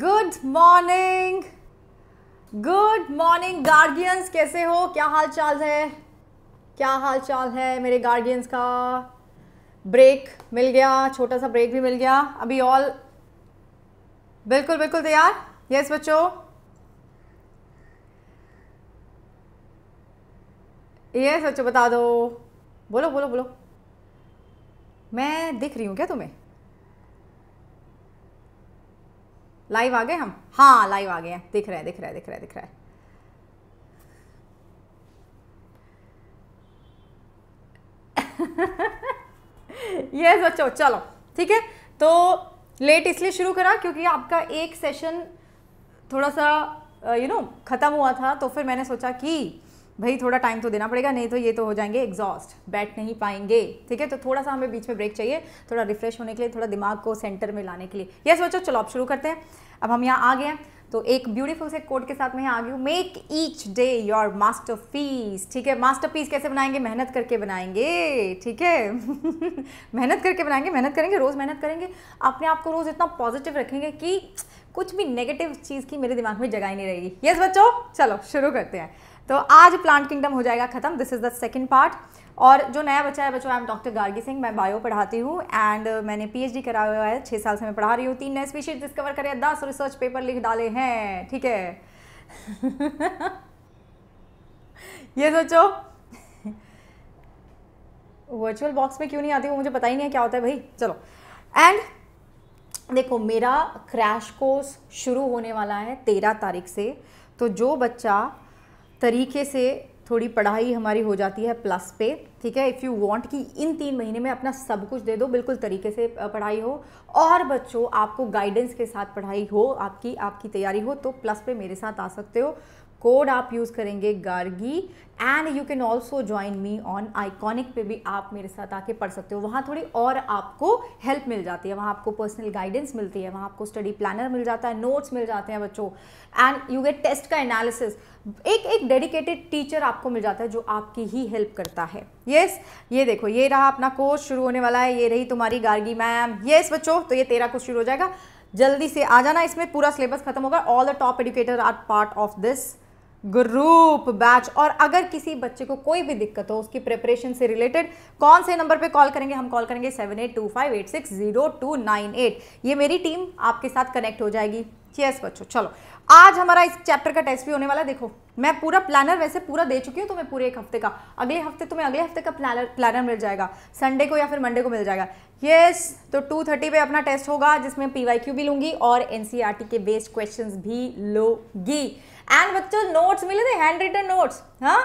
Good morning good morning guardians कैसे हो क्या हाल चाल है क्या हाल चाल है मेरे गार्डियंस का ब्रेक मिल गया छोटा सा ब्रेक भी मिल गया अभी ऑल बिल्कुल बिल्कुल तैयार यस बच्चो बच्चों यस बच्चों बता दो बोलो बोलो बोलो मैं दिख रही हूँ क्या तुम्हें लाइव आ गए हम हाँ लाइव आ गए हैं दिख रहा है दिख रहा है दिख रहा है दिख रहा है ये सोचो चलो ठीक है तो लेट इसलिए शुरू करा क्योंकि आपका एक सेशन थोड़ा सा यू नो ख़त्म हुआ था तो फिर मैंने सोचा कि भाई थोड़ा टाइम तो देना पड़ेगा नहीं तो ये तो हो जाएंगे एग्जॉस्ट बैठ नहीं पाएंगे ठीक है तो थोड़ा सा हमें बीच में ब्रेक चाहिए थोड़ा रिफ्रेश होने के लिए थोड़ा दिमाग को सेंटर में लाने के लिए ये सोचो चलो आप शुरू करते हैं अब हम यहाँ आ गए हैं तो एक ब्यूटीफुल से कोड के साथ मैं यहाँ आ गई हूँ make each day your master piece है मास्टर पीस कैसे बनाएंगे मेहनत करके बनाएंगे ठीक है मेहनत करके बनाएंगे मेहनत करेंगे रोज़ मेहनत करेंगे अपने आप को रोज़ इतना पॉजिटिव रखेंगे कि कुछ भी नेगेटिव चीज़ की मेरे दिमाग में जगह ही नहीं रहेगी यस बच्चों चलो शुरू करते हैं तो आज प्लांट किंगडम हो जाएगा खत्म this is the second part और जो नया बच्चा है बच्चों I am doctor Gargi Singh मैं बायो पढ़ाती हूँ एंड uh, मैंने पीएचडी करा हुआ है छः साल से मैं पढ़ा रही हूँ तीन नए स्पीशीज डिस्कवर करे दस रिसर्च पेपर लिख डाले हैं ठीक है ये सोचो वर्चुअल बॉक्स में क्यों नहीं आती वो मुझे पता ही नहीं है क्या होता है भाई चलो एंड देखो मेरा क्रैश कोर्स शुरू होने वाला है तेरह तारीख से तो जो बच्चा तरीके से थोड़ी पढ़ाई हमारी हो जाती है प्लस पे ठीक है इफ़ यू वांट कि इन तीन महीने में अपना सब कुछ दे दो बिल्कुल तरीके से पढ़ाई हो और बच्चों आपको गाइडेंस के साथ पढ़ाई हो आपकी आपकी तैयारी हो तो प्लस पे मेरे साथ आ सकते हो कोड आप यूज़ करेंगे Gargi and you can also join me on iconic पे भी आप मेरे साथ आके पढ़ सकते हो वहाँ थोड़ी और आपको हेल्प मिल जाती है वहाँ आपको पर्सनल गाइडेंस मिलती है वहाँ आपको स्टडी प्लानर मिल जाता है नोट्स मिल जाते हैं बच्चों एंड यू गेट टेस्ट का एनालिसिस एक एक डेडिकेटेड टीचर आपको मिल जाता है जो आपकी ही हेल्प करता है येस yes, ये देखो ये रहा अपना कोर्स शुरू होने वाला है ये रही तुम्हारी गार्गी मैम येस बच्चों तो ये तेरा कोर्स शुरू हो जाएगा जल्दी से आ जाना इसमें पूरा सिलेबस खत्म होगा all the top educator are part of this group batch और अगर किसी बच्चे को कोई भी दिक्कत हो उसकी प्रिपरेशन से रिलेटेड कौन से नंबर पे कॉल करेंगे हम कॉल करेंगे seven eight two five eight six zero two nine eight ये मेरी टीम आपके साथ कनेक्ट हो जाएगी चेस बच्चों चलो आज हमारा इस चैप्टर का टेस्ट भी होने वाला देखो मैं पूरा प्लानर वैसे पूरा दे चुकी हूँ तुम्हें पूरे एक हफ्ते का अगले हफ्ते तुम्हें अगले हफ्ते का प्लानर प्लानर मिल जाएगा संडे को या फिर मंडे को मिल जाएगा yes, तो 2:30 थर्टी पे अपना टेस्ट होगा जिसमें पी वाई क्यू भी लूंगी और एनसीआरटी e के बेस्ड क्वेश्चन भी लोगी एंड बच्चों नोट्स मिले थे हैंड रिटन नोट्स हाँ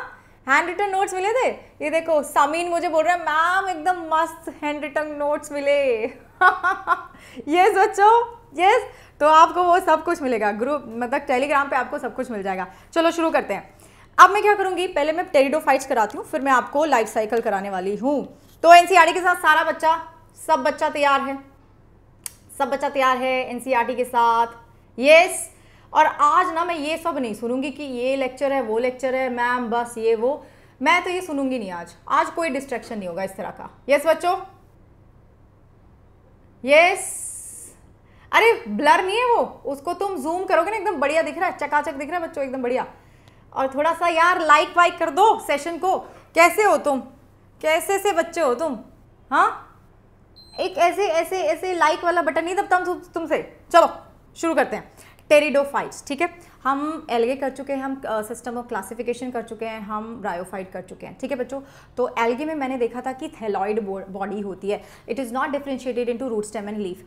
हैंड रिटन नोट्स मिले थे ये देखो सामीन मुझे बोल रहे हैं मैम एकदम मस्त हैंड रिटन नोट्स मिले यस बच्चों यस तो आपको वो सब कुछ मिलेगा ग्रुप मतलब टेलीग्राम पे आपको सब कुछ मिल जाएगा चलो शुरू करते हैं अब मैं क्या करूंगी पहले मैं टेरिडोफाइट्स कराती हूँ फिर मैं आपको लाइफ साइकिल कराने वाली हूँ तो एन e के साथ सारा बच्चा सब बच्चा तैयार है सब बच्चा तैयार है एन e के साथ यस और आज ना मैं ये सब नहीं सुनूंगी कि ये लेक्चर है वो लेक्चर है मैम बस ये वो मैं तो ये सुनूंगी नहीं आज आज कोई डिस्ट्रैक्शन नहीं होगा इस तरह का यस बच्चों यस अरे ब्लर नहीं है वो उसको तुम जूम करोगे ना एकदम बढ़िया दिख रहा है चकाचक दिख रहा है बच्चों एकदम बढ़िया और थोड़ा सा यार लाइक वाइक कर दो सेशन को कैसे हो तुम कैसे से बच्चे हो तुम हाँ एक ऐसे ऐसे ऐसे लाइक वाला बटन नहीं दबता तुमसे चलो शुरू करते हैं टेरिडोफाइट्स ठीक है हम एलगे कर चुके हैं हम सिस्टम ऑफ क्लासिफिकेशन कर चुके हैं हम ब्रायोफाइट कर चुके हैं ठीक है बच्चों तो एलगे में मैंने देखा था कि थैलॉइड बॉडी होती है it is not differentiated into root stem and leaf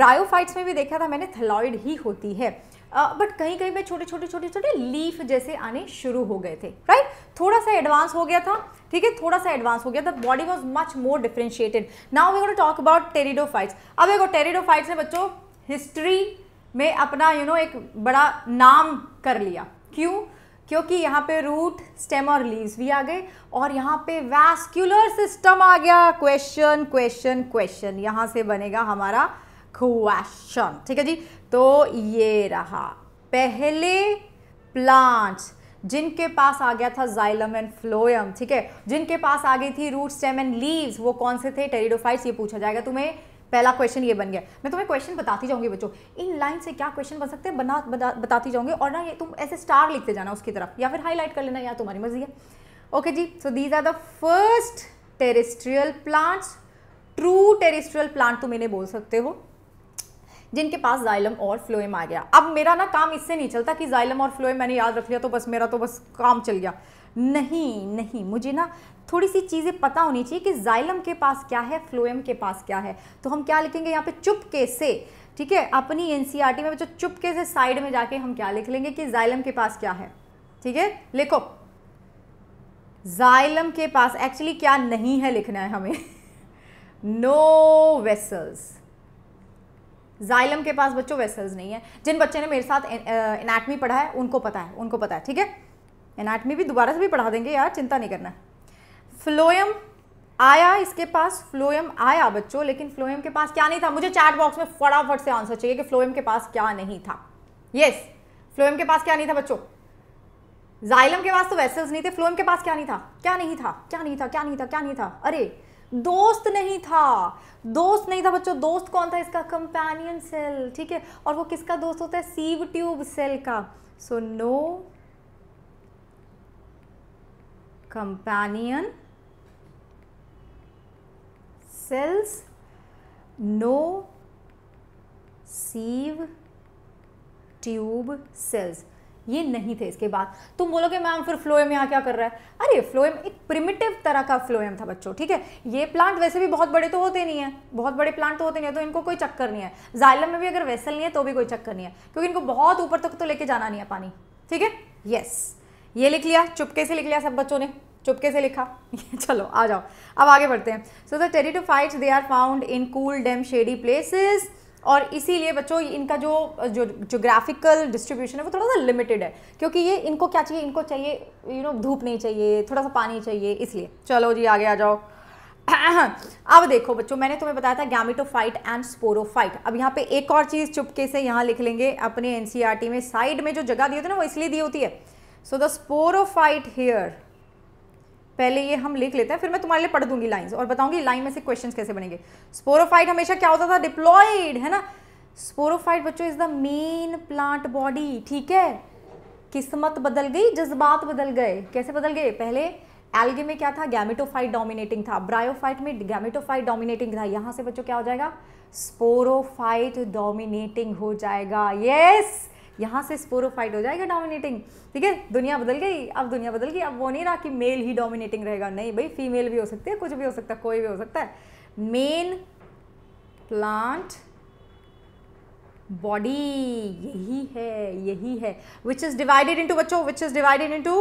bryophytes में भी देखा था मैंने थैलॉइड ही होती है बट uh, कहीं कहीं पे छोटे छोटे छोटे छोटे लीफ जैसे आने शुरू हो गए थे राइट right? थोड़ा सा एडवांस हो गया था ठीक है थोड़ा सा एडवांस हो गया था body was much more differentiated now we go talk about pteridophytes अब देखो टेरिडोफाइट्स में बच्चों हिस्ट्री में अपना यू you नो know, एक बड़ा नाम कर लिया क्यों क्योंकि यहाँ पे रूट स्टेम और लीव्स भी आ गए और यहाँ पे वैस्क्यूलर सिस्टम आ गया क्वेश्चन क्वेश्चन क्वेश्चन यहाँ से बनेगा हमारा क्वेश्चन ठीक है जी तो ये रहा पहले प्लांट जिनके पास आ गया था जाइलम एंड फ्लोयम ठीक है जिनके पास आ गई थी रूट स्टेम एंड लीव्स वो कौन से थे टेरिडोफाइट्स ये पूछा जाएगा तुम्हें पहला क्वेश्चन ये बन गया मैं तुम्हें क्वेश्चन बताती जाऊंगी बच्चों इन लाइन से क्या क्वेश्चन बन सकते हैं बना बता, बताती जाऊंगी और ना ये तुम ऐसे स्टार लिखते जाना उसकी तरफ या फिर हाईलाइट कर लेना या तुम्हारी मर्जी है ओके जी so these are the first terrestrial plants true terrestrial plant तुम इन्हें बोल सकते हो जिनके पास जाइलम और फ्लोएम आ गया अब मेरा ना काम इससे नहीं चलता कि जाइलम और फ्लोएम मैंने याद रख लिया तो बस मेरा तो बस काम चल गया नहीं नहीं मुझे ना थोड़ी सी चीज़ें पता होनी चाहिए कि जाइलम के पास क्या है फ्लोएम के पास क्या है तो हम क्या लिखेंगे यहाँ पे चुपके से ठीक है अपनी एनसीआरटी e में बच्चों चुपके से साइड में जाके हम क्या लिख लेंगे कि जाइलम के पास क्या है ठीक है लिखो जाइलम के पास एक्चुअली क्या नहीं है लिखना है हमें नो वेसल्स जाइलम के पास बच्चों वेसल्स नहीं है जिन बच्चे ने मेरे साथ एनाटमी पढ़ा है उनको पता है उनको पता है ठीक है एनाटमी भी दोबारा से भी पढ़ा देंगे यार चिंता नहीं करना फ्लोएम आया इसके पास फ्लोएम आया बच्चों लेकिन फ्लोएम के पास क्या नहीं था मुझे चैट बॉक्स में फटाफट से आंसर चाहिए कि फ्लोएम के पास क्या नहीं था यस yes, फ्लोएम के पास क्या नहीं था बच्चों जाइलम के पास तो वेसल्स नहीं थे फ्लोएम के पास क्या नहीं था क्या नहीं था क्या नहीं था क्या नहीं था क्या नहीं था अरे दोस्त नहीं था दोस्त नहीं था बच्चों दोस्त कौन था इसका कंपेनियन सेल ठीक है और वो किसका दोस्त होता है सीव ट्यूब सेल का so no companion cells no sieve tube cells ये नहीं थे इसके बाद तुम बोलोगे मैम फिर फ्लोएम यहाँ क्या कर रहा है अरे फ्लोएम एक प्रिमिटिव तरह का फ्लोएम था बच्चों ठीक है ये प्लांट वैसे भी बहुत बड़े तो होते नहीं है बहुत बड़े प्लांट तो होते नहीं है तो इनको कोई चक्कर नहीं है जाइलम में भी अगर वैसल नहीं है तो भी कोई चक्कर नहीं है क्योंकि इनको बहुत ऊपर तक तो लेके जाना नहीं है पानी ठीक है यस ये लिख लिया चुपके से लिख लिया सब बच्चों ने चुपके से लिखा चलो आ जाओ अब आगे बढ़ते हैं so the pteridophytes they are found in cool damp shady places और इसीलिए बच्चों इनका जो जो जोग्राफिकल डिस्ट्रीब्यूशन है वो थोड़ा सा लिमिटेड है क्योंकि ये इनको क्या चाहिए इनको चाहिए यू नो धूप नहीं चाहिए थोड़ा सा पानी चाहिए इसलिए चलो जी आगे आ जाओ अब देखो बच्चों मैंने तुम्हें बताया था गैमिटोफाइट एंड स्पोरोफाइट अब यहाँ पे एक और चीज़ चुपके से यहाँ लिख लेंगे अपने एनसीईआरटी e में साइड में जो जगह दी होती है ना वो इसलिए दी होती है सो द स्पोरोफाइट हेयर पहले ये हम लिख लेते हैं फिर मैं तुम्हारे लिए पढ़ दूंगी लाइंस और बताऊंगी लाइन में से क्वेश्चंस कैसे बनेंगे स्पोरोफाइट हमेशा क्या होता था डिप्लॉइड है ना स्पोरोफाइट बच्चों is the main plant body ठीक है किस्मत बदल गई जज्बात बदल गए कैसे बदल गए पहले एल्गे में क्या था गैमेटोफाइट डोमिनेटिंग था ब्रायोफाइट में गैमेटोफाइट डोमिनेटिंग था यहां से बच्चों क्या हो जाएगा स्पोरोफाइट डोमिनेटिंग हो जाएगा यस yes! से स्पोरोफाइट हो जाएगा डोमिनेटिंग ठीक है दुनिया बदल गई अब दुनिया बदल गई अब वो नहीं रहा कि मेल ही डोमिनेटिंग रहेगा नहीं भाई फीमेल भी हो सकती है कुछ भी हो सकता है कोई भी हो सकता है मेन प्लांट बॉडी यही है यही है विच इज़ डिवाइडेड इंटू बच्चों which is divided into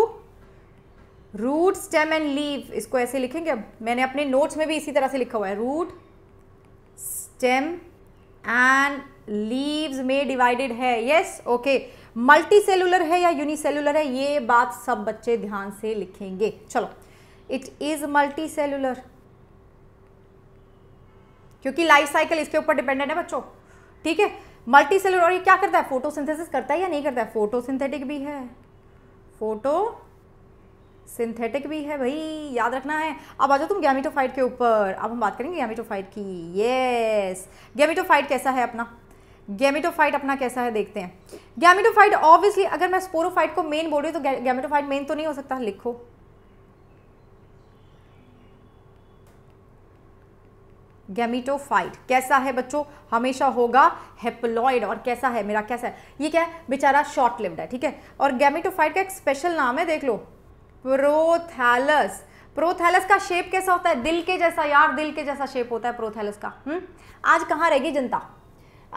root stem and leave इसको ऐसे लिखेंगे अब मैंने अपने नोट्स में भी इसी तरह से लिखा हुआ है रूट स्टेम एंड लीव्स में डिवाइडेड है yes yes? Okay okay. Multicellular है या यूनिसेलुलर है ये बात सब बच्चे ध्यान से लिखेंगे चलो इट इज मल्टी सेलुलर क्योंकि लाइफ साइकिल इसके ऊपर डिपेंडेंट है बच्चों ठीक है मल्टी सेलुलर और ये क्या करता है सिंथेसिस करता है या नहीं करता है सिंथेटिक भी है फोटो सिंथेटिक भी है भाई याद रखना है अब आ जाओ तुम गैमिटोफाइट के ऊपर अब हम बात करेंगे गैमिटोफाइट की यस गैमिटोफाइट कैसा है अपना गैमेटोफाइट अपना कैसा है देखते हैं गैमेटोफाइट ऑब्वियसली अगर मैं स्पोरोफाइट को मेन बोल रही हूँ तो गैमेटोफाइट मेन तो नहीं हो सकता लिखो गैमिटोफाइट कैसा है बच्चों हमेशा होगा हेप्लॉइड और कैसा है मेरा कैसा है ये क्या है बेचारा शॉर्ट लिव्ड है ठीक है और गैमिटोफाइट का एक स्पेशल नाम है देख लो प्रोथैलस प्रोथैलस का शेप कैसा होता है दिल के जैसा यार दिल के जैसा शेप होता है प्रोथैलस का हुँ? हम्म? आज कहाँ रहेगी जनता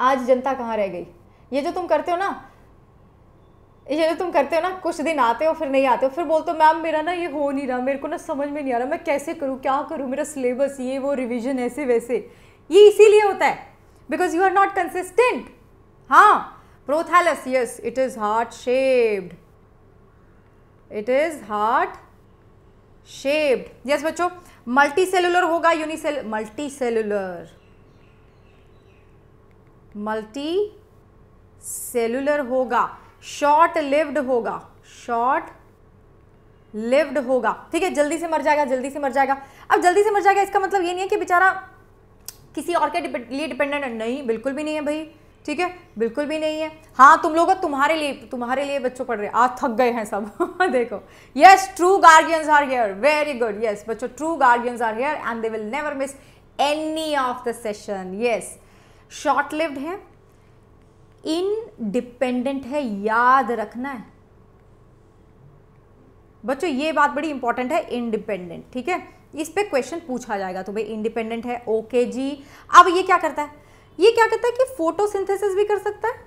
आज जनता कहाँ रह गई ये जो तुम करते हो ना ये जो तुम करते हो ना कुछ दिन आते हो फिर नहीं आते हो फिर बोलते हो मैम मेरा ना ये हो नहीं रहा मेरे को ना समझ में नहीं आ रहा मैं कैसे करूँ क्या करूँ मेरा सिलेबस ये वो रिविजन ऐसे वैसे ये इसीलिए होता है because you are not consistent हाँ prothallus yes it is heart shaped it is heart shaped yes बच्चों मल्टी सेलुलर होगा unicell multicellular multicellular होगा शॉर्ट लिव्ड होगा शॉर्ट लिव्ड होगा ठीक है जल्दी से मर जाएगा जल्दी से मर जाएगा अब जल्दी से मर जाएगा इसका मतलब ये नहीं है कि बेचारा किसी और के लिए डिपेंडेंट है नहीं बिल्कुल भी नहीं है भाई ठीक है बिल्कुल भी नहीं है हाँ तुम लोग तुम्हारे लिए तुम्हारे लिए बच्चों पढ़ रहे आज थक गए हैं सब देखो yes true guardians are here very good yes बच्चों true guardians are here and they will never miss any of the session yes short lived है इनडिपेंडेंट है याद रखना है बच्चों ये बात बड़ी इंपॉर्टेंट है इंडिपेंडेंट ठीक है इस पे क्वेश्चन पूछा जाएगा तो भाई इंडिपेंडेंट है ओके जी अब ये क्या करता है ये क्या करता है कि फोटोसिंथेसिस भी कर सकता है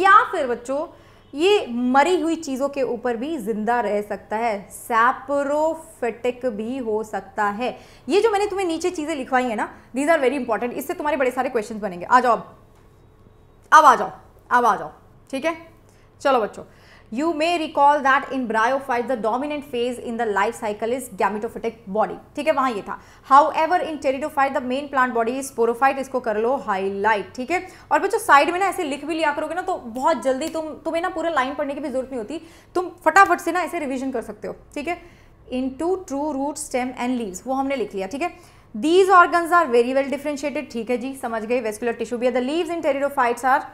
या फिर बच्चों ये मरी हुई चीज़ों के ऊपर भी ज़िंदा रह सकता है सैप्रोफिटिक भी हो सकता है ये जो मैंने तुम्हें नीचे चीज़ें लिखवाई हैं ना दीज आर वेरी इंपॉर्टेंट इससे तुम्हारे बड़े सारे क्वेश्चन बनेंगे आ जाओ अब आ जाओ अब आ जाओ ठीक है चलो बच्चों you may recall that in bryophyte the dominant phase in the life cycle is gametophytic body ठीक है वहां ये था ever in pteridophyte, the main plant body is sporophyte. इसको कर लो हाईलाइट ठीक है और बच्चों साइड में ना ऐसे लिख भी लिया करोगे ना तो बहुत जल्दी तुम तुम्हें ना पूरा लाइन पढ़ने की भी जरूरत नहीं होती तुम फटाफट से ना ऐसे रिविजन कर सकते हो ठीक है into true root stem and leaves वो हमने लिख लिया ठीक है these organs are very well differentiated ठीक है जी समझ गए वेस्कुलर टिश्यू भी the leave in pteridophytes are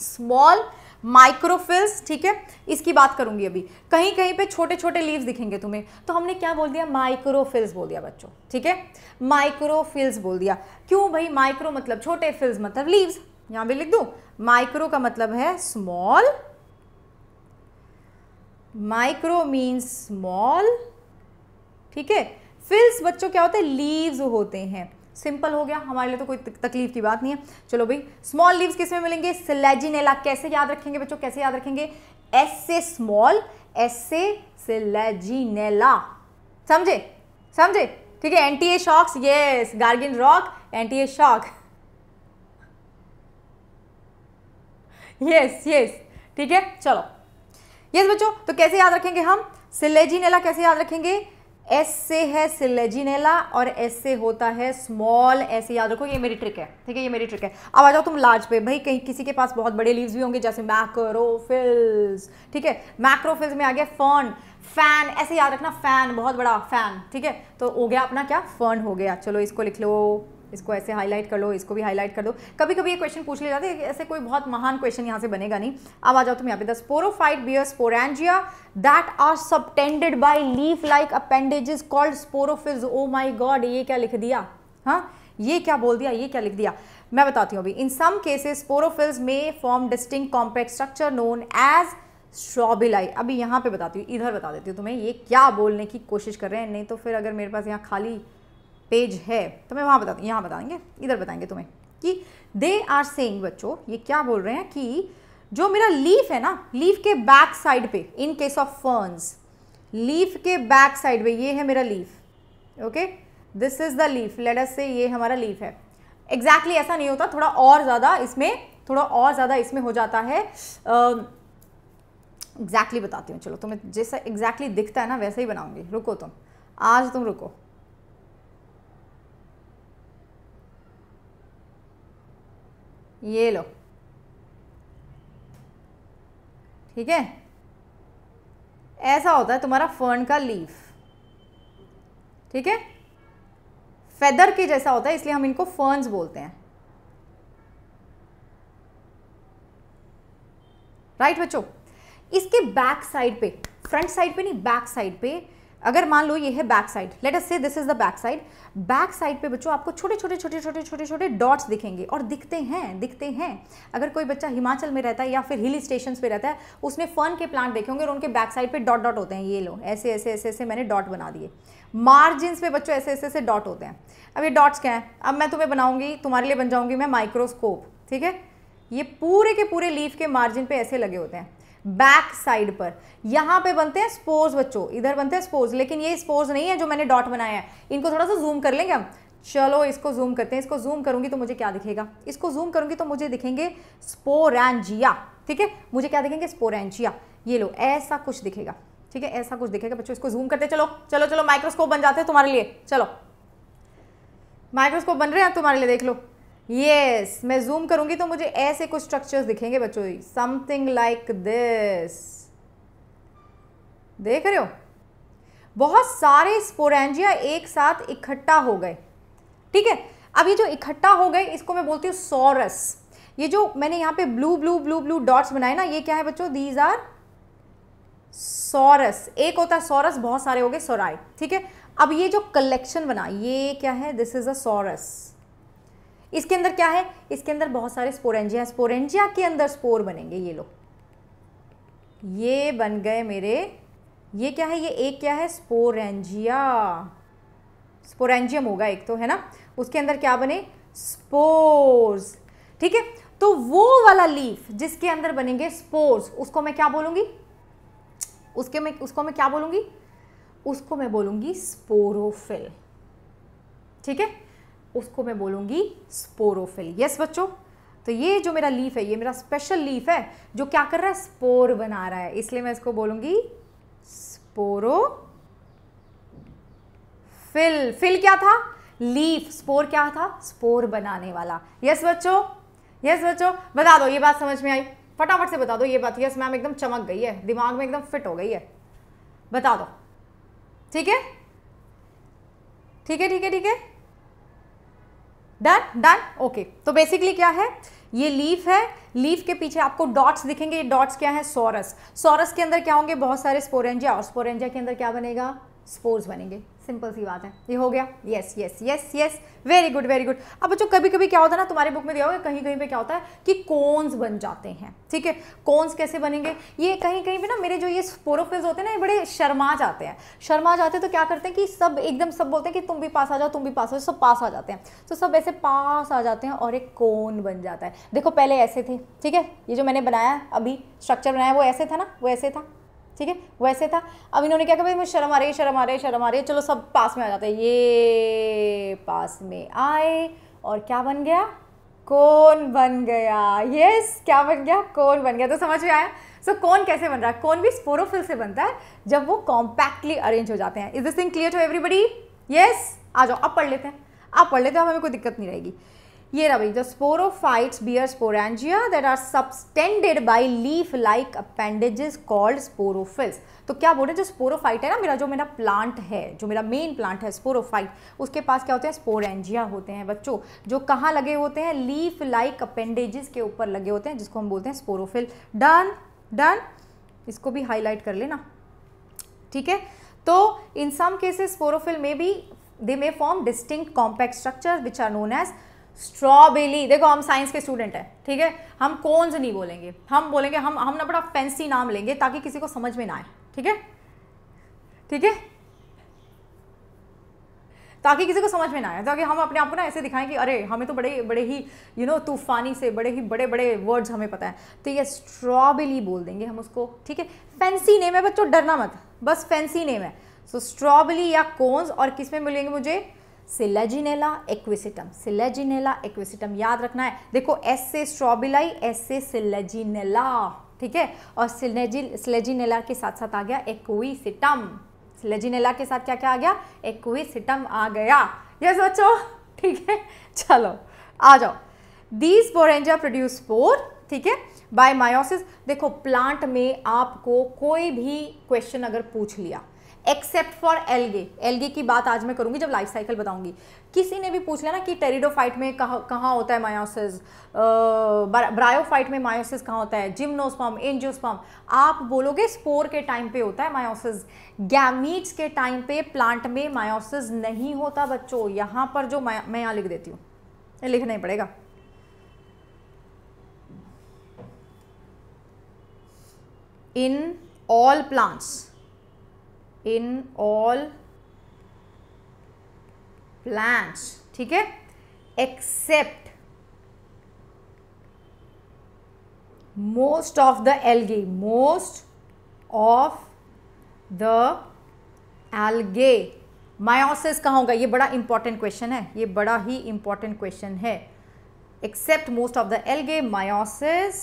small microphylls ठीक है इसकी बात करूंगी अभी कहीं कहीं पे छोटे छोटे लीव्स दिखेंगे तुम्हें तो हमने क्या बोल दिया माइक्रोफिल्स बोल दिया बच्चों ठीक है माइक्रोफिल्स बोल दिया क्यों भाई माइक्रो मतलब छोटे फिल्स मतलब लीव्स यहां भी लिख दू माइक्रो का मतलब है स्मॉल माइक्रो मीन्स स्मॉल ठीक है फिल्स बच्चों क्या होते हैं लीव्स होते हैं सिंपल हो गया हमारे लिए तो कोई तकलीफ की बात नहीं है चलो भाई स्मॉल लीव्स किस में मिलेंगे सिलेजिनेला कैसे याद रखेंगे बच्चों कैसे याद रखेंगे एस से स्मॉल एस से सिलेजिनेला समझे समझे ठीक है एंटी ए शॉक्स ये गार्गिन रॉक एंटी ए शॉक यस यस ठीक है चलो यस बच्चों तो कैसे याद रखेंगे हम सिलेजिनेला कैसे याद रखेंगे एस से है सिलेजिनेला और एस से होता है स्मॉल ऐसे याद रखो ये मेरी ट्रिक है ठीक है ये मेरी ट्रिक है अब आ जाओ तुम लार्ज पे भाई कहीं किसी के पास बहुत बड़े लीव्स भी होंगे जैसे मैक्रोफिल्स ठीक है मैक्रोफिल्स में आ गया फर्न फैन ऐसे याद रखना फैन बहुत बड़ा फैन ठीक है तो हो गया अपना क्या फर्न हो गया चलो इसको लिख लो इसको ऐसे हाईलाइट कर लो इसको भी हाईलाइट कर दो कभी कभी ये क्वेश्चन पूछ ले जाते हैं ऐसे कोई बहुत महान क्वेश्चन यहाँ से बनेगा नहीं अब आ जाओ तुम यहाँ पे the sporophyte bear sporangia that are subtended by leaf like appendages called sporophylls oh my god ये क्या लिख दिया हाँ ये क्या बोल दिया ये क्या लिख दिया मैं बताती हूँ अभी इन सम केसेस स्पोरोफिल्स में form distinct compact structure known as strobili अभी यहाँ पे बताती हूँ इधर बता देती हूँ तुम्हें ये क्या बोलने की कोशिश कर रहे हैं नहीं तो फिर अगर मेरे पास यहाँ खाली पेज है तो मैं वहाँ बता दूँ यहाँ बताएंगे इधर बताएंगे तुम्हें कि दे आर सेइंग बच्चों ये क्या बोल रहे हैं कि जो मेरा लीफ है ना लीफ के बैक साइड पे in case of ferns leaf के बैक साइड पे ये है मेरा leaf okay this is the leaf let's say ये हमारा लीफ है एग्जैक्टली exactly ऐसा नहीं होता थोड़ा और ज़्यादा इसमें थोड़ा और ज़्यादा इसमें हो जाता है एग्जैक्टली uh, exactly बताती हूँ चलो तुम्हें जैसा एग्जैक्टली exactly दिखता है ना वैसे ही बनाऊंगी रुको तुम आज तुम रुको ये लो ठीक है ऐसा होता है तुम्हारा फर्न का लीफ ठीक है फेदर के जैसा होता है इसलिए हम इनको फर्न्स बोलते हैं राइट right, बच्चों इसके बैक साइड पे फ्रंट साइड पे नहीं बैक साइड पे अगर मान लो ये है back side let us say this is the back side back side पे बच्चों आपको छोटे छोटे छोटे छोटे छोटे छोटे डॉट्स दिखेंगे और दिखते हैं दिखते हैं अगर कोई बच्चा हिमाचल में रहता है या फिर हिल स्टेशन पे रहता है उसने फन के प्लांट देखे होंगे और उनके बैक साइड पे डॉट डॉट होते हैं ये लो ऐसे ऐसे ऐसे ऐसे मैंने डॉट बना दिए मार्जिनस पे बच्चों ऐसे ऐसे ऐसे डॉट होते हैं अब ये डॉट्स क्या हैं अब मैं तुम्हें बनाऊंगी तुम्हारे लिए बन जाऊंगी मैं माइक्रोस्कोप ठीक है ये पूरे के पूरे लीफ के मार्जिन पे ऐसे लगे होते हैं बैक साइड पर यहां पे बनते हैं स्पोज बच्चों इधर बनते हैं स्पोज लेकिन ये स्पोज नहीं है जो मैंने डॉट बनाया है इनको थोड़ा सा जूम कर लेंगे हम चलो इसको जूम करते हैं इसको जूम करूंगी तो मुझे क्या दिखेगा इसको जूम करूंगी तो मुझे दिखेंगे स्पोरेंजिया ठीक है मुझे क्या दिखेंगे स्पोरेंजिया ये लो ऐसा कुछ दिखेगा ठीक है ऐसा कुछ दिखेगा बच्चों इसको जूम करते चलो चलो चलो माइक्रोस्कोप बन जाते हैं तुम्हारे लिए चलो माइक्रोस्कोप बन रहे हैं तुम्हारे लिए देख लो यस मैं जूम करूंगी तो मुझे ऐसे कुछ स्ट्रक्चर्स दिखेंगे बच्चों समथिंग लाइक दिस देख रहे हो बहुत सारे स्पोरेंजिया एक साथ इकट्ठा हो गए ठीक है अब ये जो इकट्ठा हो गए इसको मैं बोलती हूँ सोरस ये जो मैंने यहाँ पे blue blue blue blue dots बनाए ना ये क्या है बच्चों दीज आर सोरस एक होता है सोरस बहुत सारे हो गए सोराय ठीक है अब ये जो कलेक्शन बना ये क्या है दिस इज अ सोरस इसके अंदर क्या है इसके अंदर बहुत सारे स्पोरेंजिया स्पोरेंजिया के अंदर स्पोर बनेंगे ये लोग ये बन गए मेरे ये क्या है ये एक क्या है स्पोरेंजिया स्पोरेंजियम होगा एक तो है ना उसके अंदर क्या बने स्पोर्स ठीक है तो वो वाला लीफ जिसके अंदर बनेंगे स्पोर्स उसको मैं क्या बोलूंगी उसके मैं उसको मैं क्या बोलूंगी उसको मैं बोलूंगी स्पोरोफिल ठीक है उसको मैं बोलूंगी स्पोरोफिल यस बच्चों तो ये जो मेरा लीफ है ये मेरा स्पेशल लीफ है जो क्या कर रहा है स्पोर बना रहा है इसलिए मैं इसको बोलूंगी स्पोरो फिल फिल क्या था लीफ स्पोर क्या था स्पोर बनाने वाला यस बच्चों यस बच्चों बता दो ये बात समझ में आई फटाफट से बता दो ये बात यस मैम एकदम चमक गई है दिमाग में एकदम फिट हो गई है बता दो ठीक है ठीक है ठीक है ठीक है डन डन ओके तो बेसिकली क्या है ये लीफ है लीफ के पीछे आपको डॉट्स दिखेंगे ये डॉट्स क्या है सोरस सोरस के अंदर क्या होंगे बहुत सारे स्पोरेंजिया और स्पोरेंजिया के अंदर क्या बनेगा स्पोर्स बनेंगे सिंपल सी बात है ये हो गया yes yes yes yes very good very good अब बच्चों कभी कभी क्या होता है ना तुम्हारे बुक में दिया होगा कहीं कहीं पे क्या होता है कि कोन्स बन जाते हैं ठीक है कोन्स कैसे बनेंगे ये कहीं कहीं पे ना मेरे जो ये स्पोरोफिल्स होते हैं ना ये बड़े शर्मा जाते हैं शर्मा जाते हैं तो क्या करते हैं कि सब एकदम सब बोलते हैं कि तुम भी पास आ जाओ तुम भी पास आ जाओ सब पास आ जाते हैं तो सब ऐसे पास आ जाते हैं और एक कोन बन जाता है देखो पहले ऐसे थे ठीक है ये जो मैंने बनाया अभी स्ट्रक्चर बनाया वो ऐसे था ना वो ऐसे था ठीक है वैसे था अब इन्होंने क्या कहा भाई मुझे शर्म आ रही शर्म आ रही शर्म आ रही चलो सब पास में आ जाते हैं ये पास में आए और क्या बन गया कौन बन गया यस yes, क्या बन गया कौन बन गया तो समझ में आया सो so, कौन कैसे बन रहा है कौन भी स्पोरोफिल से बनता है जब वो कॉम्पैक्टली अरेंज हो जाते हैं is this thing clear to everybody yes आ जाओ अब पढ़ लेते हैं आप पढ़ लेते हो हमें कोई दिक्कत नहीं रहेगी ये रहा भाई the sporophytes bear sporangia that are subtended by leaf like appendages called sporophylls तो क्या बोल रहे हैं जो स्पोरोफाइट है ना मेरा जो मेरा प्लांट है जो मेरा मेन प्लांट है स्पोरोफाइट उसके पास क्या होते हैं स्पोरेंजिया होते हैं बच्चों जो कहाँ लगे होते हैं लीफ लाइक अपेंडेजेस के ऊपर लगे होते हैं जिसको हम बोलते हैं स्पोरोफिल डन डन इसको भी हाईलाइट कर लेना ठीक है तो इन सम केसेस स्पोरोफिल में भी they may form distinct compact structure which are known as strobili देखो हम साइंस के स्टूडेंट हैं ठीक है हम कौन से नहीं बोलेंगे हम बोलेंगे हम हम ना बड़ा फैंसी नाम लेंगे ताकि किसी को समझ में ना आए ठीक है ठीक है ताकि किसी को समझ में ना आए ताकि हम अपने आप को ना ऐसे दिखाएं कि अरे हमें तो बड़े बड़े ही यू नो तूफानी से बड़े ही बड़े बड़े वर्ड्स हमें पता है तो ये स्ट्रॉबेली बोल देंगे हम उसको ठीक है फैंसी नेम है बच्चों डरना मत बस फैंसी नेम है सो so, स्ट्रॉबेली या कोन्स और किस में मिलेंगे मुझे सिलेजिनेला एक्विसिटम सिलेजिनेला एक्विसिटम याद रखना है देखो एस से स्ट्रॉबिलाई एस से सिलेजिनेला ठीक है और सिलेजिनेला के साथ साथ आ गया एक्विसिटम सिलेजिनेला के साथ क्या क्या आ गया एक्विसिटम आ गया ये सोचो ठीक है चलो आ जाओ दीज बोरेंजा प्रोड्यूस फोर ठीक है बाय मायोसिस देखो प्लांट में आपको कोई भी क्वेश्चन अगर पूछ लिया एक्सेप्ट फॉर एलगे एलगे की बात आज मैं करूंगी जब लाइफ साइकिल बताऊंगी किसी ने भी पूछ लिया ना कि टेरिडोफाइट में कहा कहाँ होता है मायोसिस ब्रायोफाइट में मायोसिस कहाँ होता है जिम्नोस्पम एंजियोस्पम आप बोलोगे स्पोर के टाइम पे होता है मायोसिस गैमीट्स के टाइम पे प्लांट में मायोसिस नहीं होता बच्चों यहां पर जो मैं यहां लिख देती हूँ लिखना ही पड़ेगा in all plants in all plants ठीक है except most of the algae most of the algae meiosis कहाँ होगा ये बड़ा इंपॉर्टेंट क्वेश्चन है ये बड़ा ही इंपॉर्टेंट क्वेश्चन है except most of the algae meiosis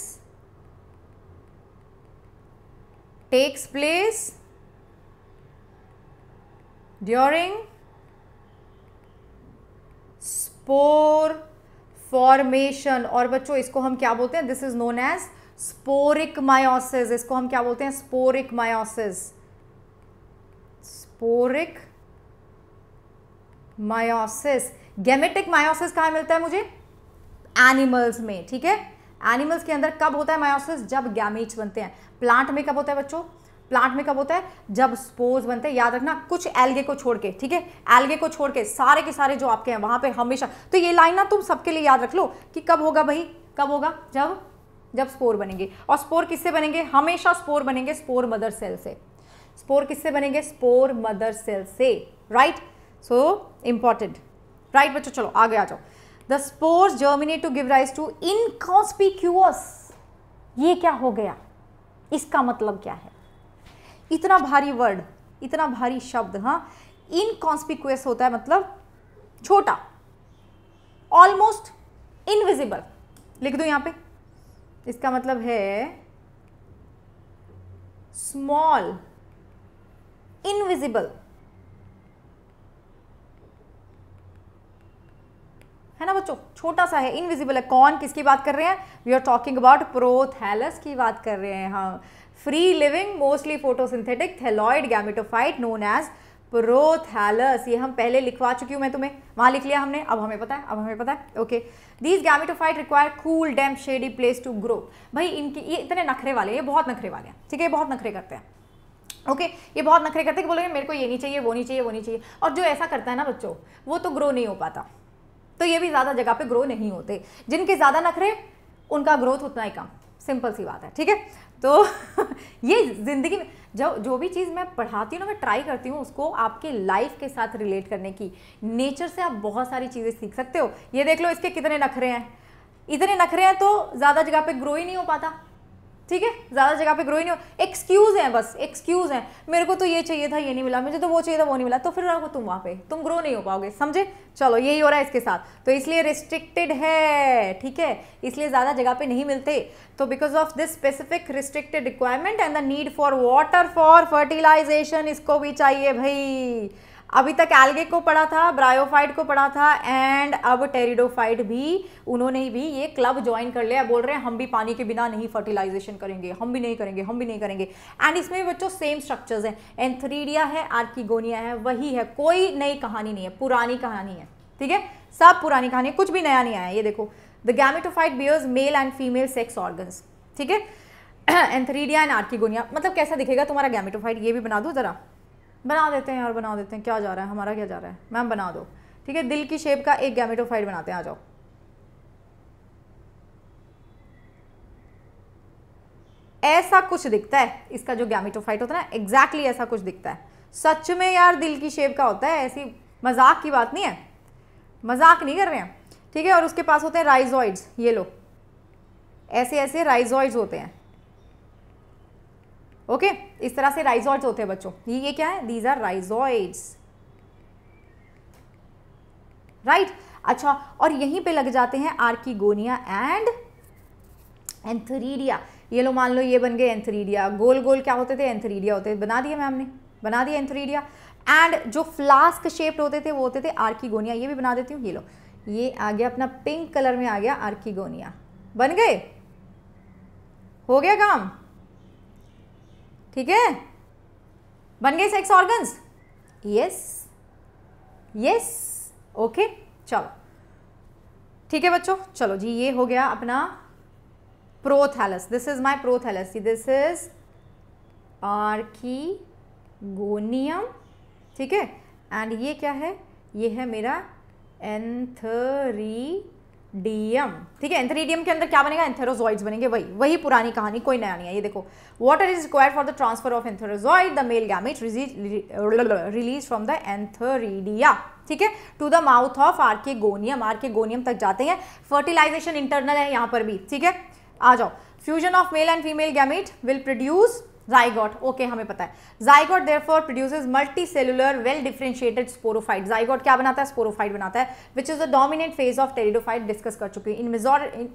takes place during spore formation और बच्चों इसको हम क्या बोलते हैं this is known as sporic meiosis इसको हम क्या बोलते हैं sporic meiosis sporic meiosis gametic meiosis कहाँ मिलता है मुझे एनिमल्स में ठीक है एनिमल्स के अंदर कब होता है मायोसिस जब gametes बनते हैं प्लांट में कब होता है बच्चों प्लांट में कब होता है जब स्पोर्स बनते हैं याद रखना कुछ एल्गे को छोड़ के ठीक है एल्गे को छोड़ के सारे के सारे जो आपके हैं वहां पे हमेशा तो ये लाइन ना तुम सबके लिए याद रख लो कि कब होगा भाई कब होगा जब जब स्पोर बनेंगे और स्पोर किससे बनेंगे हमेशा स्पोर बनेंगे स्पोर मदर सेल से स्पोर किससे बनेंगे स्पोर मदर सेल से राइट सो इंपॉर्टेंट राइट बच्चों चलो आगे आ जाओ the spore germinate to give rise to inconspicuous ये क्या हो गया इसका मतलब क्या है इतना भारी वर्ड इतना भारी शब्द हाँ इनकॉन्स्पिकुअस होता है मतलब छोटा ऑलमोस्ट इनविजिबल लिख दो यहां पे इसका मतलब है स्मॉल इनविजिबल है ना बच्चों छोटा सा है इनविजिबल है कौन किसकी बात कर रहे हैं we are talking about prothallus की बात कर रहे हैं हाँ free living mostly photosynthetic thyroid gametophyte known as prothallus ये हम पहले लिखवा चुकी हूँ मैं तुम्हें वहाँ लिख लिया हमने अब हमें पता है अब हमें पता है okay these gametophyte require cool damp shady place to grow भाई इनके ये इतने नखरे वाले ये बहुत नखरे वाले हैं ठीक है ये बहुत नखरे करते हैं ओके okay, ये बहुत नखरे करते हैं कि बोलेंगे मेरे को ये नहीं चाहिए वो नहीं चाहिए वो नहीं चाहिए और जो ऐसा करता है ना बच्चों वो तो ग्रो नहीं हो पाता तो ये भी ज़्यादा जगह पे ग्रो नहीं होते जिनके ज़्यादा नखरे उनका ग्रोथ उतना ही कम सिंपल सी बात है ठीक है तो ये ज़िंदगी में जो जो भी चीज़ मैं पढ़ाती हूँ ना मैं ट्राई करती हूँ उसको आपके लाइफ के साथ रिलेट करने की नेचर से आप बहुत सारी चीज़ें सीख सकते हो ये देख लो इसके कितने नखरे हैं इतने नखरे हैं तो ज़्यादा जगह पे ग्रो ही नहीं हो पाता ठीक है ज़्यादा जगह पे ग्रो ही नहीं हो एक्सक्यूज़ हैं बस एक्सक्यूज़ हैं मेरे को तो ये चाहिए था ये नहीं मिला मुझे तो वो चाहिए था वो नहीं मिला तो फिर रखो तुम वहाँ पे तुम ग्रो नहीं हो पाओगे समझे चलो यही हो रहा है इसके साथ तो इसलिए रिस्ट्रिक्टेड है ठीक है इसलिए ज़्यादा जगह पे नहीं मिलते तो because of this specific restricted requirement and the need for water for fertilization इसको भी चाहिए भाई अभी तक एल्गे को पढ़ा था ब्रायोफाइट को पढ़ा था एंड अब टेरिडोफाइट भी उन्होंने भी ये क्लब ज्वाइन कर लिया बोल रहे हैं हम भी पानी के बिना नहीं फर्टिलाइजेशन करेंगे हम भी नहीं करेंगे हम भी नहीं करेंगे एंड इसमें भी बच्चों सेम स्ट्रक्चर्स हैं एंथ्रीडिया है आर्किगोनिया है वही है कोई नई कहानी नहीं है पुरानी कहानी है ठीक है सब पुरानी कहानी कुछ भी नया नहीं आया ये देखो the gametophyte bears male and female sex organs ठीक है एंथरीडिया एंड आर्किगोनिया मतलब कैसा दिखेगा तुम्हारा गैमेटोफाइट ये भी बना दो ज़रा बना देते हैं और बना देते हैं क्या जा रहा है हमारा क्या जा रहा है मैम बना दो ठीक है दिल की शेप का एक गैमेटोफाइड बनाते हैं आ जाओ ऐसा कुछ दिखता है इसका जो गैमेटोफाइट होता है ना एग्जैक्टली ऐसा कुछ दिखता है सच में यार दिल की शेप का होता है ऐसी मजाक की बात नहीं है मजाक नहीं कर रहे हैं ठीक है और उसके पास होते हैं राइजॉइड्स ये लो ऐसे ऐसे राइजॉइड्स होते हैं ओके इस तरह से राइजॉइड्स होते हैं बच्चों ये ये क्या है दीज आर राइजॉइड्स राइट अच्छा और यहीं पे लग जाते हैं आर्कीगोनिया एंड एंथरीडिया ये लो मान लो ये बन गए एंथरीडिया गोल गोल क्या होते थे एंथरीडिया होते थे बना दिए मैम ने बना दिया एंथरीडिया एंड जो फ्लास्क शेप्ड होते थे वो होते थे आर्कीगोनिया ये भी बना देती हूँ ये लो ये आ गया अपना पिंक कलर में आ गया आर्कीगोनिया बन गए हो गया काम ठीक है बन गए sex organs yes yes okay चलो ठीक है बच्चों चलो जी ये हो गया अपना prothallus this is my prothallus this is archegonium ठीक है एंड ये क्या है ये है मेरा एंथरी डीएम ठीक है एंथरीडियम e के अंदर क्या बनेगा एंथेरोजॉइड्स बनेंगे वही वही पुरानी कहानी कोई नया नहीं है ये देखो water is required for the transfer of antherozoid the male gamete release from the antheridia ठीक है to the mouth of archegonium archegonium तक जाते हैं फर्टिलाइजेशन इंटरनल है यहां पर भी ठीक है आ जाओ fusion of male and female gamete will produce zygote okay okay, हमें पता है zygote for produce multicellular well differentiated sporophyte zygote क्या बनाता है स्पोरोफाइट बनाता है which is the dominant phase of pteridophyte discuss कर चुकी हूँ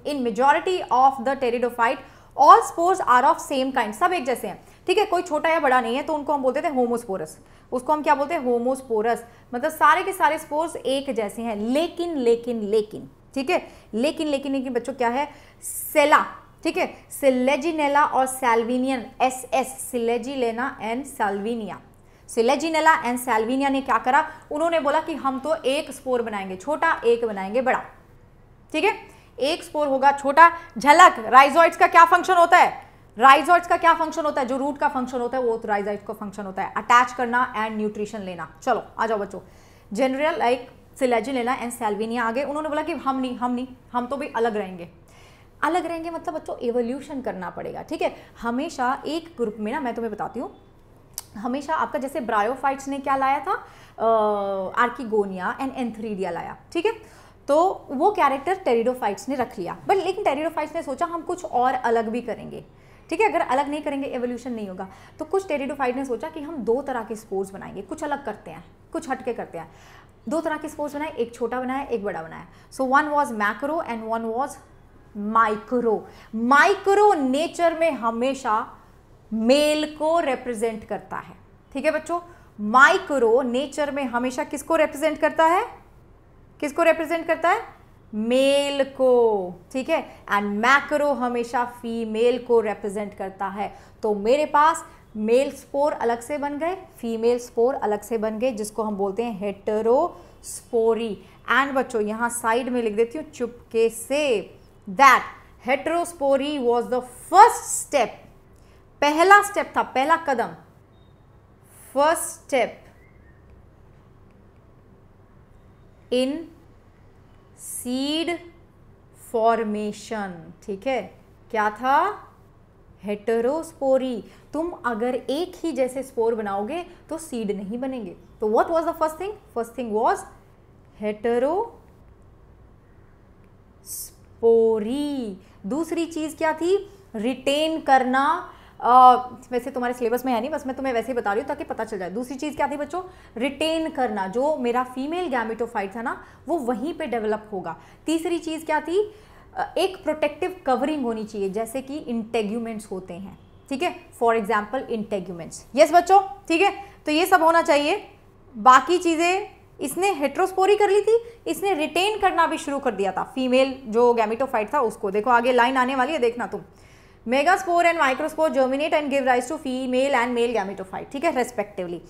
in majority of the pteridophyte all spores are of same kind सब एक जैसे हैं ठीक है कोई छोटा या बड़ा नहीं है तो उनको हम बोलते थे होमोस्पोरस उसको हम क्या बोलते हैं होमोस्पोरस मतलब सारे के सारे स्पोर्स एक जैसे हैं लेकिन लेकिन लेकिन ठीक है लेकिन लेकिन लेकिन बच्चों क्या है सेला ठीक है सिलेजिनेला और सेल्विनियन एस एस selaginella and salvinia selaginella and salvinia ने क्या करा उन्होंने बोला कि हम तो एक स्पोर बनाएंगे छोटा एक बनाएंगे बड़ा ठीक है एक स्पोर होगा छोटा झलक राइजॉइड्स का क्या फंक्शन होता है राइजॉइड्स का क्या फंक्शन होता है जो रूट का फंक्शन होता है वो तो का फंक्शन होता है अटैच करना एंड न्यूट्रिशन लेना चलो आ जाओ बच्चों general like selaginella and salvinia आगे उन्होंने बोला कि हम नहीं हम नहीं हम तो भी अलग रहेंगे अलग रहेंगे मतलब बच्चों एवोल्यूशन करना पड़ेगा ठीक है हमेशा एक ग्रुप में ना मैं तुम्हें बताती हूँ हमेशा आपका जैसे ब्रायोफाइट्स ने क्या लाया था आर्किगोनिया एंड एंथ्रीडिया लाया ठीक है तो वो कैरेक्टर टेरिडोफाइट्स ने रख लिया बट लेकिन टेरिडोफाइट्स ने सोचा हम कुछ और अलग भी करेंगे ठीक है अगर अलग नहीं करेंगे एवोल्यूशन नहीं होगा तो कुछ टेरिडोफाइट ने सोचा कि हम दो तरह के स्पोर्ट्स बनाएंगे कुछ अलग करते हैं कुछ हटके करते हैं दो तरह के स्पोर्ट्स बनाए एक छोटा बनाया एक बड़ा बनाया so one was macro and one was micro micro nature में हमेशा मेल को रिप्रेजेंट करता है ठीक है बच्चों माइक्रो नेचर में हमेशा किसको रिप्रेजेंट करता है किसको रिप्रेजेंट करता है मेल को ठीक है एंड मैक्रो हमेशा फीमेल को रिप्रेजेंट करता है तो मेरे पास मेल स्पोर अलग से बन गए फीमेल स्पोर अलग से बन गए जिसको हम बोलते हैं हेटरोस्पोरी एंड बच्चों यहां साइड में लिख देती हूँ चुपके से that heterospory was the first step पहला स्टेप था पहला कदम first step in seed formation ठीक है क्या था हेटरोस्पोरी तुम अगर एक ही जैसे स्पोर बनाओगे तो सीड नहीं बनेंगे तो what was the first thing first thing was heterospory दूसरी चीज़ क्या थी रिटेन करना आ, वैसे तुम्हारे सिलेबस में है नहीं बस मैं तुम्हें वैसे ही बता रही हूँ ताकि पता चल जाए दूसरी चीज़ क्या थी बच्चों रिटेन करना जो मेरा फीमेल गैमेटोफाइट था ना वो वहीं पे डेवलप होगा तीसरी चीज़ क्या थी एक प्रोटेक्टिव कवरिंग होनी चाहिए जैसे कि इंटेग्यूमेंट्स होते हैं ठीक है फॉर एग्जाम्पल इंटेग्यूमेंट्स यस बच्चों ठीक है तो ये सब होना चाहिए बाकी चीज़ें इसने हेट्रोस्पोरी कर ली थी इसने रिटेन करना भी शुरू कर दिया था फीमेल जो गैमिटोफाइट था उसको देखो आगे लाइन आने वाली है देखना तुम megaspore and microspore germinate and give rise to female and male gametophyte ठीक है रेस्पेक्टिवली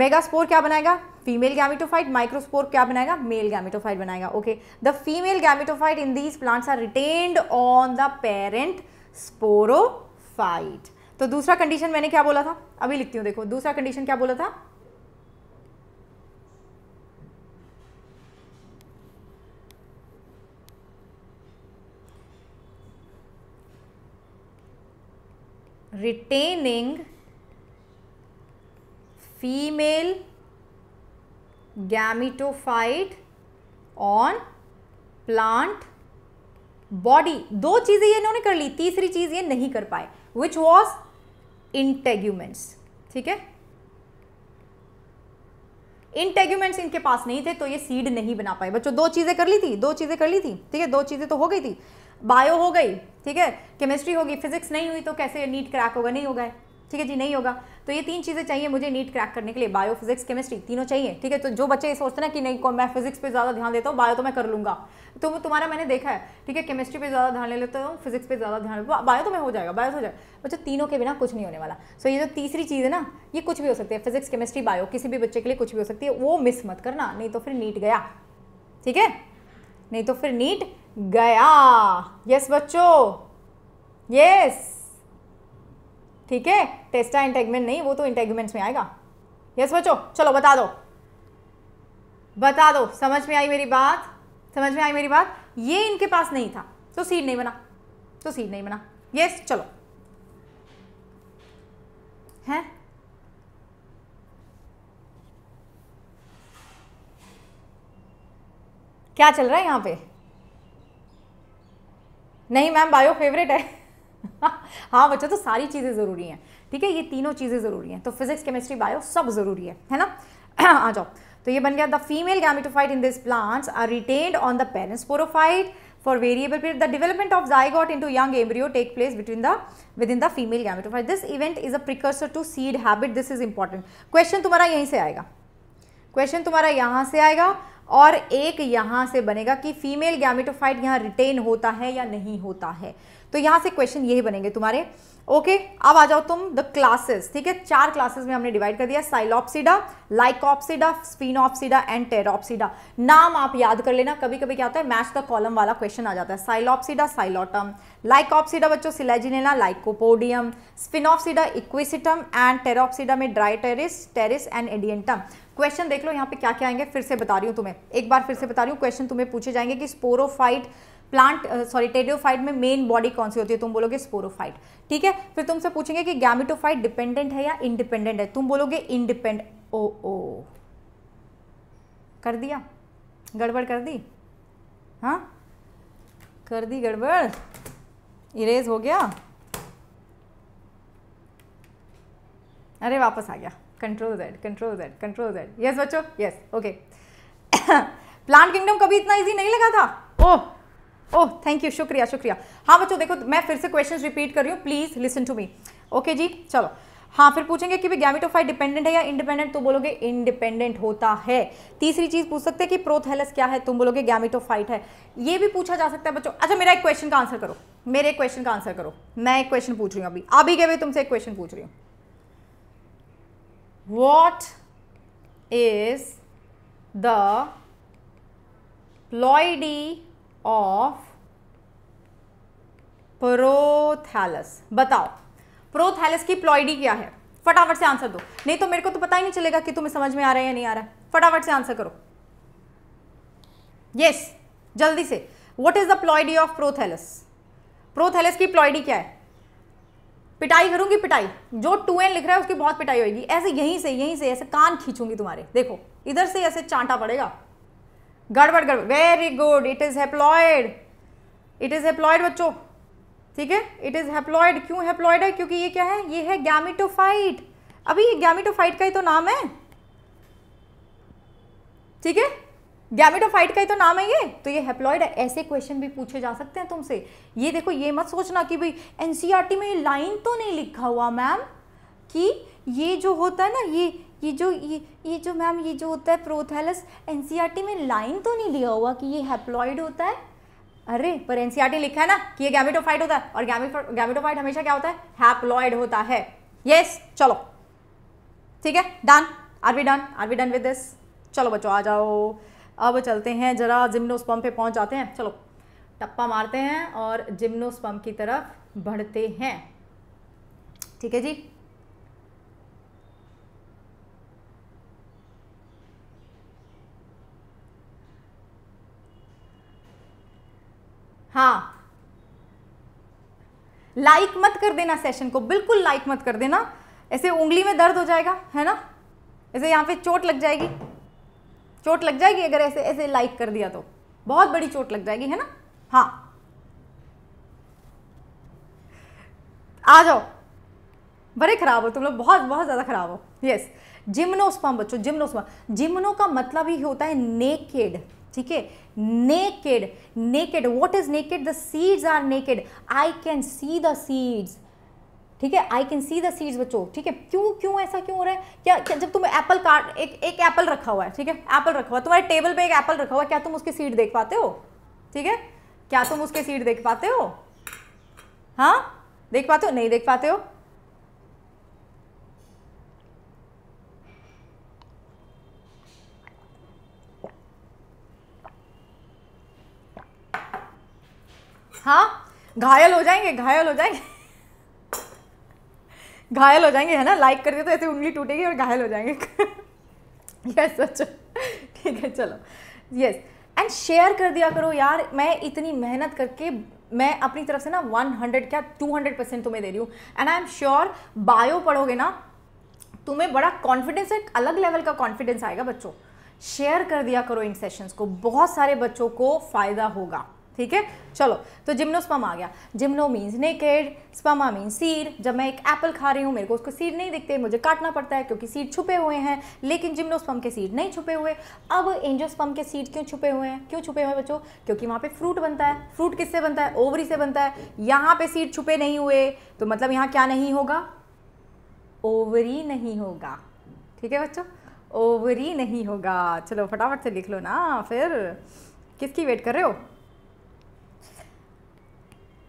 मेगास्पोर क्या बनाएगा फीमेल गैमिटोफाइट माइक्रोस्पोर क्या बनाएगा मेल गैमिटोफाइट बनाएगा okay the female gametophyte in these plants are retained on the parent sporophyte तो दूसरा condition मैंने क्या बोला था अभी लिखती हूँ देखो दूसरा कंडीशन क्या बोला था retaining female gametophyte on plant body दो चीज़ें ये इन्होंने कर ली तीसरी चीज़ ये नहीं कर पाए which was integuments ठीक है इंटेग्यूमेंट्स इनके पास नहीं थे तो ये सीड नहीं बना पाए बच्चों दो चीज़ें कर ली थी दो चीज़ें कर ली थी ठीक है दो चीज़ें तो हो गई थी बायो हो गई ठीक है केमिस्ट्री होगी फिजिक्स नहीं हुई तो कैसे नीट क्रैक होगा नहीं होगा ठीक है जी नहीं होगा तो ये तीन चीज़ें चाहिए मुझे नीट क्रैक करने के लिए बायो फिजिक्स केमिस्ट्री तीनों चाहिए ठीक है तो जो बच्चे ये सोचते ना कि नहीं मैं फिजिक्स पे ज़्यादा ध्यान देता हूँ बायो तो मैं कर लूँगा तो वो तुम्हारा मैंने देखा है ठीक है केमिस्ट्री पे ज़्यादा ध्यान ले लेता हूँ फिजिक्स पे ज़्यादा ध्यान बायो तो मैं हो जाएगा बायो हो जाएगा बच्चा तीनों के बिना कुछ नहीं होने वाला सो ये जो तीसरी चीज़ है ना ये कुछ भी हो सकती है फिजिक्स केमिस्ट्री बायो किसी भी बच्चे के लिए कुछ भी हो सकती है वो मिस मत करना नहीं तो फिर नीट गया ठीक है नहीं तो फिर नीट गया यस बच्चो यस ठीक है टेस्टा इंटेगमेंट नहीं वो तो इंटेगमेंट्स में आएगा यस बच्चो चलो बता दो बता दो समझ में आई मेरी बात समझ में आई मेरी बात ये इनके पास नहीं था तो सीड नहीं बना तो सीड नहीं बना यस चलो हैं क्या चल रहा है यहाँ पे नहीं मैम बायो फेवरेट है हाँ बच्चा तो सारी चीज़ें ज़रूरी हैं ठीक है ये तीनों चीज़ें ज़रूरी हैं तो फिजिक्स केमिस्ट्री बायो सब ज़रूरी है है ना आ जाओ तो ये बन गया the female gametophyte in this plants are retain on the parent sporophyte for variable period the development of zygote into young embryo take place between the within the female gametophyte this event is a precursor to seed habit this is important question तुम्हारा यहीं से आएगा question तुम्हारा यहाँ से आएगा और एक यहाँ से बनेगा कि फीमेल गैमेटोफाइट यहाँ रिटेन होता है या नहीं होता है तो यहाँ से क्वेश्चन यही बनेंगे तुम्हारे ओके अब आ जाओ तुम द क्लासेस ठीक है चार क्लासेस में हमने डिवाइड कर दिया साइलॉप्सिडा लाइकॉप्सिडा स्पिनऑप्सिडा एंड टेरोप्सिडा नाम आप याद कर लेना कभी कभी क्या होता है मैच द कॉलम वाला क्वेश्चन आ जाता है साइलॉप्सिडा साइलॉटम लाइकॉप्सिडा बच्चों Selaginella Lycopodium Sphenopsida Equisetum and Pteropsida में Dryopteris Pteris and Adiantum question देख लो यहाँ पे क्या क्या आएंगे फिर से बता रही हूँ तुम्हें एक बार फिर से बता रही हूँ क्वेश्चन तुम्हें पूछे जाएंगे कि स्पोरोफाइट प्लांट सॉरी टेडियोफाइट में मेन बॉडी कौन सी होती है तुम बोलोगे स्पोरोफाइट ठीक है फिर तुमसे पूछेंगे कि गैमिटोफाइट डिपेंडेंट है या इंडिपेंडेंट है तुम बोलोगे इंडिपेंड ओ ओ कर दिया गड़बड़ कर दी हाँ कर दी गड़बड़ इरेज हो गया अरे वापस आ गया control Z control Z control Z yes बच्चो यस ओके प्लांट किंगडम कभी इतना ईजी नहीं लगा था ओह ओह थैंक यू शुक्रिया शुक्रिया हाँ बच्चों देखो मैं फिर से क्वेश्चन रिपीट कर रही हूँ please listen to me okay जी चलो हाँ फिर पूछेंगे कि गैमिटोफाइट डिपेंडेंट है या इंडिपेंडेंट तो बोलोगे इंडिपेंडेंट होता है तीसरी चीज पूछ सकते हैं कि प्रोथेलस क्या है तुम बोलोगे गैमिटोफाइट है ये भी पूछा जा सकता है बच्चों अच्छा मेरा एक क्वेश्चन का आंसर करो मेरे एक क्वेश्चन का आंसर करो मैं एक क्वेश्चन पूछ रही हूँ अभी अभी के भी तुमसे एक क्वेश्चन पूछ रही हूँ what is the ploidy of prothallus बताओ प्रोथैलस की प्लॉइडी क्या है फटाफट से आंसर दो नहीं तो मेरे को तो पता ही नहीं चलेगा कि तुम्हें समझ में आ रहा है या नहीं आ रहा है फटाफट से आंसर करो यस yes, जल्दी से what is the ploidy of prothallus prothallus की प्लॉइडी क्या है पिटाई करूंगी पिटाई जो टू एन लिख रहा है उसकी बहुत पिटाई होगी ऐसे यहीं से यहीं से ऐसे कान खींचूंगी तुम्हारे देखो इधर से ऐसे चांटा पड़ेगा गड़बड़ गड़बड़ very good it is haploid it is haploid बच्चों ठीक है इट इज़ हेप्लॉयड क्यों हेप्लॉयड है क्योंकि ये क्या है ये है गैमिटोफाइट अभी ये गैमिटोफाइट का ही तो नाम है ठीक है गैमेटोफाइट का ही तो नाम है ये तो ये हेप्लॉइड है ऐसे क्वेश्चन भी पूछे जा सकते हैं तुमसे ये देखो ये मत सोचना कि भाई एनसीईआरटी e में ये लाइन तो नहीं लिखा हुआ मैम कि ये जो होता है ना ये ये जो ये ये जो मैम ये जो होता है प्रोथैलस एनसीईआरटी e में लाइन तो नहीं लिया हुआ कि ये हेप्लॉइड होता है अरे पर एनसीईआरटी e लिखा है ना कि ये गैमेटोफाइट होता है और गैमेटोफाइट हमेशा क्या होता है हैप्लॉइड होता है यस yes, चलो ठीक है done are we done are we done with this चलो बच्चों आ जाओ अब चलते हैं ज़रा जिम्नोस्पम पे पहुंच जाते हैं चलो टप्पा मारते हैं और जिम्नोस्पम की तरफ बढ़ते हैं ठीक है जी हाँ लाइक मत कर देना सेशन को बिल्कुल लाइक मत कर देना ऐसे उंगली में दर्द हो जाएगा है ना ऐसे यहाँ पे चोट लग जाएगी चोट लग जाएगी अगर ऐसे ऐसे लाइक कर दिया तो बहुत बड़ी चोट लग जाएगी है ना हाँ आ जाओ बड़े खराब हो तुम लोग बहुत बहुत ज़्यादा खराब हो यस जिम्नोस्पम बच्चों जिम्नोस्पम जिम्नो का मतलब ही होता है नेकेड ठीक है naked naked what is naked the seeds are naked I can see the seeds ठीक है I can see the seeds बच्चो ठीक है क्यों क्यों ऐसा क्यों हो रहा है क्या, क्या जब तुम एप्पल कार्ड एक एक एप्पल रखा हुआ है ठीक है एप्पल रखा हुआ है तुम्हारे टेबल पे एक एप्पल रखा हुआ है क्या तुम उसकी सीड देख पाते हो ठीक है क्या तुम उसके सीड देख पाते हो हाँ देख पाते हो नहीं देख पाते हो हाँ घायल हो जाएंगे घायल हो जाएंगे घायल हो जाएंगे है ना लाइक करके तो ऐसे उंगली टूटेगी और घायल हो जाएंगे यस अच्छा ठीक है चलो यस एंड शेयर कर दिया करो यार मैं इतनी मेहनत करके मैं अपनी तरफ से ना 100 क्या 200 परसेंट तुम्हें दे रही हूँ and I am sure bio पढ़ोगे ना तुम्हें बड़ा कॉन्फिडेंस एक अलग लेवल का कॉन्फिडेंस आएगा बच्चों शेयर कर दिया करो इन सेशंस को बहुत सारे बच्चों को फ़ायदा होगा ठीक है चलो तो जिम्नोस्पम आ गया gymno means naked sperma means seed जब मैं एक एप्पल खा रही हूँ मेरे को उसको सीड नहीं दिखते मुझे काटना पड़ता है क्योंकि सीड छुपे हुए हैं लेकिन जिम्नोस्पम के सीड नहीं छुपे हुए अब एंजोस्पम के सीड क्यों छुपे हुए हैं क्यों छुपे हुए बच्चों क्योंकि वहाँ पे फ्रूट बनता है फ्रूट किससे बनता है ओवरी से बनता है यहाँ पे सीड छुपे नहीं हुए तो मतलब यहाँ क्या नहीं होगा ओवरी नहीं होगा ठीक है बच्चों ओवरी नहीं होगा चलो फटाफट से लिख लो ना फिर किसकी वेट कर रहे हो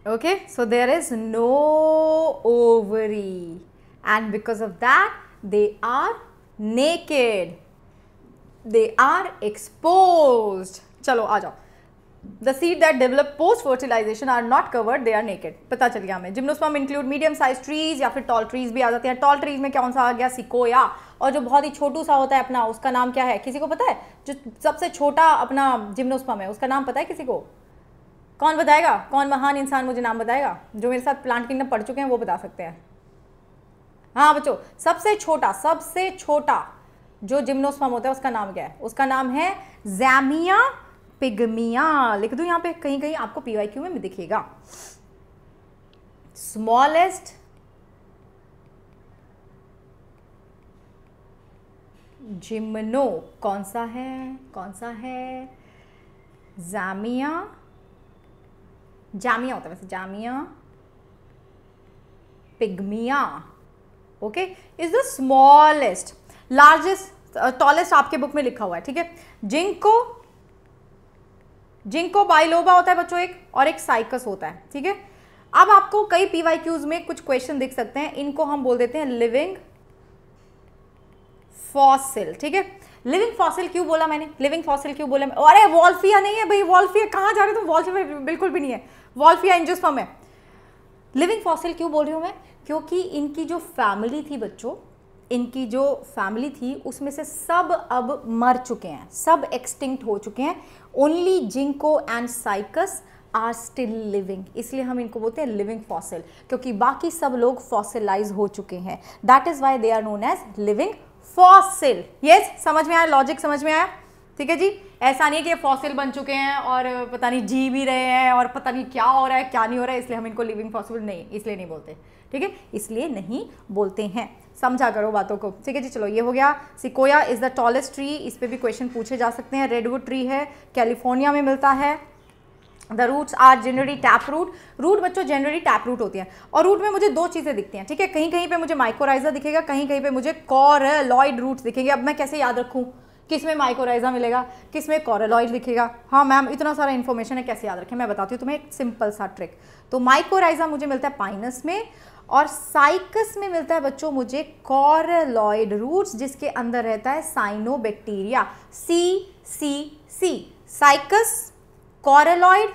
Okay, so there is no ovary and because of that they are naked. They are exposed. चलो आ जाओ the seed that develop post fertilization are not covered they are naked पता चल गया हमें gymnosperm include medium size trees या फिर tall trees भी आ जाती हैं टॉल ट्रीज में कौन सा आ गया सिकोया और जो बहुत ही छोटू सा होता है अपना उसका नाम क्या है किसी को पता है जो सबसे छोटा अपना जिम्नोस्पम है उसका नाम पता है किसी को कौन बताएगा कौन महान इंसान मुझे नाम बताएगा जो मेरे साथ प्लांट किंगडम पढ़ चुके हैं वो बता सकते हैं हाँ बच्चों सबसे छोटा सबसे छोटा जो जिम्नोस्पम होता है उसका नाम क्या है उसका नाम है जैमिया पिगमिया लिख दो यहां पे कहीं कहीं आपको पीवाई क्यू में दिखेगा स्मॉलेस्ट जिम्नो कौन सा है कौन सा है जामिया जामिया होता है वैसे Zamia pygmaea okay is the smallest largest tallest आपके बुक में लिखा हुआ है ठीक है जिंको जिंको बाइलोबा होता है बच्चों एक और एक साइकस होता है ठीक है अब आपको कई पीवाईक्यूज में कुछ क्वेश्चन दिख सकते हैं इनको हम बोल देते हैं लिविंग फॉसिल ठीक है लिविंग फॉसिल क्यों बोला मैंने लिविंग फॉसिल क्यों बोला अरे वॉल्फिया नहीं है भाई वॉल्फिया कहाँ जा रहे हो तुम वॉल्फिया बिल्कुल भी नहीं है वॉल्फिया या है लिविंग फॉसिल क्यों बोल रही हूँ मैं क्योंकि इनकी जो फैमिली थी बच्चों इनकी जो फैमिली थी उसमें से सब अब मर चुके हैं सब एक्सटिंक्ट हो चुके हैं only Ginkgo and Cycas are still living इसलिए हम इनको बोलते हैं लिविंग फॉसिल क्योंकि बाकी सब लोग फॉसिलाइज हो चुके हैं that is why they are known as living fossil yes समझ में आया लॉजिक समझ में आया ठीक है जी ऐसा नहीं है कि ये फॉसिल बन चुके हैं और पता नहीं जी भी रहे हैं और पता नहीं क्या हो रहा है क्या नहीं हो रहा है इसलिए हम इनको लिविंग फॉसिबल नहीं इसलिए नहीं बोलते ठीक है इसलिए नहीं बोलते हैं समझा करो बातों को ठीक है जी चलो ये हो गया Sequoia is the tallest tree इस पर भी क्वेश्चन पूछे जा सकते हैं रेडवुड ट्री है कैलिफोर्निया में मिलता है the roots are generally tap root root बच्चों जनरली टैप रूट होती है और रूट में मुझे दो चीज़ें दिखती हैं ठीक है कहीं कहीं पे मुझे माइक्रोराइजर दिखेगा कहीं कहीं पे मुझे कॉर लॉइड रूट्स दिखेंगे अब मैं कैसे याद रखूँ किस में माइकोराइजा मिलेगा किस में कॉरेलॉइड लिखेगा हाँ मैम इतना सारा इन्फॉर्मेशन है कैसे याद रखें मैं बताती हूँ तुम्हें एक सिंपल सा ट्रिक तो माइकोराइजा मुझे मिलता है पाइनस में और साइकस में मिलता है बच्चों मुझे कॉरेलॉइड रूट्स जिसके अंदर रहता है cyanobacteria C C C Cycas coralloid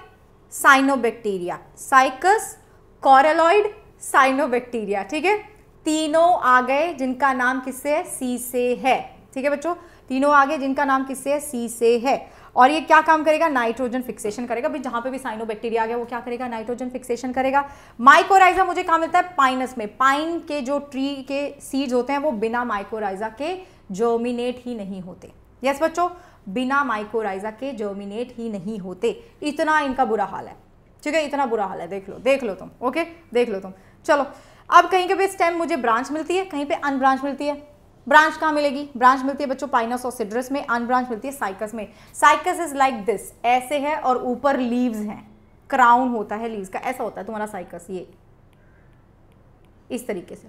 cyanobacteria Cycas coralloid cyanobacteria ठीक है तीनों आ गए जिनका नाम किससे है सी से है ठीक है बच्चों तीनों आगे जिनका नाम किससे है सी से है और ये क्या काम करेगा नाइट्रोजन फिक्सेशन करेगा भाई जहां पे भी बैक्टीरिया आ गया वो क्या करेगा नाइट्रोजन फिक्सेशन करेगा माइकोराइजा मुझे कहा मिलता है पाइनस में पाइन के जो ट्री के सीड्स होते हैं वो बिना माइकोराइजा के जर्मिनेट ही नहीं होते यस बच्चों बिना माइकोराइजा के जर्मिनेट ही नहीं होते इतना इनका बुरा हाल है ठीक है इतना बुरा हाल है देख लो देख लो तुम ओके देख लो तुम चलो अब कहीं के भी स्टेम मुझे ब्रांच मिलती है कहीं पे अनब्रांच मिलती है ब्रांच कहाँ मिलेगी ब्रांच मिलती है बच्चों पाइनस और सिड्रस में अनब्रांच मिलती है साइकस में साइकस इज लाइक दिस ऐसे है और ऊपर लीव्स हैं क्राउन होता है लीव्स का ऐसा होता है तुम्हारा साइकस ये इस तरीके से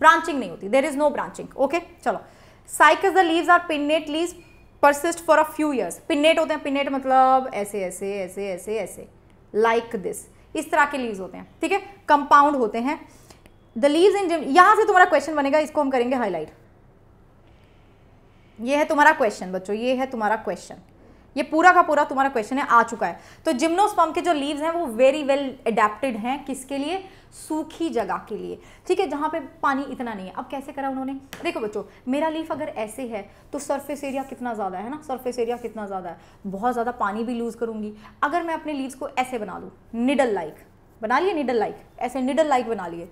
ब्रांचिंग नहीं होती there is no branching okay चलो Cycas the leaves are pinnate leaves persist for a few years pinnate होते हैं पिनेट मतलब ऐसे ऐसे ऐसे ऐसे ऐसे लाइक दिस इस तरह के लीव्स होते हैं ठीक है कंपाउंड होते हैं द लीव्स इन यहां से तुम्हारा क्वेश्चन बनेगा इसको हम करेंगे हाईलाइट ये है तुम्हारा क्वेश्चन बच्चों ये है तुम्हारा क्वेश्चन ये पूरा का पूरा तुम्हारा क्वेश्चन है आ चुका है तो जिम्नोस्पम के जो लीव्स हैं वो वेरी वेल एडेप्टेड हैं किसके लिए सूखी जगह के लिए ठीक है जहाँ पे पानी इतना नहीं है अब कैसे करा उन्होंने देखो बच्चों मेरा लीफ अगर ऐसे है तो सरफेस एरिया कितना ज़्यादा है ना सरफेस एरिया कितना ज़्यादा है बहुत ज़्यादा पानी भी लूज़ करूँगी अगर मैं अपने लीव्स को ऐसे बना लूँ निडल लाइक बना लिए निडल लाइक ऐसे निडल लाइक बना लिए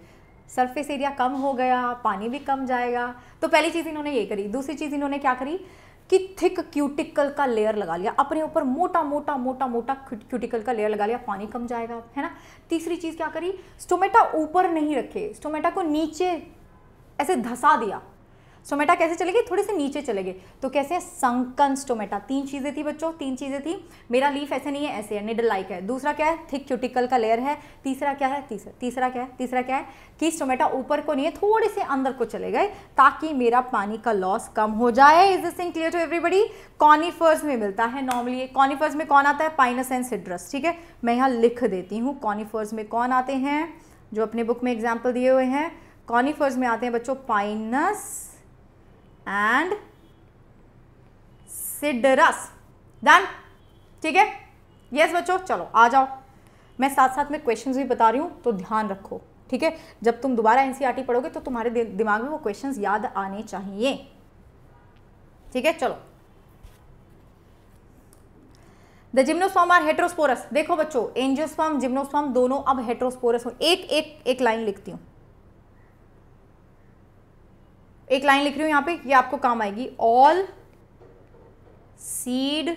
सरफेस एरिया कम हो गया पानी भी कम जाएगा तो पहली चीज़ इन्होंने ये करी दूसरी चीज़ इन्होंने क्या करी कि थिक क्यूटिकल का लेयर लगा लिया अपने ऊपर मोटा मोटा मोटा मोटा क्यूटिकल का लेयर लगा लिया पानी कम जाएगा है ना तीसरी चीज़ क्या करी स्टोमेटा ऊपर नहीं रखे स्टोमेटा को नीचे ऐसे धसा दिया स्टोमेटा कैसे चलेगी थोड़े से नीचे चले गए तो कैसे है संकन स्टोमेटा तीन चीज़ें थी बच्चों तीन चीज़ें थी मेरा लीफ ऐसे नहीं है ऐसे है निडल लाइक है दूसरा क्या है थिक क्यूटिकल का लेयर है तीसरा क्या है तीसरा तीसरा क्या है तीसरा क्या है कि स्टोमेटा ऊपर को नहीं है थोड़े से अंदर को चले गए ताकि मेरा पानी का लॉस कम हो जाए is this thing clear to everybody conifers में मिलता है नॉर्मली कॉनिफर्स में कौन आता है पाइनस एंड सिड्रस ठीक है मैं यहाँ लिख देती हूँ कॉनिफर्स में कौन आते हैं जो अपने बुक में एग्जाम्पल दिए हुए हैं कॉनिफर्स में आते हैं बच्चों पाइनस एंड सिडरस डन ठीक है यस बच्चों चलो आ जाओ मैं साथ साथ में क्वेश्चन भी बता रही हूँ तो ध्यान रखो ठीक है जब तुम दोबारा एनसीईआरटी e पढ़ोगे तो तुम्हारे दिमाग में वो क्वेश्चन याद आने चाहिए ठीक है चलो द जिम्नोस्पॉम आर हेट्रोस्पोरस देखो बच्चों एंजियोस्पॉम जिम्नोस्पॉम दोनों अब हेट्रोस्पोरस हो एक एक एक लाइन लिखती हूँ एक लाइन लिख रही हूँ यहाँ पे ये आपको काम आएगी ऑल सीड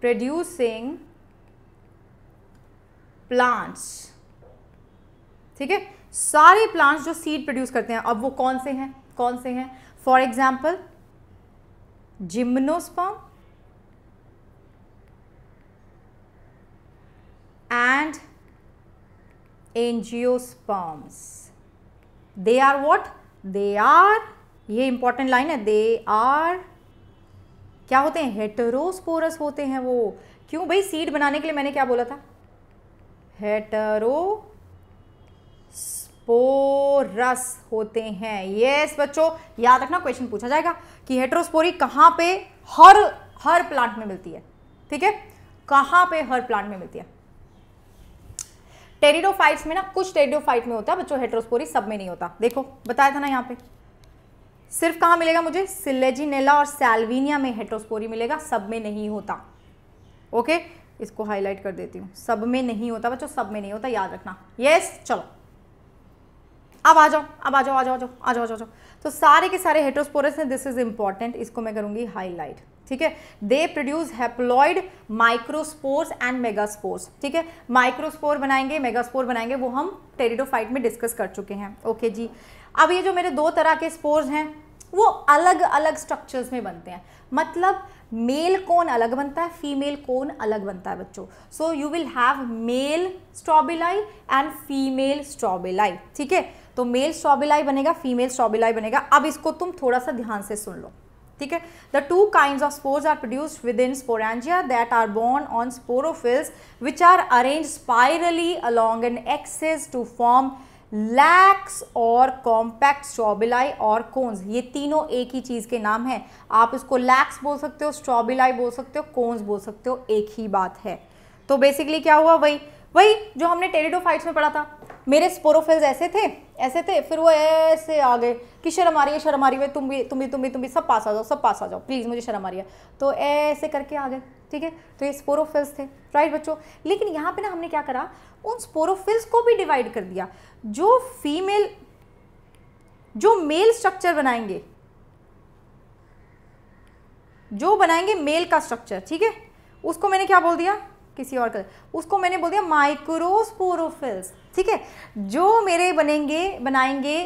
प्रोड्यूसिंग प्लांट्स ठीक है सारे प्लांट्स जो सीड प्रोड्यूस करते हैं अब वो कौन से हैं कौन से हैं for example gymnosperm and angiosperms. They are what they are ये इंपॉर्टेंट लाइन है दे आर क्या होते हैं हेटरोस्पोरस होते हैं वो क्यों भाई सीड बनाने के लिए मैंने क्या बोला था हेटरोस्पोरस होते हैं यस बच्चों याद रखना क्वेश्चन पूछा जाएगा कि हेटरोस्पोरी कहाँ पे हर हर प्लांट में मिलती है ठीक है कहां पे हर प्लांट में मिलती है टेरिडोफाइट्स में ना कुछ टेरिडोफाइट में होता है बच्चों हेट्रोस्पोरी सब में नहीं होता देखो बताया था ना यहाँ पे सिर्फ कहाँ मिलेगा मुझे सिलेजिनेला और सैल्विनिया में हेट्रोस्पोरी मिलेगा सब में नहीं होता ओके इसको हाईलाइट कर देती हूँ सब में नहीं होता बच्चों सब में नहीं होता याद रखना यस चलो अब आ जाओ अब आ जाओ आ जाओ आ जाओ आ जाओ आ जाओ तो सारे के सारे हेट्रोस्पोरस हैं दिस इज इंपॉर्टेंट इसको मैं करूँगी हाईलाइट ठीक है they produce haploid microspores and megaspores ठीक है माइक्रोस्पोर बनाएंगे मेगास्पोर बनाएंगे वो हम टेरिडोफाइट में डिस्कस कर चुके हैं ओके जी अब ये जो मेरे दो तरह के स्पोर्स हैं वो अलग अलग स्ट्रक्चर्स में बनते हैं मतलब मेल कौन अलग बनता है फीमेल कौन अलग बनता है बच्चों so you will have male strobili and female strobili ठीक है तो मेल स्ट्रॉबेलाई बनेगा फीमेल स्ट्रॉबेलाई बनेगा अब इसको तुम थोड़ा सा ध्यान से सुन लो ठीक है the two kind of spores are produced within sporangia that are borne on sporophylls which are arrange spirally along an axis to form lax और कॉम्पैक्ट स्ट्रॉबिलाई और कोन्स ये तीनों एक ही चीज़ के नाम हैं आप इसको लैक्स बोल सकते हो स्ट्रॉबिलाई बोल सकते हो कोन्स बोल सकते हो एक ही बात है तो बेसिकली क्या हुआ वही वही जो हमने टेरिडोफाइट्स में पढ़ा था मेरे स्पोरोफिल्स ऐसे थे ऐसे थे फिर वो ऐसे आ गए कि शर्म आ रही है शर्म आ रही है तुम भी तुम भी तुम भी तुम भी सब पास आ जाओ सब पास आ जाओ प्लीज़ मुझे शर्म आ रही है तो ऐसे करके आ गए ठीक है तो ये स्पोरोफिल्स थे राइट बच्चों लेकिन यहाँ पे ना हमने क्या करा उन स्पोरोफिल्स को भी डिवाइड कर दिया जो फीमेल जो मेल स्ट्रक्चर बनाएंगे जो बनाएंगे मेल का स्ट्रक्चर ठीक है उसको मैंने क्या बोल दिया किसी और का उसको मैंने बोल दिया माइक्रोस्पोरोफिल्स ठीक है जो मेरे बनेंगे बनाएंगे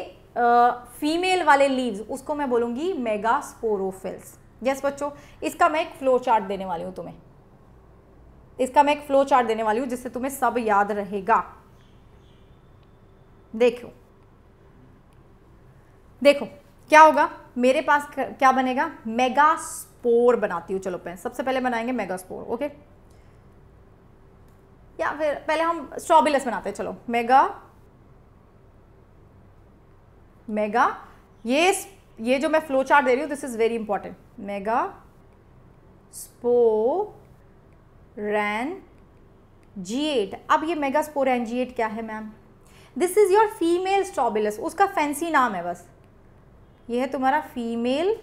फीमेल वाले लीव्स उसको मैं बोलूंगी मेगा स्पोरोफिल्स यस बच्चों इसका मैं एक फ्लो चार्ट देने वाली हूँ तुम्हें इसका मैं एक फ्लो चार्ट देने वाली हूँ जिससे तुम्हें सब याद रहेगा देखो देखो क्या होगा मेरे पास क्या बनेगा मेगा स्पोर बनाती हूँ चलो पेन सबसे पहले बनाएंगे मेगा स्पोर ओके या फिर पहले हम स्ट्रॉबेरीलेस बनाते हैं चलो मेगा मेगा ये ये जो मैं फ्लो चार्ट दे रही हूँ this is very important megasporangiate अब ये megasporangiate क्या है ma'am this is your female strobilus उसका फैंसी नाम है बस ये है तुम्हारा फीमेल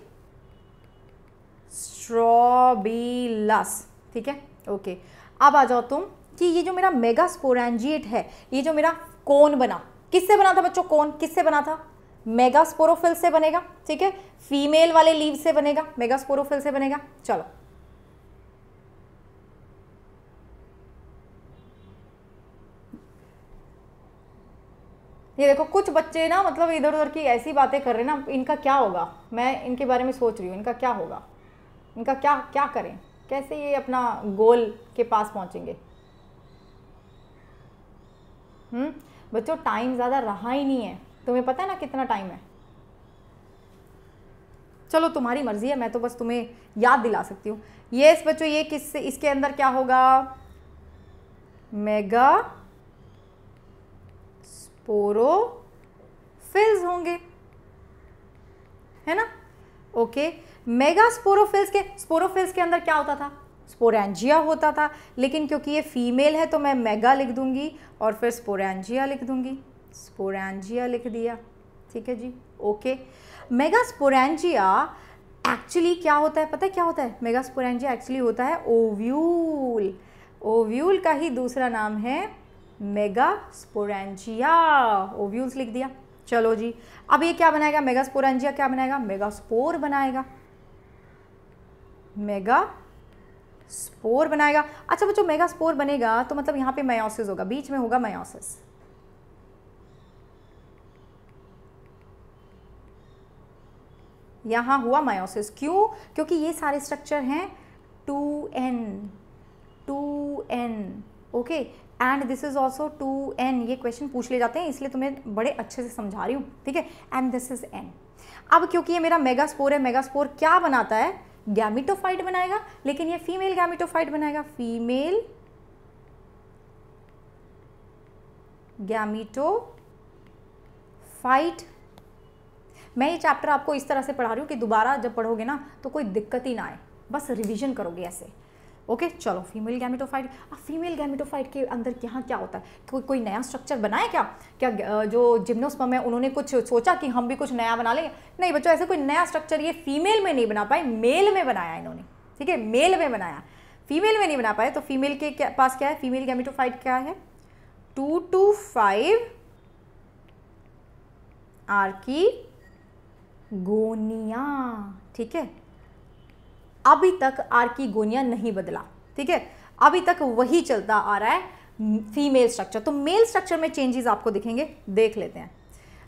स्ट्रॉबिलस ठीक है ओके अब आ जाओ तुम कि ये जो मेरा मेगा स्पोरेंजिएट है ये जो मेरा कोन बना किससे बना था बच्चों कोन किससे बना था मेगा स्पोरोफिल से बनेगा ठीक है फीमेल वाले लीव से बनेगा मेगा स्पोरोफिल से बनेगा चलो ये देखो कुछ बच्चे ना मतलब इधर उधर की ऐसी बातें कर रहे हैं ना इनका क्या होगा मैं इनके बारे में सोच रही हूँ इनका क्या होगा इनका क्या क्या करें कैसे ये अपना गोल के पास पहुँचेंगे हम्म बच्चों टाइम ज़्यादा रहा ही नहीं है तुम्हें पता है ना कितना टाइम है चलो तुम्हारी मर्ज़ी है मैं तो बस तुम्हें याद दिला सकती हूँ ये इस बच्चों ये किस इसके अंदर क्या होगा मेगा फिल्स होंगे है ना ओके मेगा स्पोरोफिल्स के स्पोरोफिल्स के अंदर क्या होता था स्पोरेंजिया होता था लेकिन क्योंकि ये फीमेल है तो मैं मेगा लिख दूंगी और फिर स्पोरेंजिया लिख दूंगी स्पोरेंजिया लिख दिया ठीक है जी ओके मेगा स्पोरेंजिया एक्चुअली क्या होता है पता है क्या होता है मेगा स्पोरेंजिया एक्चुअली होता है ओव्यूल ओव्यूल का ही दूसरा नाम है मेगा स्पोरेंजिया ओव्यूल्स लिख दिया चलो जी अब ये क्या बनाएगा मेगा स्पोरेंजिया क्या बनाएगा मेगा स्पोर बनाएगा मेगा स्पोर बनाएगा अच्छा बच्चों मेगा स्पोर बनेगा तो मतलब यहां पे मायोसिस होगा बीच में होगा मायोसिस यहां हुआ मायोसिस क्यों क्योंकि ये सारे स्ट्रक्चर हैं two N two N okay and this is also two N ये क्वेश्चन पूछ ले जाते हैं इसलिए तुम्हें तो बड़े अच्छे से समझा रही हूं ठीक है एंड दिस इज एन अब क्योंकि ये मेरा मेगा स्पोर है मेगा स्पोर क्या बनाता है गैमिटोफाइट बनाएगा लेकिन ये फीमेल गैमिटोफाइट बनाएगा फीमेल गैमिटो फाइट मैं ये चैप्टर आपको इस तरह से पढ़ा रही हूँ कि दोबारा जब पढ़ोगे ना तो कोई दिक्कत ही ना आए बस रिवीजन करोगे ऐसे ओके चलो फीमेल गैमेटोफाइट अब फीमेल गैमेटोफाइट के अंदर यहाँ क्या होता है कोई कोई नया स्ट्रक्चर बनाया क्या क्या जो जिम्नोस्पम है उन्होंने कुछ सोचा कि हम भी कुछ नया बना लेंगे नहीं बच्चों ऐसे कोई नया स्ट्रक्चर ये फीमेल में नहीं बना पाए मेल में बनाया इन्होंने ठीक है मेल में बनाया फीमेल में नहीं बना पाए तो फीमेल के क्या, पास क्या है फीमेल गैमिटोफाइट क्या है टू टू फाइव आर की गोनिया ठीक है अभी तक आर की गोनिया नहीं बदला ठीक है अभी तक वही चलता आ रहा है फीमेल स्ट्रक्चर तो मेल स्ट्रक्चर में चेंजेस आपको दिखेंगे देख लेते हैं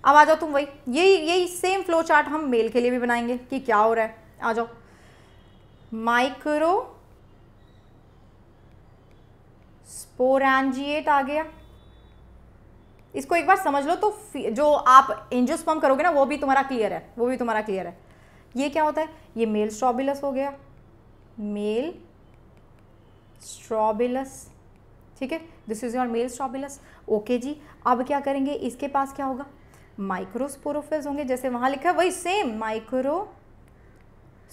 अब आ जाओ तुम वही यही यही सेम फ्लो चार्ट हम मेल के लिए भी बनाएंगे कि क्या हो रहा है आ जाओ माइक्रो स्पोरेंजिएट आ गया इसको एक बार समझ लो तो जो आप एंजियोस्पर्म करोगे ना वो भी तुम्हारा क्लियर है वो भी तुम्हारा क्लियर है ये क्या होता है ये मेल स्ट्रॉबिलस हो गया मेल स्ट्रॉबिलस ठीक है this is your male strobilus okay जी अब क्या करेंगे इसके पास क्या होगा माइक्रोस्पोरोफिल्स होंगे जैसे वहां लिखा है वही सेम माइक्रो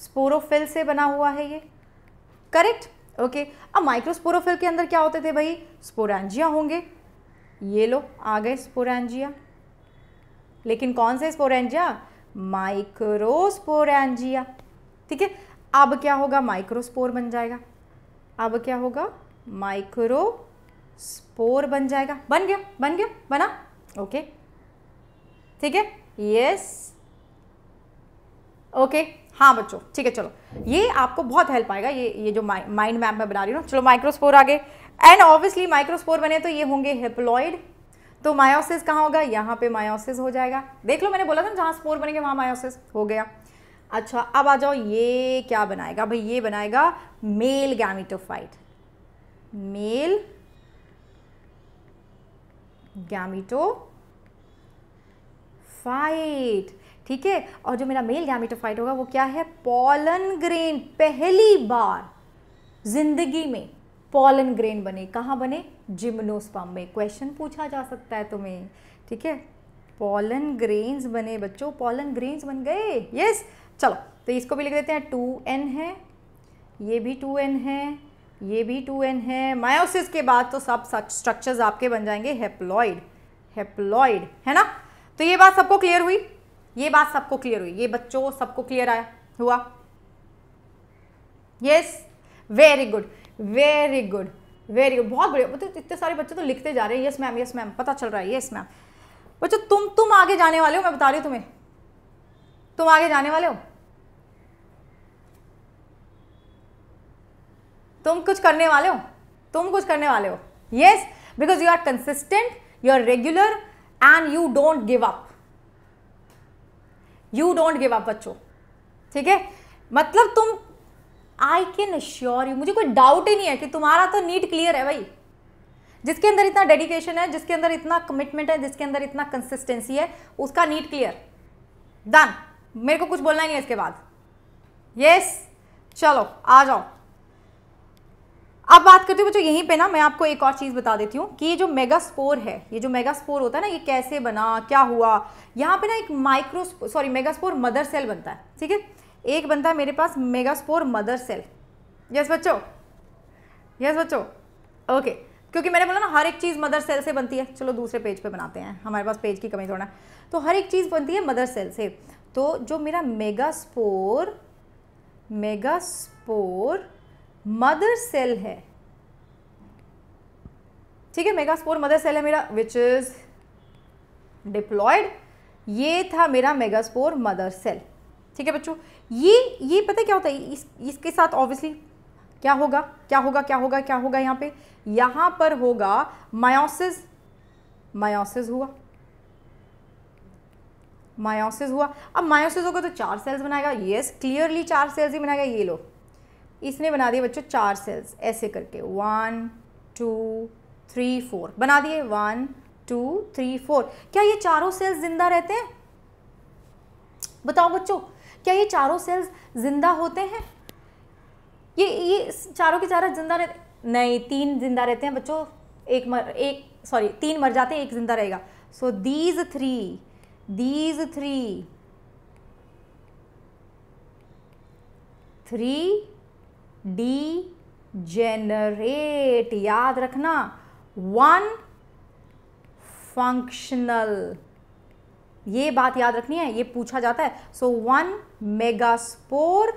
स्पोरोफिल से बना हुआ है ये करेक्ट ओके okay. अब माइक्रोस्पोरोफिल के अंदर क्या होते थे भाई स्पोरेंजिया होंगे ये लो आ गए स्पोरेंजिया लेकिन कौन से स्पोरेंजिया माइक्रोस्पोरेंजिया ठीक है अब क्या होगा माइक्रोस्पोर बन जाएगा अब क्या होगा माइक्रोस्पोर बन जाएगा बन गया बन गया बना ओके ठीक है यस ओके हाँ बच्चों ठीक है चलो ये आपको बहुत हेल्प आएगा ये ये जो माइंड मैप में बना रही हूँ चलो माइक्रोस्पोर आगे एंड ऑब्वियसली माइक्रोस्पोर बने तो ये होंगे हेप्लॉइड तो मायोसिस कहाँ होगा यहाँ पे मायोसिस हो जाएगा देख लो मैंने बोला था ना जहाँ स्पोर बनेंगे वहाँ मायोसिस हो गया अच्छा अब आ जाओ ये क्या बनाएगा भाई ये बनाएगा male gametophyte male gametophyte ठीक है और जो मेरा मेल गैमिटोफाइट होगा वो क्या है पॉलन ग्रेन पहली बार जिंदगी में पॉलन ग्रेन बने कहाँ बने जिम्नोस्पम में क्वेश्चन पूछा जा सकता है तुम्हें ठीक है पॉलन ग्रेन्स बने बच्चों पॉलन ग्रेन्स बन गए यस yes! चलो तो इसको भी लिख देते हैं टू एन है ये भी टू एन है ये भी टू एन है मायोसिस के बाद तो सब स्ट्रक्चर्स आपके बन जाएंगे हेप्लॉइड हेप्लॉइड है ना तो ये बात सबको क्लियर हुई ये बात सबको क्लियर हुई ये बच्चों सबको क्लियर आया हुआ yes very good very good very good बहुत बढ़िया मतलब इतने सारे बच्चे तो लिखते जा रहे हैं यस मैम यस मैम पता चल रहा है यस मैम बच्चों तुम तुम आगे जाने वाले हो मैं बता रही हूँ तुम्हें तुम आगे जाने वाले हो तुम कुछ करने वाले हो तुम कुछ करने वाले हो yes because you are consistent you are regular and you don't give up you don't give up बच्चों ठीक है मतलब तुम आई कैन श्योर यू मुझे कोई डाउट ही नहीं है कि तुम्हारा तो नीट क्लियर है भाई जिसके अंदर इतना डेडिकेशन है जिसके अंदर इतना कमिटमेंट है जिसके अंदर इतना कंसिस्टेंसी है उसका नीट क्लियर डन मेरे को कुछ बोलना ही नहीं इसके बाद यस चलो आ जाओ अब बात करते हुए बच्चों यहीं पे ना मैं आपको एक और चीज़ बता देती हूँ कि ये जो मेगा स्पोर है ये जो मेगा स्पोर होता है ना ये कैसे बना क्या हुआ यहाँ पे ना एक micro sorry megaspore mother cell बनता है ठीक है एक बनता है मेरे पास megaspore mother cell yes बच्चों यस बच्चों ओके क्योंकि मैंने बोला ना हर एक चीज़ मदर सेल से बनती है चलो दूसरे पेज पर पे बनाते हैं हमारे पास पेज की कमी थोड़ा तो हर एक चीज़ बनती है मदर सेल से तो जो मेरा मेगास्पोर मेगास्पोर मदर सेल है ठीक है मेगास्पोर मदर सेल है मेरा विच इज डिप्लॉयड ये था मेरा मेगास्पोर मदर सेल ठीक है बच्चों ये ये पता क्या होता है इस इसके साथ ऑब्वियसली क्या होगा क्या होगा क्या होगा क्या होगा यहाँ पे यहाँ पर होगा मायोसिस मायोसिस हुआ मायोसिस हुआ अब मायोसिस होगा तो चार सेल्स बनाएगा येस क्लियरली चार सेल्स ही बनाएगा ये लो इसने बना दिए बच्चों चार सेल्स ऐसे करके वन टू थ्री फोर बना दिए वन टू थ्री फोर क्या ये चारों सेल्स जिंदा रहते हैं बताओ बच्चों क्या ये चारों सेल्स जिंदा होते हैं ये ये चारों के चारों जिंदा रहते नहीं तीन जिंदा रहते हैं बच्चों एक मर एक सॉरी तीन मर जाते हैं एक जिंदा रहेगा so these three these three three degenerate याद रखना वन फंक्शनल ये बात याद रखनी है ये पूछा जाता है सो वन मेगास्पोर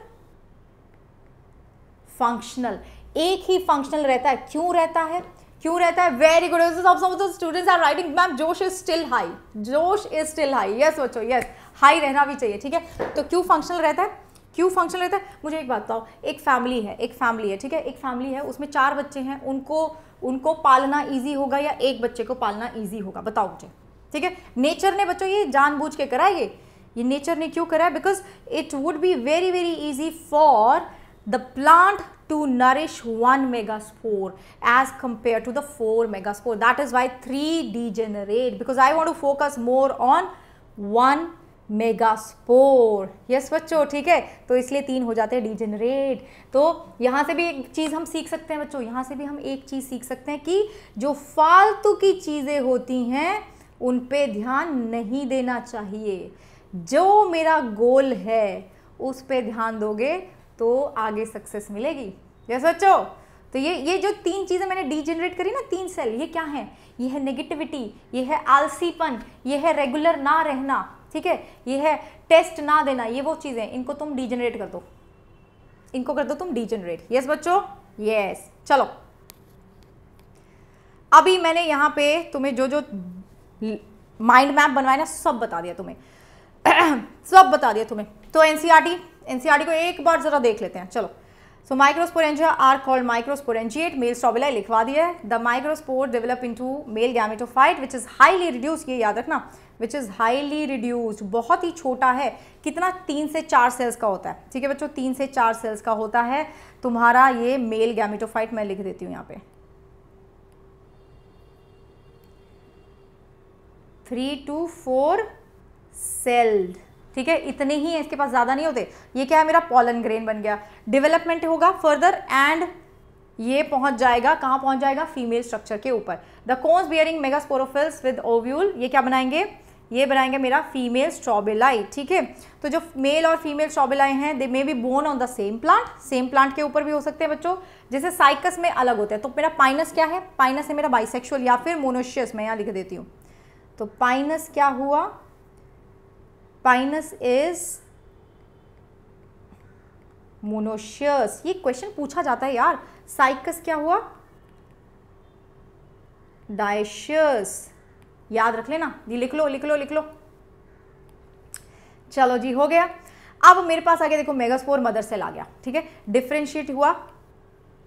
फंक्शनल एक ही फंक्शनल रहता है क्यों रहता है क्यों रहता है वेरी गुड आप समझो स्टूडेंट्स आर राइटिंग मैम जोश इज स्टिल हाई जोश इज स्टिल हाई यस बच्चों यस हाई रहना भी चाहिए ठीक है तो क्यों फंक्शनल रहता है क्यों फंक्शनल रहता है मुझे एक बात बताओ एक फैमिली है एक फैमिली है ठीक है एक फैमिली है उसमें चार बच्चे हैं उनको उनको पालना ईजी होगा या एक बच्चे को पालना ईजी होगा बताओ मुझे ठीक है नेचर ने बच्चों ये जानबूझ के करा ये ये नेचर ने क्यों करा है because it would be very very easy for the plant to nourish 1 megaspore as compared to the 4 megaspore. That is why 3 degenerate because I want to focus more on 1 megaspore yes बच्चों ठीक है तो इसलिए तीन हो जाते हैं degenerate तो यहाँ से भी एक चीज़ हम सीख सकते हैं बच्चों यहाँ से भी हम एक चीज़ सीख सकते हैं कि जो फालतू की चीज़ें होती हैं उन पे ध्यान नहीं देना चाहिए जो मेरा गोल है उस पे ध्यान दोगे तो आगे सक्सेस मिलेगी यस बच्चो तो ये ये जो तीन चीज़ें मैंने डी करी ना तीन सेल ये क्या है ये है नेगेटिविटी ये है आलसीपन ये है रेगुलर ना रहना ठीक है ये है टेस्ट ना देना ये वो चीज़ें इनको तुम डी कर दो इनको कर दो तुम डी जनरेट यस बच्चो यस चलो अभी मैंने यहां पे तुम्हें जो जो माइंड मैप बनवाया ना सब बता दिया तुम्हें सब बता दिया तुम्हें तो एनसीआरटी एनसीईआरटी को एक बार जरा देख लेते हैं चलो so microsporangia are called microsporangiate male strobili लिखवा दिया है the microspore develop into male gametophyte which is highly reduce ये याद रखना विच इज़ हाईली रिड्यूस बहुत ही छोटा है कितना तीन से चार सेल्स का होता है ठीक है बच्चों तीन से चार सेल्स का होता है तुम्हारा ये मेल गैमेटोफाइट मैं लिख देती हूँ यहाँ पे थ्री टू फोर सेल्ड ठीक है इतने ही हैं इसके पास ज़्यादा नहीं होते ये क्या है मेरा पॉलन ग्रेन बन गया डेवलपमेंट होगा फर्दर एंड ये पहुंच जाएगा कहाँ पहुंच जाएगा फीमेल स्ट्रक्चर के ऊपर the cones bearing megasporophylls with ovule ये क्या बनाएंगे ये बनाएंगे मेरा फीमेल स्ट्रॉबेलाई ठीक है तो जो मेल और फीमेल स्ट्रॉबेलाई हैं they may be borne on the same plant same plant के ऊपर भी हो सकते हैं बच्चों जैसे साइकस में अलग होते हैं तो मेरा पाइनस क्या है पाइनस है मेरा बाइसेक्शुअल या फिर मोनोशियस मैं यहाँ लिख देती हूँ तो पाइनस क्या हुआ स्पाइनस इज मोनोशियस ये क्वेश्चन पूछा जाता है यार साइकस क्या हुआ डायशियस याद रख लेना जी लिख लो लिख लो लिख लो चलो जी हो गया अब मेरे पास आगे देखो मेगास्पोर मदर सेल आ गया ठीक है डिफ्रेंशिएट हुआ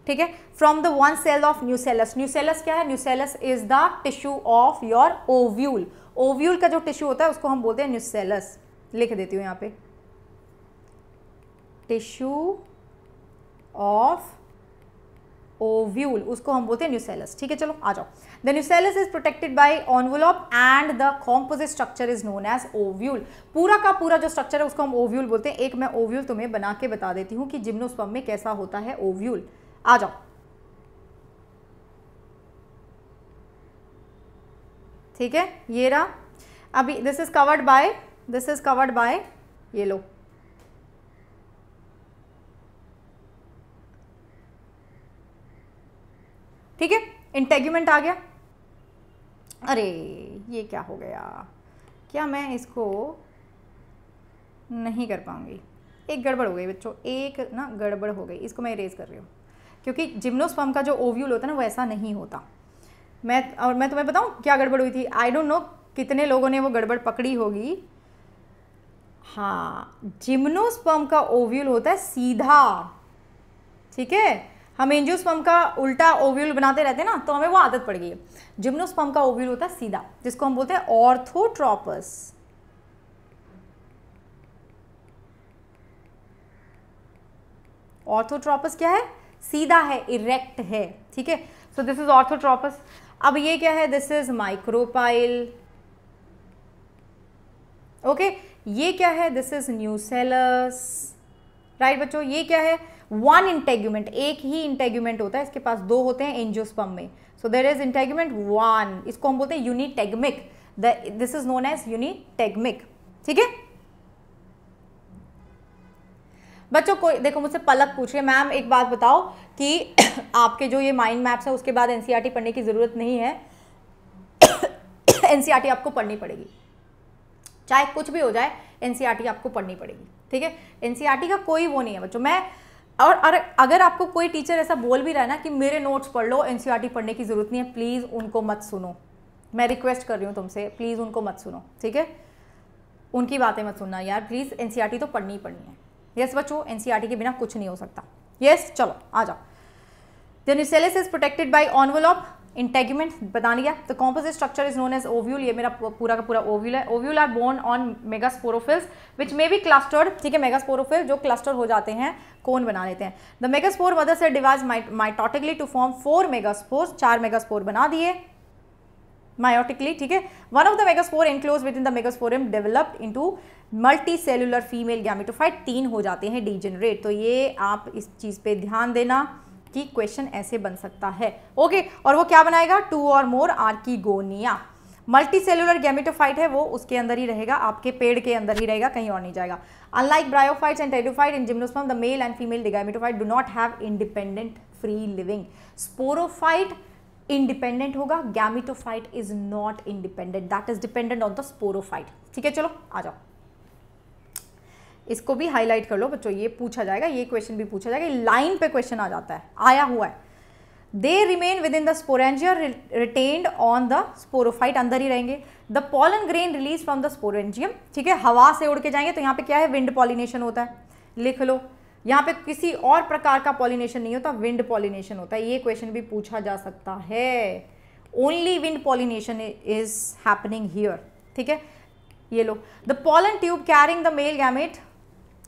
ठीक है from the one cell of nucellus nucellus क्या है nucellus is the tissue of your ovule ovule का जो टिश्यू होता है उसको हम बोलते हैं न्यूसेलस लिख देती हूँ यहाँ पे टिश्यू ऑफ ओव्यूल उसको हम बोलते हैं न्यूसेलस ठीक है चलो आ जाओ the nucellus is protected by envelope and the composite structure is known as ovule पूरा का पूरा जो स्ट्रक्चर है उसको हम ओव्यूल बोलते हैं एक मैं ओव्यूल तुम्हें बना के बता देती हूँ कि जिम्नोस्पर्म में कैसा होता है ओव्यूल आ जाओ ठीक है ये रहा अभी this is covered by this is covered by yellow ठीक है इंटेग्यूमेंट आ गया अरे ये क्या हो गया क्या मैं इसको नहीं कर पाऊंगी एक गड़बड़ हो गई बच्चों एक ना गड़बड़ हो गई इसको मैं इरेज कर रही हूँ क्योंकि जिम्नोस्पर्म का जो ओव्यूल होता है ना वो ऐसा नहीं होता मैं और मैं तुम्हें बताऊँ क्या गड़बड़ हुई थी आई डोंट नो कितने लोगों ने वो गड़बड़ पकड़ी होगी हाँ जिम्नोस्पर्म का ओव्यूल होता है सीधा ठीक है हम एंजियोस्पर्म का उल्टा ओव्यूल बनाते रहते हैं ना तो हमें वो आदत पड़ गई है जिम्नोस्पर्म का ओव्यूल होता है सीधा जिसको हम बोलते हैं ऑर्थोट्रॉपस ऑर्थोट्रॉपस क्या है सीधा है इरेक्ट है ठीक है सो दिस इज ऑर्थोट्रॉपस अब ये क्या है this is micropyle okay okay? ये क्या है this is nucellus right बच्चों ये क्या है वन इंटेग्यूमेंट एक ही इंटेग्यूमेंट होता है इसके पास दो होते हैं एंजियोस्पम में so there is integument one इसको हम बोलते हैं unitegmic this is known as unitegmic ठीक है बच्चों को देखो मुझसे पलक पूछ रहे मैम एक बात बताओ कि आपके जो ये माइंड मैप्स है उसके बाद एनसीईआरटी e पढ़ने की ज़रूरत नहीं है एनसीईआरटी e आपको पढ़नी पड़ेगी चाहे कुछ भी हो जाए एनसीईआरटी e आपको पढ़नी पड़ेगी ठीक है एनसीईआरटी e का कोई वो नहीं है बच्चों मैं और अगर आपको कोई टीचर ऐसा बोल भी रहा है ना कि मेरे नोट्स पढ़ लो एनसीईआरटी e पढ़ने की ज़रूरत नहीं है प्लीज़ उनको मत सुनो मैं रिक्वेस्ट कर रही हूँ तुमसे प्लीज़ उनको मत सुनो ठीक है उनकी बातें मत सुनना यार प्लीज़ एन तो पढ़नी ही पढ़नी है यस बच्चो एन के बिना कुछ नहीं हो सकता यस चलो आ जाओ the nucellus is protected by envelope integument बता दिया तो composite structure is known as ovule ये मेरा पूरा का पूरा ओव्यूल है ovule are borne on megasporophylls which may be clustered ठीक है मेगास्पोरोफिल जो क्लस्टर हो जाते हैं कोन बना लेते हैं द मेगास्पोर मदर से divides mitotically to form four megaspore चार मेगास्पोर बना दिए मायोटिकली ठीक है one of the megaspore enclosed within the megasporangium developed into multicellular female gametophyte तीन हो जाते हैं डीजनरेट तो ये आप इस चीज़ पे ध्यान देना कि क्वेश्चन ऐसे बन सकता है ओके और वो क्या बनाएगा टू और more archegonia multicellular gametophyte है वो उसके अंदर ही रहेगा आपके पेड़ के अंदर ही रहेगा कहीं और नहीं जाएगा unlike bryophytes and pteridophyte in gymnosperm the male and female gametophyte do not have independent free living sporophyte independent होगा gametophyte is not independent that is dependent on the sporophyte ठीक है चलो आ जाओ इसको भी हाईलाइट कर लो बच्चों ये पूछा जाएगा ये क्वेश्चन भी पूछा जाएगा लाइन पे क्वेश्चन आ जाता है आया हुआ है they remain within the sporangia retained on the sporophyte अंदर ही रहेंगे the pollen grain release from the sporangium ठीक है हवा से उड़ के जाएंगे तो यहाँ पे क्या है विंड पॉलिनेशन होता है लिख लो यहाँ पे किसी और प्रकार का पॉलिनेशन नहीं होता विंड पॉलिनेशन होता है ये क्वेश्चन भी पूछा जा सकता है only wind pollination is happening here ठीक है ये लो the pollen tube carrying the male gamete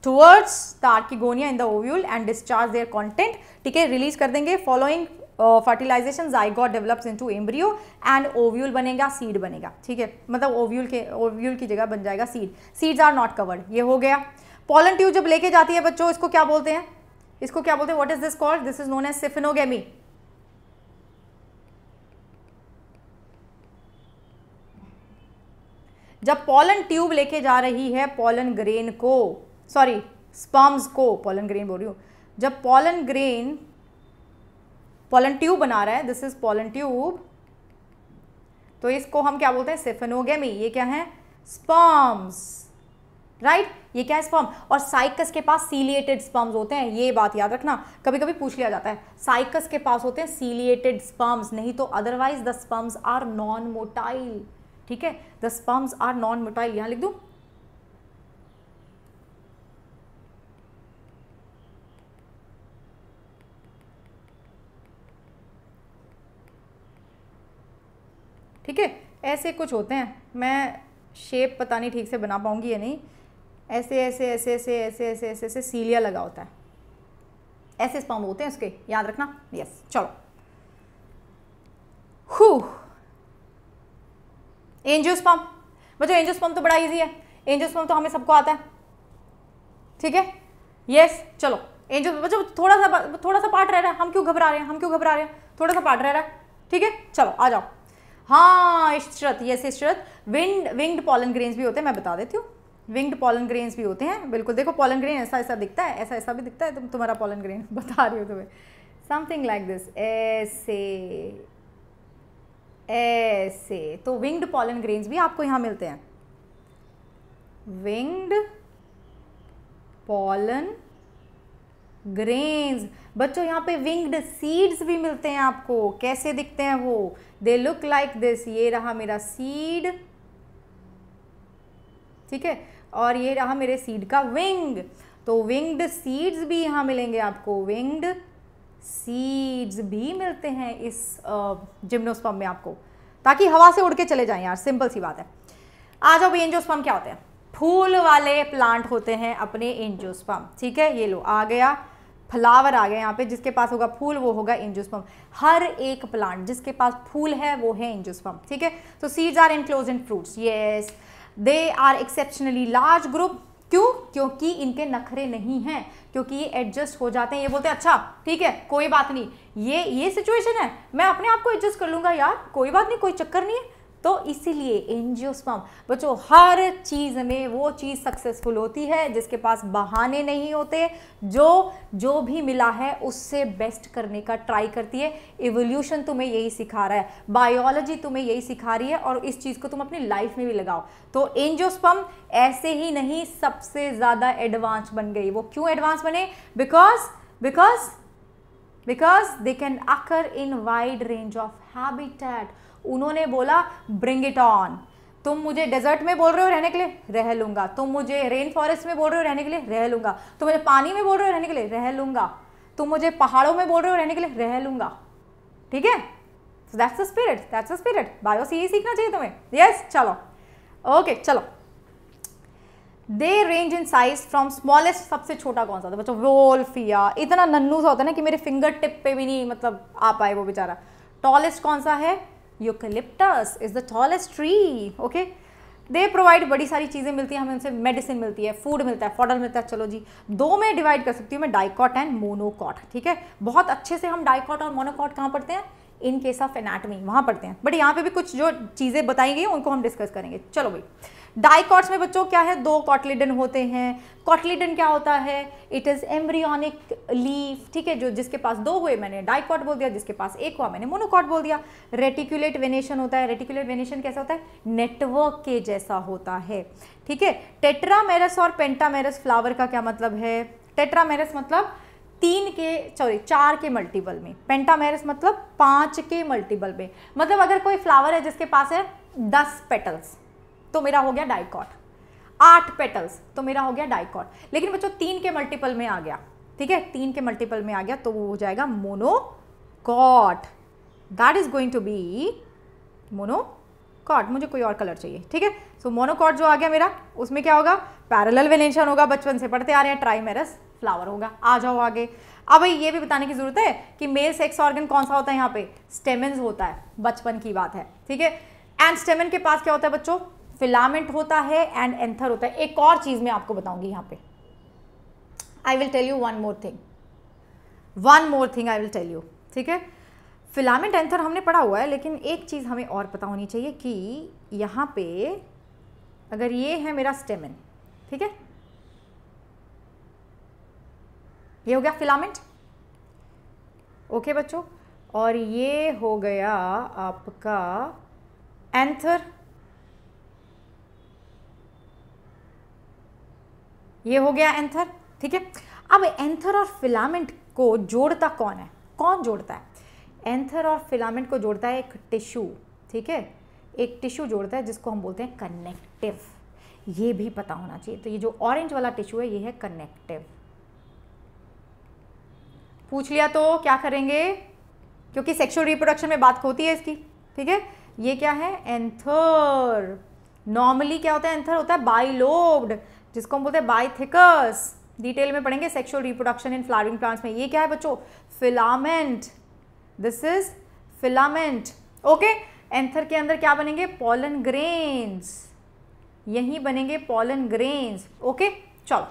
towards the archegonia in the ovule and discharge their content ठीक है release कर देंगे following fertilisation zygote develops into embryo and ovule बनेगा seed बनेगा ठीक है मतलब ओव्यूल के ओव्यूल की जगह बन जाएगा seed seeds are not covered ये हो गया पॉलन ट्यूब जब लेके जाती है बच्चों इसको क्या बोलते हैं इसको क्या बोलते हैं what is this called this is known as siphonogamy जब पॉलन ट्यूब लेके जा रही है पॉलन ग्रेन को सॉरी स्पर्म्स को पॉलन ग्रेन बोल रही हूँ जब पॉलन ग्रेन पॉलन ट्यूब बना रहा है दिस इज पॉलन ट्यूब तो इसको हम क्या बोलते हैं सेफेनोगेमी ये क्या है स्पर्म्स राइट right? ये क्या है स्पर्म और साइकस के पास सीलिएटेड स्पर्म्स होते हैं ये बात याद रखना कभी कभी पूछ लिया जाता है साइकस के पास होते हैं सीलिएटेड स्पर्म्स नहीं तो otherwise the sperms are non motile ठीक है the sperms are non motile यहां लिख दूँ ठीक है ऐसे कुछ होते हैं मैं शेप पता नहीं ठीक से बना पाऊंगी या नहीं ऐसे ऐसे ऐसे ऐसे ऐसे ऐसे ऐसे ऐसे सीलिया लगा होता है ऐसे स्पॉम्ब होते हैं उसके याद रखना यस चलो हु एंजियोस्पम बच्चों एंजियोस्पम तो बड़ा इजी है एंजियोस्पम तो हमें सबको आता है ठीक है यस चलो एंजो बच्चों थोड़ा सा थोड़ा सा पार्ट रह रहा है हम क्यों घबरा रहे हैं हम क्यों घबरा रहे हैं थोड़ा सा पार्ट रह रहा है ठीक है चलो आ जाओ हाँ Ishrat yes Ishrat wind winged pollen grains भी होते हैं मैं बता देती हूँ विंग्ड पॉलन ग्रेन्स भी होते हैं बिल्कुल देखो पॉलन ग्रेन ऐसा ऐसा दिखता है ऐसा ऐसा भी दिखता है तुम तुम्हारा पॉलन ग्रेन बता रही हो तुम्हें समथिंग लाइक दिस ऐसे ऐसे तो विंग्ड पॉलन ग्रेन्स भी आपको यहाँ मिलते हैं विंग्ड पॉलन ग्रेन्स बच्चों यहाँ पे विंग्ड सीड्स भी मिलते हैं आपको कैसे दिखते हैं वो दे लुक लाइक दिस ये रहा मेरा सीड ठीक है और ये रहा मेरे सीड का विंग तो विंग्ड सीड्स भी यहाँ मिलेंगे आपको विंग्ड सीड्स भी मिलते हैं इस जिम्नोस्पम में आपको ताकि हवा से उड़ के चले जाएं यार सिंपल सी बात है आ जाओ भाई क्या होते हैं फूल वाले प्लांट होते हैं अपने एंजोस्पम ठीक है ये लो आ गया फ्लावर आ गया यहाँ पे जिसके पास होगा फूल वो होगा इंजोस्पम हर एक प्लांट जिसके पास फूल है वो है इंजोस्पम ठीक है तो seeds are enclosed in fruits yes they are exceptionally large group क्यों क्योंकि इनके नखरे नहीं हैं क्योंकि ये एडजस्ट हो जाते हैं ये बोलते हैं अच्छा ठीक है कोई बात नहीं ये ये सिचुएशन है मैं अपने आप को एडजस्ट कर लूंगा यार कोई बात नहीं कोई चक्कर नहीं है तो इसीलिए एंजियोस्पर्म बच्चों हर चीज़ में वो चीज़ सक्सेसफुल होती है जिसके पास बहाने नहीं होते जो जो भी मिला है उससे बेस्ट करने का ट्राई करती है इवोल्यूशन तुम्हें यही सिखा रहा है बायोलॉजी तुम्हें यही सिखा रही है और इस चीज़ को तुम अपनी लाइफ में भी लगाओ तो एंजियोस्पर्म ऐसे ही नहीं सबसे ज़्यादा एडवांस बन गई वो क्यों एडवांस बने because because because they can occur in wide range of habitat उन्होंने बोला ब्रिंग इट ऑन तुम मुझे डेजर्ट में बोल रहे हो रहने के लिए रह लूंगा तुम मुझे रेन फॉरेस्ट में बोल रहे हो रहने के लिए रह लूंगा तुम मुझे पानी में बोल रहे हो रहने के लिए रह लूंगा तुम मुझे पहाड़ों में बोल रहे हो रहने के लिए रह लूंगा ठीक है so that's the spirit that's the spirit bio से यही सीखना चाहिए तुम्हें यस चलो ओके चलो they range in size from smallest सबसे छोटा कौन सा था बच्चों वोल्फिया इतना नन्नू सा होता है ना कि मेरे फिंगर टिप पे भी नहीं मतलब आ पाए वो बेचारा टॉलेस्ट कौन सा है eucalyptus is the tallest tree okay they provide बड़ी सारी चीज़ें मिलती हैं हमें उनसे मेडिसिन मिलती है फूड मिलता है फॉडल मिलता है चलो जी दो में डिवाइड कर सकती हूँ मैं डाइकॉट एंड मोनोकॉट ठीक है बहुत अच्छे से हम डाइकॉट और मोनोकॉट कहाँ पढ़ते हैं इन केस ऑफ एनाटमी वहाँ पढ़ते हैं बट यहाँ पे भी कुछ जो चीज़ें बताई गई उनको हम डिस्कस करेंगे चलो भाई डाइकॉट्स में बच्चों क्या है दो कॉटलिडन होते हैं कॉटलिडन क्या होता है इट इज़ एम्ब्रियोनिक लीफ ठीक है जो जिसके पास दो हुए मैंने डाइकॉट बोल दिया जिसके पास एक हुआ मैंने मोनोकॉट बोल दिया रेटिकुलेट वेनेशन होता है रेटिकुलेट वेनेशन कैसा होता है नेटवर्क के जैसा होता है ठीक है टेट्रामेरस और पेंटामेरस फ्लावर का क्या मतलब है टेट्रामेरस मतलब तीन के सॉरी चार के मल्टीपल में पेंटामेरस मतलब पांच के मल्टीपल में मतलब अगर कोई फ्लावर है जिसके पास है दस पेटल्स तो मेरा हो गया डाइकॉट आठ पेटल्स तो मेरा हो गया डाइकॉट लेकिन बच्चों तीन के मल्टीपल में आ गया ठीक है तीन के मल्टीपल में आ गया तो वो हो जाएगा monocot that is going to be monocot मुझे कोई और कलर चाहिए ठीक है सो मोनोकॉट जो आ गया मेरा उसमें क्या होगा पैरेलल वेनेशन होगा बचपन से पढ़ते आ रहे हैं मेरस फ्लावर होगा आ जाओ आगे अब ये भी बताने की ज़रूरत है कि मेल सेक्स ऑर्गन कौन सा होता है यहाँ पे स्टेमेंस होता है बचपन की बात है ठीक है एंड स्टेमन के पास क्या होता है बच्चों फिलामेंट होता है एंड एंथर होता है एक और चीज़ मैं आपको बताऊंगी यहां पे I will tell you one more thing one more thing I will tell you ठीक है फिलामेंट एंथर हमने पढ़ा हुआ है लेकिन एक चीज़ हमें और पता होनी चाहिए कि यहां पे अगर ये है मेरा स्टेमिन ठीक है ये हो गया फिलामेंट ओके बच्चों और ये हो गया आपका एंथर ये हो गया एंथर ठीक है अब एंथर और फिलामेंट को जोड़ता कौन है कौन जोड़ता है एंथर और फिलामेंट को जोड़ता है एक टिश्यू ठीक है एक टिश्यू जोड़ता है जिसको हम बोलते हैं कनेक्टिव ये भी पता होना चाहिए तो ये जो ऑरेंज वाला टिश्यू है ये है कनेक्टिव पूछ लिया तो क्या करेंगे क्योंकि सेक्सुअल रिप्रोडक्शन में बात होती है इसकी ठीक है ये क्या है एंथर नॉर्मली क्या होता है एंथर होता है बाइलोब्ड जिसको हम बोलते हैं बाइथिकस डिटेल में पढ़ेंगे sexual reproduction in flowering plants में ये क्या है बच्चों filament this is filament okay anther के अंदर क्या बनेंगे पॉलन ग्रेन्स यही बनेंगे पॉलन ग्रेन्स ओके चलो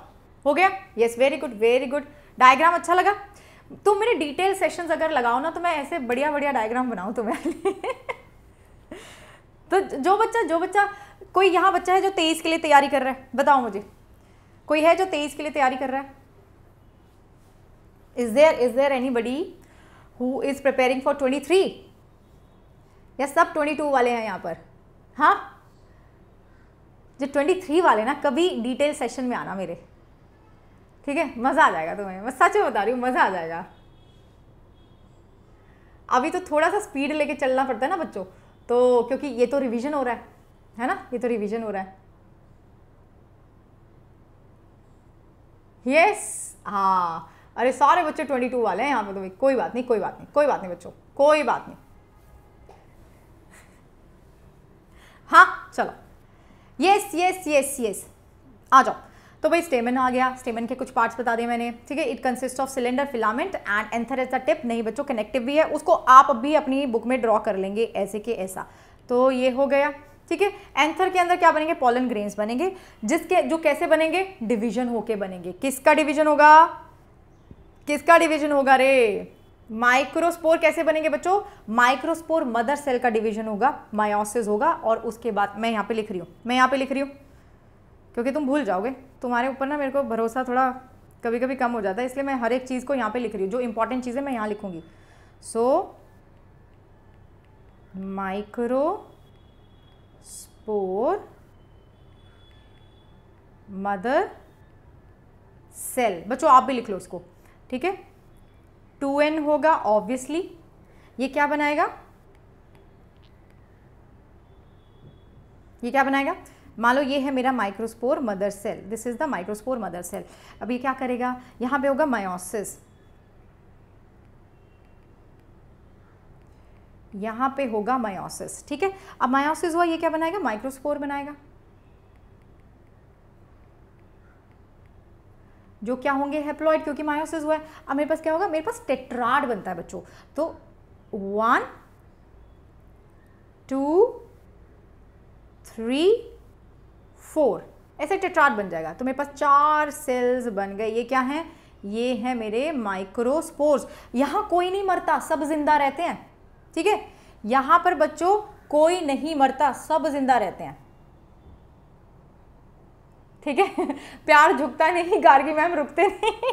हो गया yes very good very good diagram अच्छा लगा तुम मेरे डिटेल सेशन अगर लगाओ ना तो मैं ऐसे बढ़िया बढ़िया डायग्राम बनाऊँ तुम्हें तो जो बच्चा जो बच्चा कोई यहाँ बच्चा है जो तेईस के लिए तैयारी कर रहा है बताओ मुझे कोई है जो तेईस के लिए तैयारी कर रहा है is there is there anybody who is preparing for twenty three या सब ट्वेंटी टू वाले हैं यहाँ पर हाँ जो ट्वेंटी थ्री वाले ना कभी डिटेल सेशन में आना मेरे ठीक है मज़ा आ जाएगा तुम्हें मैं सच में बता रही हूँ मज़ा आ जाएगा अभी तो थोड़ा सा स्पीड लेके चलना पड़ता है ना बच्चों तो क्योंकि ये तो रिवीजन हो रहा है है ना ये तो रिवीजन हो रहा है यस yes, हाँ अरे सारे बच्चे ट्वेंटी टू वाले हैं यहाँ पे तो भाई कोई बात नहीं कोई बात नहीं कोई बात नहीं बच्चों कोई बात नहीं हाँ चलो यस यस यस यस आ जाओ तो भाई स्टेमन आ गया स्टेमन के कुछ पार्ट्स बता दिए मैंने ठीक है it consist of cylinder filament and anther as the tip नहीं बच्चों कनेक्टिव भी है उसको आप अभी अपनी बुक में ड्रॉ कर लेंगे ऐसे के ऐसा तो ये हो गया ठीक है एंथर के अंदर क्या बनेंगे पॉलन ग्रेन्स बनेंगे जिसके जो कैसे बनेंगे डिवीजन होके बनेंगे किसका डिवीजन होगा किसका डिवीजन होगा रे माइक्रोस्पोर कैसे बनेंगे बच्चों माइक्रोस्पोर मदर सेल का डिवीजन होगा मायोसिस होगा और उसके बाद मैं यहाँ पे लिख रही हूँ मैं यहाँ पे लिख रही हूँ क्योंकि तुम भूल जाओगे तुम्हारे ऊपर ना मेरे को भरोसा थोड़ा कभी कभी कम हो जाता है इसलिए मैं हर एक चीज़ को यहाँ पे लिख रही हूँ जो इंपॉर्टेंट चीज़ें मैं यहाँ लिखूंगी so microspore mother cell बच्चों आप भी लिख लो इसको ठीक है टू एन होगा ऑब्वियसली ये क्या बनाएगा ये क्या बनाएगा मान लो ये है मेरा microspore mother cell this is the microspore mother cell अब ये क्या करेगा यहां पे होगा मायोसिस यहां पे होगा मायोसिस ठीक है अब मायोसिस हुआ ये क्या बनाएगा माइक्रोस्पोर बनाएगा जो क्या होंगे हेप्लॉइड क्योंकि मायोसिस हुआ है अब मेरे पास क्या होगा मेरे पास टेट्राड बनता है बच्चों तो वन टू थ्री फोर ऐसे टेट्राड बन जाएगा तो मेरे पास चार सेल्स बन गए ये क्या है ये है मेरे माइक्रोस्पोर्स यहां कोई नहीं मरता सब जिंदा रहते हैं ठीक है यहां पर बच्चों कोई नहीं मरता सब जिंदा रहते हैं ठीक है प्यार झुकता नहीं गार्गी मैम रुकते नहीं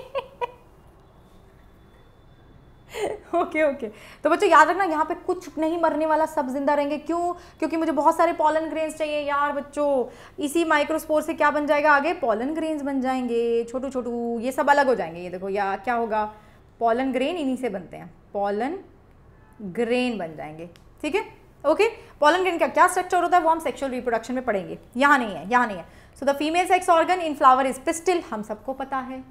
ओके ओके तो बच्चों याद रखना यहाँ पे कुछ नहीं मरने वाला सब जिंदा रहेंगे क्यों क्योंकि मुझे बहुत सारे पॉलन ग्रेन्स चाहिए यार बच्चों इसी माइक्रोस्पोर से क्या बन जाएगा आगे पॉलन ग्रेन्स बन जाएंगे छोटू छोटू ये सब अलग हो जाएंगे ये देखो या क्या होगा पॉलन ग्रेन इन्हीं से बनते हैं पॉलन ग्रेन बन जाएंगे ठीक है ओके पॉलन ग्रेन का क्या स्ट्रक्चर होता है वो हम सेक्सुअल रिप्रोडक्शन में पढ़ेंगे यहाँ नहीं है यहाँ नहीं है so the female sex organ in flower is pistil हम सबको पता है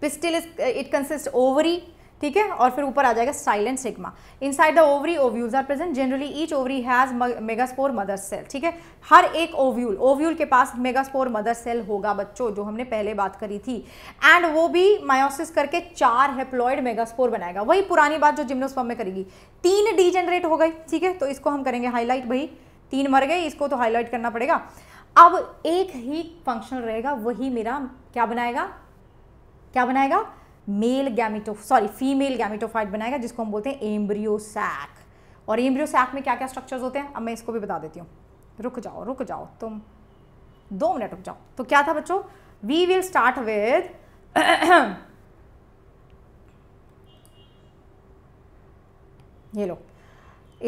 pistil is it consist ovary ठीक है और फिर ऊपर आ जाएगा साइलेंट stigma inside the ovary ovules are present generally each ovary has megaspore mother cell ठीक है हर एक ओव्यूल ओव्यूल के पास मेगास्पोर मदर सेल होगा बच्चों जो हमने पहले बात करी थी एंड वो भी मायोसिस करके चार हेप्लॉयड मेगास्पोर बनाएगा वही पुरानी बात जो जिम्नोस्पर्म में करेगी तीन डीजेनरेट हो गई ठीक है तो इसको हम करेंगे हाईलाइट भाई तीन मर गए इसको तो हाईलाइट करना पड़ेगा अब एक ही फंक्शनल रहेगा वही मेरा क्या बनाएगा क्या बनाएगा male gameto sorry female gametophyte बनाएगा जिसको हम बोलते हैं एम्ब्रियो सैक और एम्ब्रियो सैक में क्या क्या स्ट्रक्चर्स होते हैं अब मैं इसको भी बता देती हूँ रुक जाओ रुक जाओ तुम दो मिनट रुक जाओ तो क्या था बच्चों वी विल स्टार्ट विद ये लो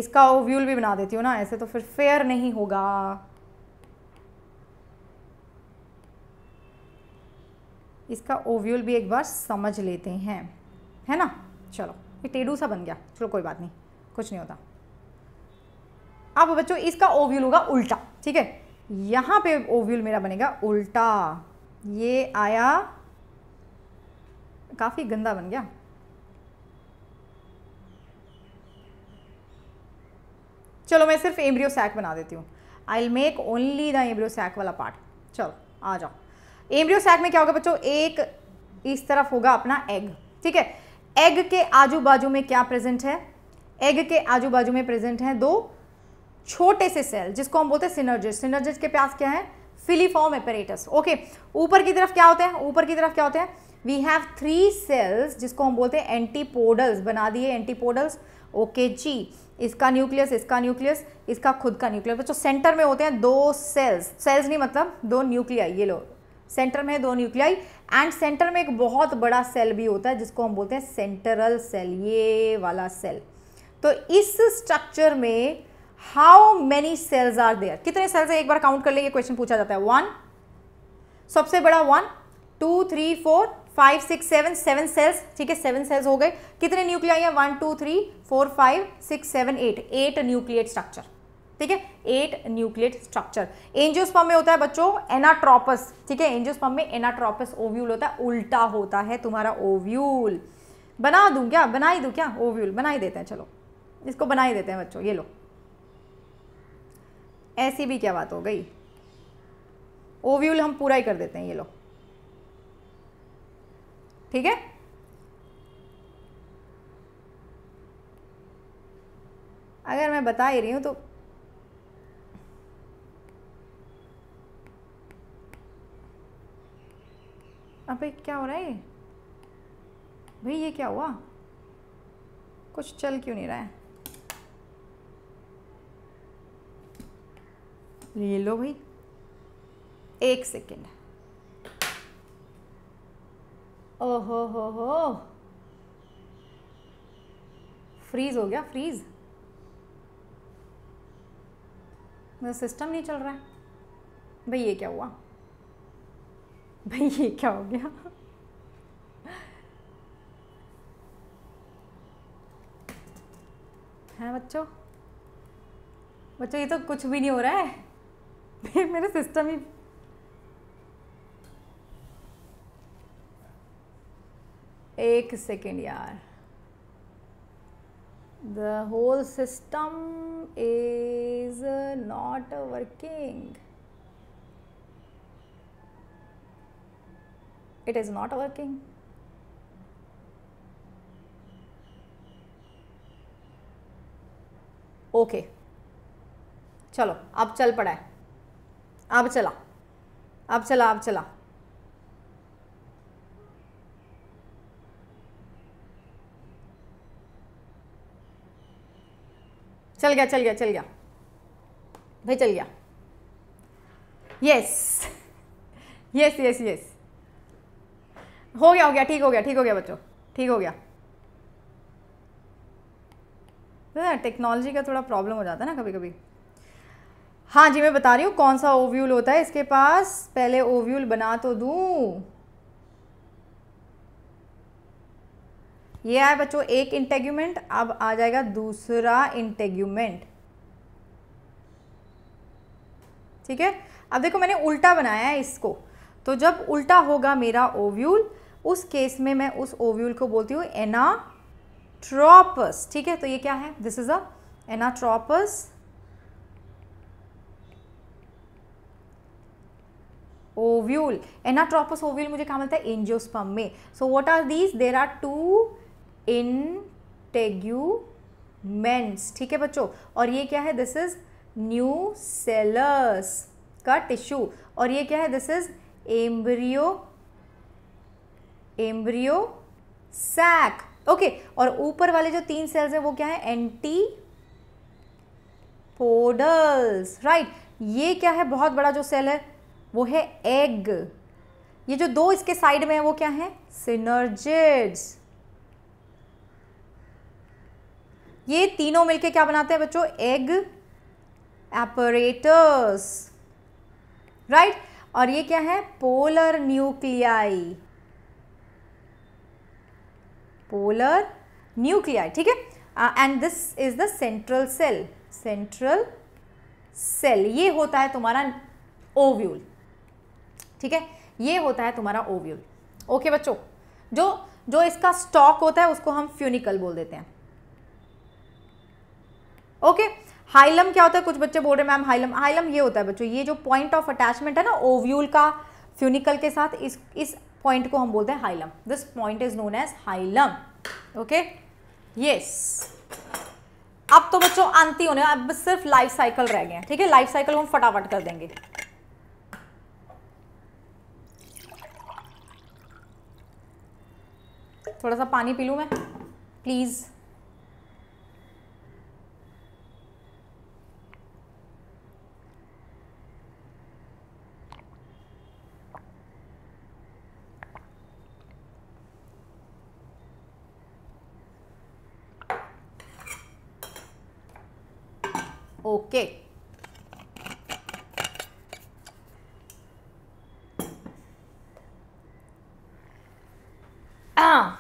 इसका ओव्यूल भी बना देती हूँ ना ऐसे तो फिर फेयर नहीं होगा इसका ओव्यूल भी एक बार समझ लेते हैं है ना चलो ये टेडू सा बन गया चलो कोई बात नहीं कुछ नहीं होता अब बच्चों इसका ओव्यूल होगा उल्टा ठीक है यहाँ पे ओव्यूल मेरा बनेगा उल्टा ये आया काफ़ी गंदा बन गया चलो मैं सिर्फ एम्ब्रियो सैक बना देती हूँ I will make only the embryo sac वाला पार्ट चलो आ जाओ एम्ब्रियो सैक में क्या होगा बच्चों एक इस तरफ होगा अपना एग ठीक है एग के आजू बाजू में क्या प्रेजेंट है एग के आजू बाजू में प्रेजेंट है दो छोटे से सेल जिसको हम बोलते हैं सिनर्जिस सिनर्जिट के पास क्या है फिलीफॉर्म एपरेटस ओके ऊपर की तरफ क्या होते हैं ऊपर की तरफ क्या होते हैं वी हैव थ्री सेल्स जिसको हम बोलते हैं एंटीपोडल्स बना दिए एंटीपोडल्स ओके जी इसका न्यूक्लियस इसका न्यूक्लियस इसका खुद का न्यूक्लियस बच्चों सेंटर में होते हैं दो सेल्स सेल्स नहीं मतलब दो न्यूक्लिया ये लो सेंटर में दो न्यूक्लियाई एंड सेंटर में एक बहुत बड़ा सेल भी होता है जिसको हम बोलते हैं सेंट्रल सेल ये वाला सेल तो इस स्ट्रक्चर में how many cells are there कितने सेल्स है एक बार काउंट कर लेंगे क्वेश्चन पूछा जाता है वन सबसे बड़ा one two three four five six seven seven cells ठीक है सेवन सेल्स हो गए कितने न्यूक्लियाई हैं one two three four five six seven eight eight nucleate structure ठीक है एट न्यूक्लियट स्ट्रक्चर एंजियोस्पर्म में होता है बच्चों एनाट्रोपस ठीक है एंजियोस्पर्म में एनाट्रोपस ओव्यूल होता है उल्टा होता है तुम्हारा ओव्यूल बना दू क्या बना ही दू क्या ओव्यूल बना ही देते हैं चलो इसको बना ही देते हैं बच्चों ये लो ऐसी भी क्या बात हो गई ओव्यूल हम पूरा ही कर देते हैं ये लो ठीक है अगर मैं बता ही रही हूं तो पे क्या हो रहा है भाई ये क्या हुआ कुछ चल क्यों नहीं रहा है ले लो भाई एक सेकेंड ओहो हो हो फ्रीज हो गया फ्रीज मेरा सिस्टम नहीं चल रहा है भाई ये क्या हुआ भाई ये क्या हो गया है बच्चों बच्चों ये तो कुछ भी नहीं हो रहा है मेरा सिस्टम ही एक सेकेंड यार the whole system is not working it is not working okay okay. चलो अब चल पड़ा है अब चला अब चला अब चला चल गया चल गया चल गया भाई चल गया यस यस यस यस हो गया हो गया ठीक हो गया ठीक हो गया बच्चों ठीक हो गया ना टेक्नोलॉजी का थोड़ा प्रॉब्लम हो जाता है ना कभी कभी हाँ जी मैं बता रही हूँ कौन सा ओव्यूल होता है इसके पास पहले ओव्यूल बना तो दूँ ये आया बच्चों एक इंटेग्यूमेंट अब आ जाएगा दूसरा इंटेग्यूमेंट ठीक है अब देखो मैंने उल्टा बनाया है इसको तो जब उल्टा होगा मेरा ओव्यूल उस केस में मैं उस ओव्यूल को बोलती हूँ एनाट्रॉपस ठीक है तो ये क्या है this is a anatropous ovule anatropous ovule मुझे कहा मिलता है एंजियोस्पम में so what are these there are two in integuments ठीक है बच्चों और ये क्या है दिस इज न्यू सेलर्स का टिश्यू और ये क्या है this is embryo embryo sac okay और ऊपर वाले जो तीन सेल्स हैं वो क्या है एंटी पोडल्स राइट ये क्या है बहुत बड़ा जो सेल है वो है एग ये जो दो इसके साइड में है वो क्या है सिनर्जिड्स ये तीनों मिलके क्या बनाते हैं बच्चों एग एपरेटर्स राइट और ये क्या है पोलर न्यूक्लियाई पोलर न्यूक्लियाई ठीक है and this is the central cell central cell ये होता है तुम्हारा ओव्यूल ठीक है ये होता है तुम्हारा ओव्यूल ओके बच्चों जो जो इसका स्टॉक होता है उसको हम फ्यूनिकल बोल देते हैं ओके हाइलम क्या होता है कुछ बच्चे बोल रहे मैम हाइलम हाइलम ये होता है बच्चों ये जो पॉइंट ऑफ अटैचमेंट है ना ओव्यूल का फ्यूनिकल के साथ इस इस पॉइंट को हम बोलते हैं hilum this point is known as hilum okay yes अब तो बच्चों अंति होने अब सिर्फ लाइफ साइकिल रह गए हैं ठीक है लाइफ साइकिल हम फटाफट कर देंगे थोड़ा सा पानी पी लू मैं प्लीज़ ओके आ, हाँ।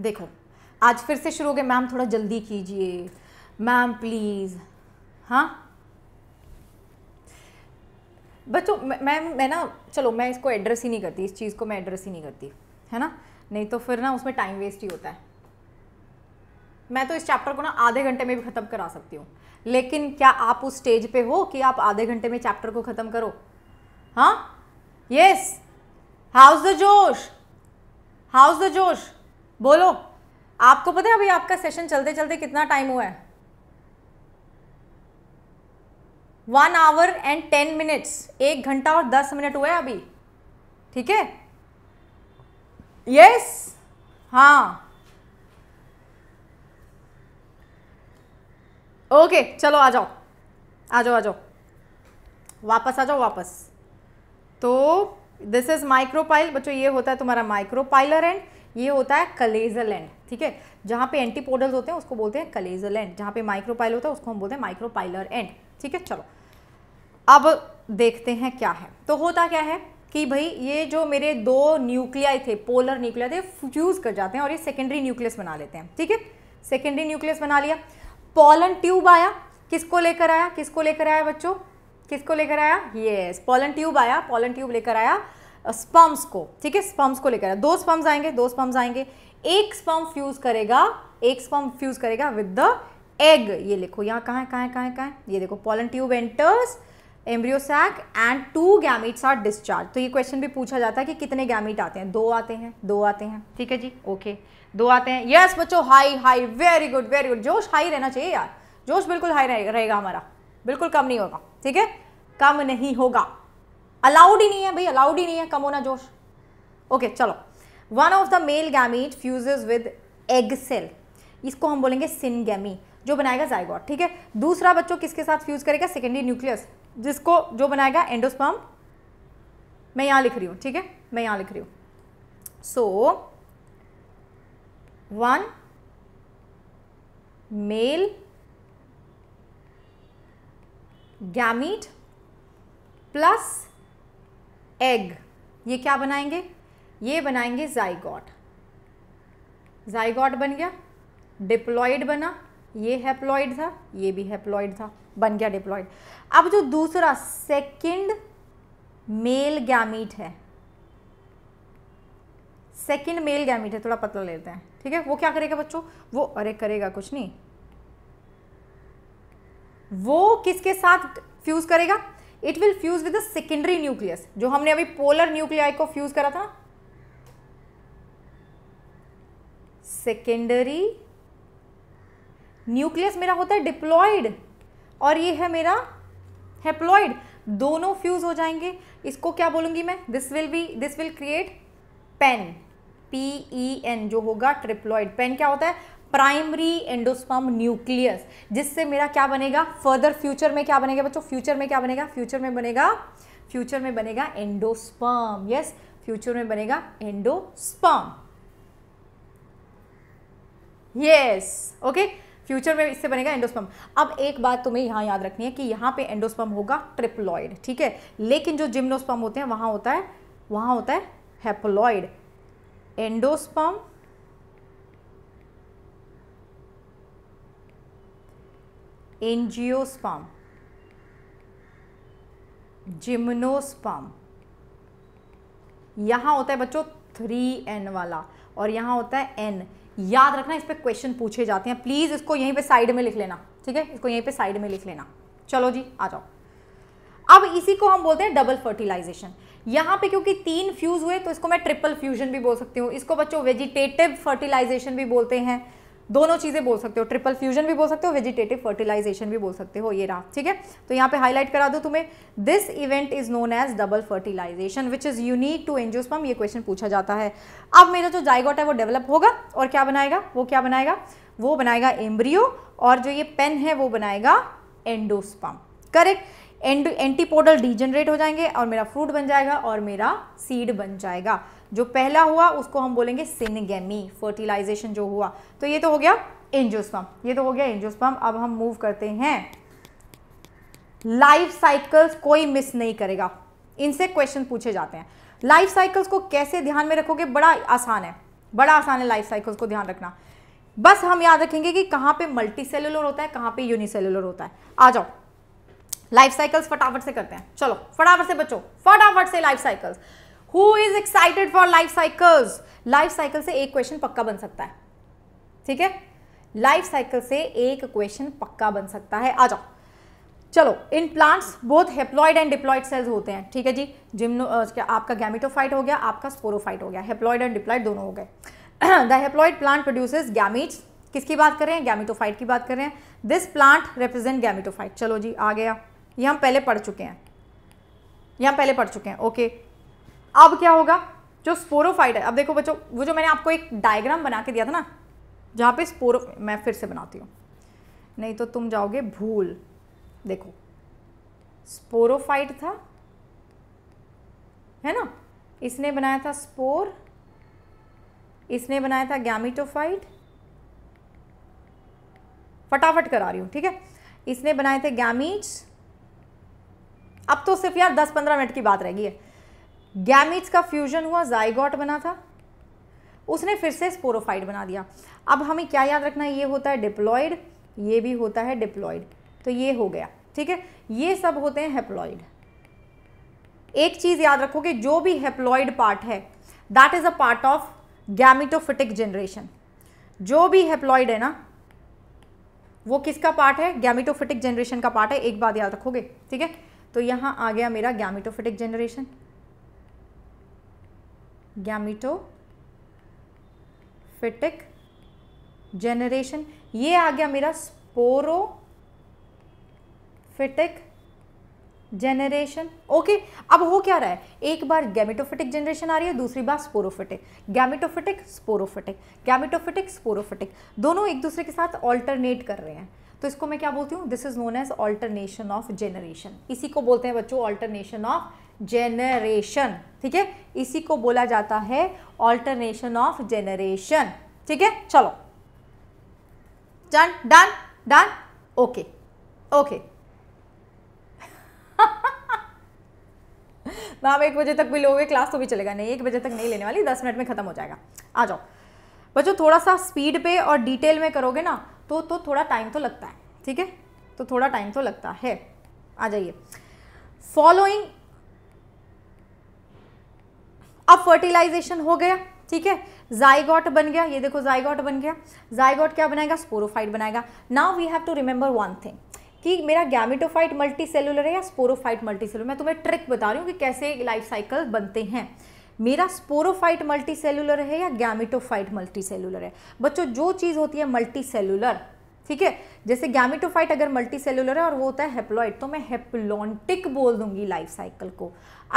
देखो आज फिर से शुरू हो गए मैम थोड़ा जल्दी कीजिए मैम प्लीज़ हाँ बच्चों मैं मैं ना चलो मैं इसको एड्रेस ही नहीं करती इस चीज़ को मैं एड्रेस ही नहीं करती है ना नहीं तो फिर ना उसमें टाइम वेस्ट ही होता है मैं तो इस चैप्टर को ना आधे घंटे में भी ख़त्म करा सकती हूँ लेकिन क्या आप उस स्टेज पे हो कि आप आधे घंटे में चैप्टर को ख़त्म करो हाँ यस हाउस द जोश हाउस द जोश बोलो आपको पता है अभी आपका सेशन चलते चलते कितना टाइम हुआ है one hour and ten minutes एक घंटा और दस मिनट हुआ है अभी ठीक है यस हाँ ओके चलो आ जाओ आ जाओ आ जाओ वापस आ जाओ वापस तो दिस इज़ माइक्रोपाइल बच्चों ये होता है तुम्हारा माइक्रोपाइलर एंड ये होता है कलेजल एंड ठीक है जहाँ पे एंटीपोडल्स होते हैं उसको बोलते हैं कलेजल एंड जहाँ पे माइक्रोपाइल होता है उसको हम बोलते हैं माइक्रोपाइलर एंड ठीक है चलो अब देखते हैं क्या है तो होता क्या है कि भाई ये जो मेरे दो न्यूक्लियाई थे पोलर न्यूक्लिया थे फ्यूज़ कर जाते हैं और ये सेकेंडरी न्यूक्लियस बना लेते हैं ठीक है सेकेंडरी न्यूक्लियस बना लिया पॉलन ट्यूब आया किसको लेकर आया किसको लेकर आया बच्चों किसको लेकर आया ये पॉलन ट्यूब आया पॉलन ट्यूब लेकर आया स्पम्स को ठीक है स्पम्स को लेकर आया दो स्पम्स आएंगे दो स्पम्स आएंगे एक स्पम्प फ्यूज करेगा एक स्पम्प फ्यूज करेगा विद द एग ये लिखो यहाँ कहाँ कहाँ कहाँ कहाँ है ये देखो pollen tube enters embryo sac and two gametes are discharge तो ये क्वेश्चन भी पूछा जाता है कि कितने गैमिट आते हैं दो आते हैं दो आते हैं ठीक है जी ओके okay. दो आते हैं यस बच्चों high high very good very good जोश हाई रहना चाहिए यार जोश बिल्कुल हाई रहेगा हमारा बिल्कुल कम नहीं होगा ठीक है कम नहीं होगा अलाउड ही नहीं है भाई अलाउड ही नहीं है कम होना जोश ओके चलो one of the male gamete fuses with egg cell इसको हम बोलेंगे सिनगैमी जो बनाएगा जायगॉट ठीक है दूसरा बच्चों किसके साथ फ्यूज करेगा सेकेंडरी न्यूक्लियस जिसको जो बनाएगा एंडोस्पम मैं यहां लिख रही हूँ ठीक है मैं यहां लिख रही हूँ so so, one male gamete plus egg ये क्या बनाएंगे ये बनाएंगे जाइगॉट जाइगॉट बन गया डिप्लॉइड बना ये हैप्लॉइड था ये भी हैप्लॉइड था बन गया डिप्लॉइड अब जो दूसरा सेकंड मेल गैमीट है सेकेंड मेल गैमिट है थोड़ा पतला लेते हैं ठीक है वो क्या करेगा बच्चों वो अरे करेगा कुछ नहीं वो किसके साथ फ्यूज करेगा it will fuse with the secondary nucleus जो हमने अभी पोलर न्यूक्लियाई को फ्यूज करा था सेकेंडरी न्यूक्लियस मेरा होता है डिप्लॉइड और ये है मेरा हेप्लॉइड दोनों फ्यूज हो जाएंगे इसको क्या बोलूंगी मैं this will be this will create pen P E N जो होगा ट्रिप्लॉइड पेन क्या होता है प्राइमरी एंडोस्पम न्यूक्लियस जिससे मेरा क्या बनेगा फर्दर फ्यूचर में क्या बनेगा बच्चों फ्यूचर में क्या बनेगा फ्यूचर में बनेगा फ्यूचर में बनेगा एंडोस्पम यस फ्यूचर में बनेगा एंडोस्पम यस ओके फ्यूचर में इससे बनेगा एंडोस्पम अब एक बात तुम्हें यहां याद रखनी है कि यहां पे एंडोस्पम होगा ट्रिप्लॉइड ठीक है लेकिन जो जिम्नोस्पम होते हैं वहां होता है वहां होता है हेप्लॉइड एंडोस्पम एंजियोस्पर्म जिम्नोस्पर्म यहां होता है बच्चों थ्री एन वाला और यहां होता है एन याद रखना इस पर क्वेश्चन पूछे जाते हैं प्लीज़ इसको यहीं पे साइड में लिख लेना ठीक है इसको यहीं पे साइड में लिख लेना चलो जी आ जाओ अब इसी को हम बोलते हैं डबल फर्टिलाइजेशन यहाँ पे क्योंकि तीन फ्यूज़ हुए तो इसको मैं ट्रिपल फ्यूजन भी बोल सकती हूँ इसको बच्चों वेजिटेटिव फर्टिलाइजेशन भी बोलते हैं दोनों चीज़ें बोल सकते हो ट्रिपल फ्यूजन भी बोल सकते हो वेजिटेटिव फर्टिलाइजेशन भी बोल सकते हो ये रहा ठीक है तो यहाँ पे हाईलाइट करा दो तुम्हें this event is known as double fertilisation which is unique to angiosperm ये क्वेश्चन पूछा जाता है अब मेरा जो जाइगोट है वो डेवलप होगा और क्या बनाएगा वो क्या बनाएगा वो बनाएगा एम्ब्रियो और जो ये पेन है वो बनाएगा endosperm correct and antipodal degenerate हो जाएंगे और मेरा फ्रूट बन जाएगा और मेरा सीड बन जाएगा जो पहला हुआ उसको हम बोलेंगे सिनगेमी फर्टिलाइजेशन जो हुआ तो ये तो हो गया एंजोस्पम ये तो हो गया एंजोस्पम अब हम मूव करते हैं लाइफ साइकिल्स कोई मिस नहीं करेगा इनसे क्वेश्चन पूछे जाते हैं लाइफ साइकिल्स को कैसे ध्यान में रखोगे बड़ा आसान है बड़ा आसान है लाइफ साइकिल्स को ध्यान रखना बस हम याद रखेंगे कि कहाँ पे मल्टी सेल्युलर होता है कहाँ पे यूनिसेलुलर होता है आ जाओ लाइफ साइकिल्स फटाफट से करते हैं चलो फटाफट से बच्चों फटाफट से life cycles who is excited for life cycles life cycle से एक क्वेश्चन पक्का बन सकता है ठीक है लाइफ साइकिल से एक क्वेश्चन पक्का बन सकता है आ जाओ चलो in plants both haploid and diploid cells होते हैं ठीक है जी जिम्नो आपका गैमिटोफाइट हो गया आपका स्पोरोफाइट हो गया हेप्लॉइड एंड डिप्लॉइड दोनों हो गए the haploid plant produces gametes किसकी बात कर रहे हैं गैमिटोफाइट की बात कर रहे हैं दिस प्लांट रिप्रेजेंट गैमिटोफाइट चलो जी आ गया ये हम पहले पढ़ चुके हैं ये हम पहले पढ़ चुके हैं ओके अब क्या होगा जो स्पोरोफाइट है अब देखो बच्चों वो जो मैंने आपको एक डायग्राम बना के दिया था ना जहाँ पे स्पोरो मैं फिर से बनाती हूँ नहीं तो तुम जाओगे भूल देखो स्पोरोफाइट था है ना इसने बनाया था स्पोर इसने बनाया था गैमिटोफाइट फटाफट करा रही हूँ ठीक है इसने बनाए थे गैमीट्स अब तो सिर्फ यार 10-15 मिनट की बात रह गई है गैमिट्स का फ्यूजन हुआ जाइगॉट बना था उसने फिर से स्पोरोफाइड बना दिया अब हमें क्या याद रखना है ये होता है डिप्लॉयड ये भी होता है डिप्लॉयड तो ये हो गया ठीक है ये सब होते हैं हेप्लॉयड एक चीज़ याद रखो कि जो भी हेप्लॉयड पार्ट है that is a part of gametophytic generation जो भी हेप्लॉयड है ना वो किसका पार्ट है गैमिटोफिटिक जनरेशन का पार्ट है एक बात याद रखोगे ठीक है तो यहां आ गया मेरा गैमिटोफिटिक जनरेशन गैमिटोफिटिक जनरेशन ये आ गया मेरा फिटिक जेनरेशन ओके अब हो क्या रहा है एक बार गैमिटोफिटिक जनरेशन आ रही है दूसरी बार sporophytic gametophytic sporophytic gametophytic sporophytic दोनों एक दूसरे के साथ ऑल्टरनेट कर रहे हैं तो इसको मैं क्या बोलती हूँ this is known as alternation of generation इसी को बोलते हैं बच्चों ऑल्टरनेशन ऑफ जेनरेशन ठीक है इसी को बोला जाता है ऑल्टरनेशन ऑफ जेनरेशन ठीक है चलो done done done okay okay ma'am एक बजे तक भी लोगे क्लास तो भी चलेगा नहीं एक बजे तक नहीं लेने वाली दस मिनट में खत्म हो जाएगा आ जाओ बच्चों थोड़ा सा स्पीड पे और डिटेल में करोगे ना तो तो थोड़ा टाइम तो लगता है ठीक है तो थोड़ा टाइम तो लगता है आ जाइए फॉलोइंग अब फर्टिलाइजेशन हो गया ठीक है जाइगॉट बन गया ये देखो जाइगॉट बन गया जाइगॉट क्या बनाएगा स्पोरोफाइट बनाएगा now we have to remember one thing कि मेरा गैमिटोफाइट मल्टी है या स्पोरोफाइट मल्टी मैं तुम्हें ट्रिक बता रही हूँ कि कैसे लाइफ साइकिल बनते हैं मेरा स्पोरोफाइट मल्टी सेलुलर है या गैमिटोफाइट मल्टी सेलुलर है बच्चों जो चीज़ होती है मल्टी सेलुलर ठीक है जैसे गैमिटोफाइट अगर मल्टी सेलुलर है और वो होता है हेप्लॉइड तो मैं हेप्लॉन्टिक बोल दूंगी लाइफ साइकिल को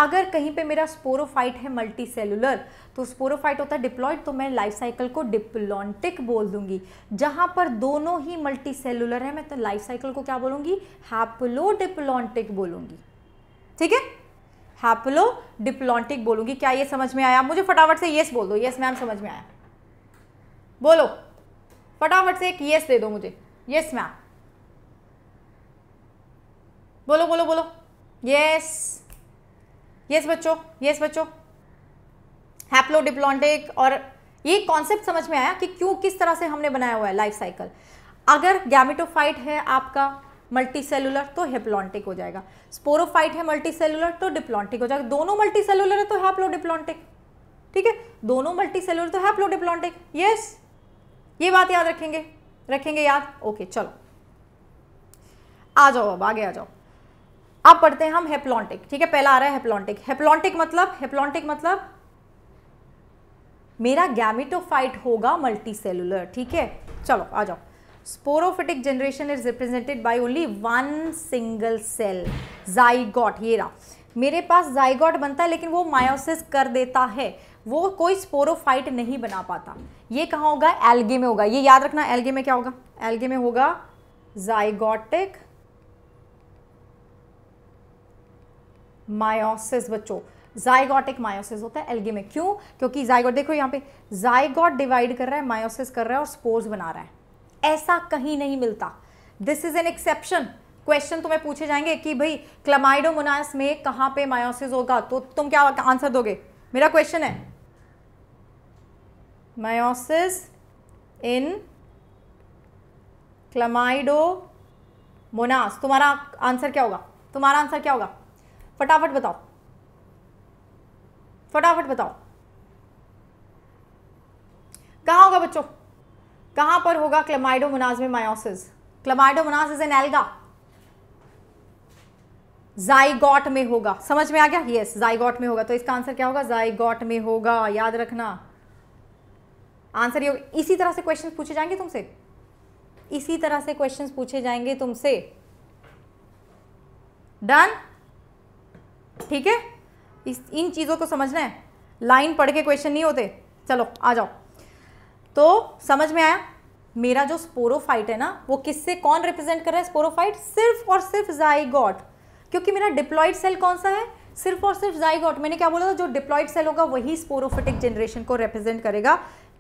अगर कहीं पे मेरा स्पोरोफाइट है मल्टी सेलुलर तो स्पोरोफाइट होता है डिप्लॉइड तो मैं लाइफ साइकिल को डिप्लॉन्टिक बोल दूंगी जहां पर दोनों ही मल्टी सेलुलर है मैं तो लाइफ साइकिल को क्या बोलूंगी हैप्लो डिप्लॉन्टिक बोलूंगी ठीक है हैपलो डिप्लॉन्टिक बोलूंगी क्या ये समझ में आया मुझे फटाफट से येस बोल दो येस मैम समझ में आया बोलो फटाफट से एक येस दे दो मुझे येस मैम बोलो बोलो बोलो यस यस बच्चो यस बच्चो हैप्लो डिप्लॉन्टिक और ये कॉन्सेप्ट समझ में आया कि क्यों किस तरह से हमने बनाया हुआ है लाइफ साइकिल अगर गैमिटोफाइट है आपका मल्टी सेलुलर तो हेप्लॉन्टिक हो जाएगा स्पोरोफाइट है मल्टी सेलुलर तो डिप्लॉन्टिक हो जाएगा दोनों मल्टी सेलुलर है तो हैप्लोडिप्लॉन्टिक ठीक है दोनों मल्टी सेलुलर तो हैप्लोडिप्लॉन्टिक यस ये बात याद रखेंगे रखेंगे याद ओके चलो आ जाओ अब आगे आ जाओ अब पढ़ते हैं हम हेप्लॉन्टिक ठीक है पहला आ रहा है हेप्लॉन्टिक हेप्लॉन्टिक मतलब हेप्लॉन्टिक मतलब मेरा गैमिटोफाइट होगा मल्टी सेलुलर ठीक है चलो आ जाओ sporophytic generation is represented by only one single cell zygote ये रहा मेरे पास जाइगॉट बनता है लेकिन वो मायोसिस कर देता है वो कोई स्पोरोफाइट नहीं बना पाता ये कहाँ होगा एल्गे में होगा ये याद रखना एल्गे में क्या होगा एल्गे में होगा जाइगॉटिक मायोसिस बच्चों जाइगॉटिक मायोसिस होता है एल्गे में क्यों क्योंकि जाइगॉट देखो यहाँ पे जाइगॉट डिवाइड कर रहा है मायोसिस कर रहा है और स्पोर्स बना रहा है ऐसा कहीं नहीं मिलता this is an exception question तुम्हें पूछे जाएंगे कि भाई क्लमाइडोमोनास में कहां पे मायोसिस होगा तो तुम क्या आंसर दोगे मेरा क्वेश्चन है मायोसिस इन मोनास तुम्हारा आंसर क्या होगा तुम्हारा आंसर क्या होगा फटाफट बताओ फटाफट बताओ कहा होगा बच्चों कहां पर होगा क्लमाइडो में meiosis Chlamydo is an alga zygote में होगा समझ में आ गया यस जाइगॉट में होगा तो इसका आंसर क्या होगा जाइगॉट में होगा याद रखना आंसर ये इसी तरह से क्वेश्चन पूछे जाएंगे तुमसे इसी तरह से क्वेश्चंस पूछे जाएंगे तुमसे डन ठीक है इस इन चीज़ों को समझना है लाइन पढ़ के क्वेश्चन नहीं होते चलो आ जाओ तो समझ में आया मेरा जो स्पोरोफाइट है ना वो किससे कौन रिप्रेजेंट कर रहा है स्पोरोफाइट सिर्फ और सिर्फ जाइगॉट क्योंकि मेरा डिप्लॉइड सेल कौन सा है सिर्फ और सिर्फ जाइगॉट मैंने क्या बोला था जो डिप्लॉइड सेल होगा वही स्पोरोफिटिक जनरेशन को रिप्रेजेंट करेगा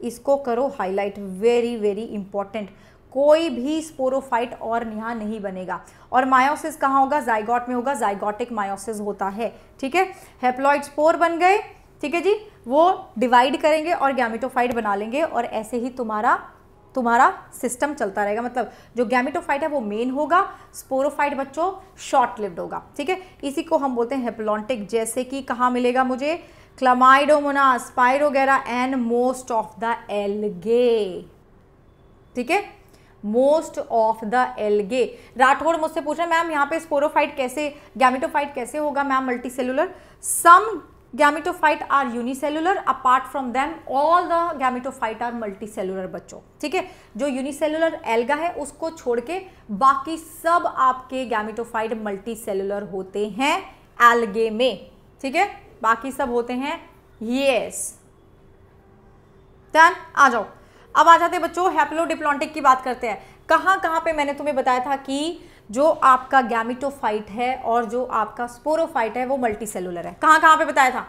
इसको करो हाईलाइट वेरी वेरी इंपॉर्टेंट कोई भी स्पोरोफाइट और निहा नहीं बनेगा और मायोसिस कहाँ होगा जाइगॉट में होगा जाइगॉटिक मायोसिस होता है ठीक है हेप्लॉइड स्पोर बन गए ठीक है जी वो डिवाइड करेंगे और गैमिटोफाइट बना लेंगे और ऐसे ही तुम्हारा तुम्हारा सिस्टम चलता रहेगा मतलब जो गैमिटोफाइट है वो मेन होगा स्पोरोफाइट बच्चों शॉर्ट लिव्ड होगा ठीक है इसी को हम बोलते हैं हेप्लॉन्टिक जैसे कि कहाँ मिलेगा मुझे Chlamydomonas spiro and most of the algae ठीक है most of the algae Rathore मुझसे पूछ रहे मैम यहाँ पे स्पोरोफाइट कैसे गैमिटोफाइट कैसे होगा ma'am multicellular some gametophyte are unicellular apart from them all the gametophyte are multicellular बच्चों ठीक है जो यूनिसेलुलर एल्गा है उसको छोड़ के बाकी सब आपके गैमिटोफाइट मल्टीसेलुलर होते हैं एल्गे में ठीक है बाकी सब होते हैं येस डन आ जाओ अब आ जाते बच्चों हैप्लोडिप्लॉन्टिक की बात करते हैं कहाँ कहाँ पे मैंने तुम्हें बताया था कि जो आपका गैमिटोफाइट है और जो आपका स्पोरोफाइट है वो मल्टी सेलुलर है कहाँ कहाँ पे बताया था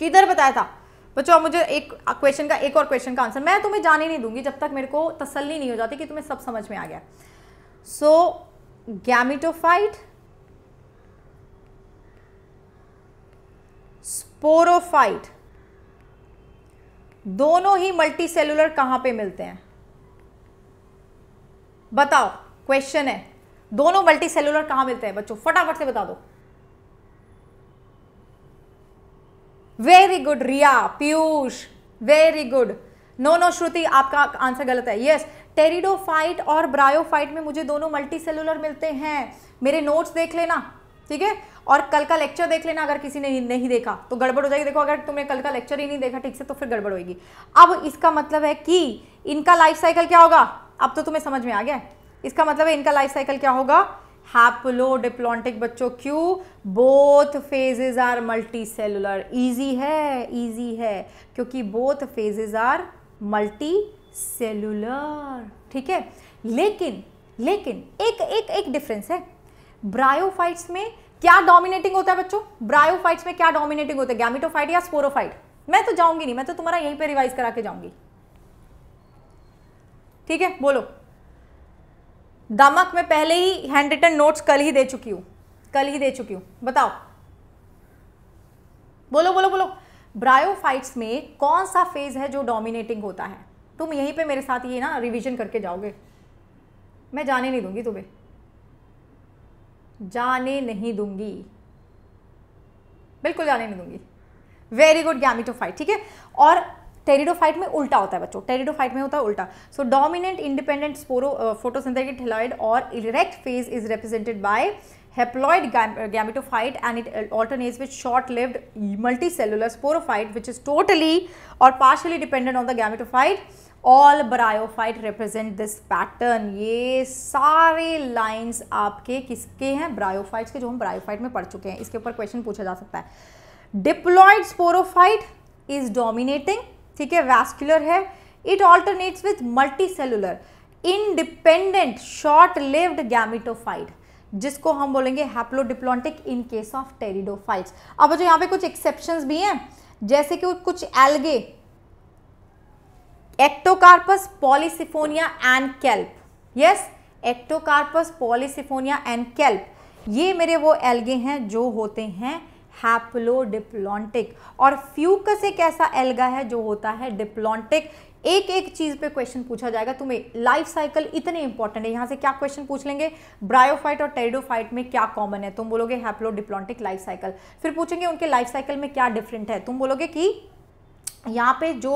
किधर बताया था बच्चों मुझे एक क्वेश्चन का एक और क्वेश्चन का आंसर मैं तुम्हें जाने नहीं दूंगी जब तक मेरे को तसल्ली नहीं हो जाती कि तुम्हें सब समझ में आ गया सो गैमिटोफाइट स्पोरोफाइट दोनों ही मल्टी सेलुलर कहां पे मिलते हैं बताओ क्वेश्चन है दोनों मल्टी सेलुलर कहां मिलते हैं बच्चों फटाफट से बता दो very good Riya Piyush very good no no Shruti आपका आंसर गलत है यस टेरिडोफाइट और ब्रायोफाइट में मुझे दोनों मल्टी सेलुलर मिलते हैं मेरे नोट्स देख लेना ठीक है और कल का लेक्चर देख लेना अगर किसी ने नहीं देखा तो गड़बड़ हो जाएगी देखो अगर तुमने कल का लेक्चर ही नहीं देखा ठीक से तो फिर गड़बड़ होगी अब इसका मतलब है कि इनका लाइफ साइकिल क्या होगा अब तो तुम्हें समझ में आ गया है इसका मतलब है इनका लाइफ साइकिल क्या होगा डिप्लॉन्टिक बच्चों क्यों both phases are multicellular easy है ईजी है क्योंकि both phases are multicellular ठीक है लेकिन लेकिन एक एक एक डिफरेंस है ब्रायोफाइट्स में क्या डोमिनेटिंग होता है बच्चों ब्रायोफाइट्स में क्या डोमिनेटिंग होता है गैमिटोफाइट या स्पोरोफाइट मैं तो जाऊंगी नहीं मैं तो तुम्हारा यहीं पे रिवाइज करा के जाऊंगी ठीक है बोलो दमक में पहले ही हैंड रिटन नोट्स कल ही दे चुकी हूँ कल ही दे चुकी हूँ बताओ बोलो बोलो बोलो ब्रायोफाइट्स में कौन सा फेज है जो डोमिनेटिंग होता है तुम यहीं पे मेरे साथ ये ना रिवीजन करके जाओगे मैं जाने नहीं दूंगी तुम्हें जाने नहीं दूंगी बिल्कुल जाने नहीं दूंगी वेरी गुड गैमिटोफाइट ठीक है और टेरिडोफाइट में उल्टा होता है बच्चों टेरिडोफाइट में होता है उल्टा so dominant independent sporo photosynthetic thalloid or erect phase is represented by haploid and it uh, it uh, alternates short lived multicellular sporophyte which is totally or partially dependent on the gametophyte all bryophyte represent this pattern ये सारे lines आपके किसके हैं bryophytes के जो हम bryophyte में पढ़ चुके हैं इसके ऊपर क्वेश्चन पूछा जा सकता है डिप्लॉइड स्पोरोफाइट इज डोमिनेटिंग ठीक है वैस्कुलर है it alternates with multicellular independent short lived gametophyte जिसको हम बोलेंगे haplodiplontic in case of pteridophytes अब जो यहाँ पे कुछ एक्सेप्शन भी हैं जैसे कि कुछ algae Ectocarpus Polysiphonia and kelp yes Ectocarpus Polysiphonia and kelp ये मेरे वो एल्गे हैं जो होते हैं हैप्लोडिप्लॉन्टिक और फ्यूकस एक ऐसा एल्गा है जो होता है डिप्लॉन्टिक एक एक चीज पे क्वेश्चन पूछा जाएगा तुम्हें लाइफ साइकिल इतने इंपॉर्टेंट है यहां से क्या क्वेश्चन पूछ लेंगे ब्रायोफाइट और टेरिडोफाइट में क्या कॉमन है तुम बोलोगे हैप्लोडिप्लॉन्टिक लाइफ साइकिल फिर पूछेंगे उनके लाइफ साइकिल में क्या डिफरेंट है तुम बोलोगे कि यहाँ पे जो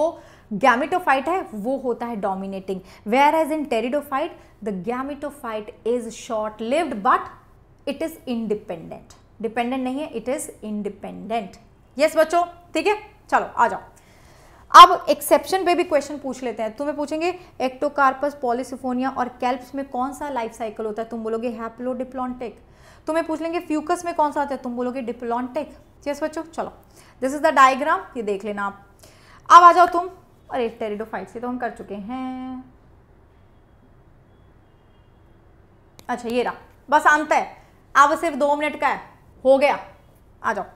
गैमिटोफाइट है वो होता है dominating whereas in pteridophyte the gametophyte is short lived but it is independent dependent नहीं है इट इज इंडिपेंडेंट यस बच्चो ठीक है चलो आ जाओ अब एक्सेप्शन पे भी क्वेश्चन पूछ लेते हैं तुम्हें पूछेंगे एक्टोकार्पस पॉलिसिफोनिया और कैल्प्स में कौन सा लाइफ साइकिल होता है तुम बोलोगे हैप्लोडिप्लॉन्टिक तुम्हें पूछ लेंगे फ्यूकस में कौन सा होता है तुम बोलोगे डिप्लॉन्टिक यस बच्चो चलो दिस इज द डायग्राम ये देख लेना आप अब आ जाओ तुम अरे टेरिडोफाइट से तो हम कर चुके हैं अच्छा ये रहा बस अंत है अब सिर्फ दो मिनट का है हो गया आ जाओ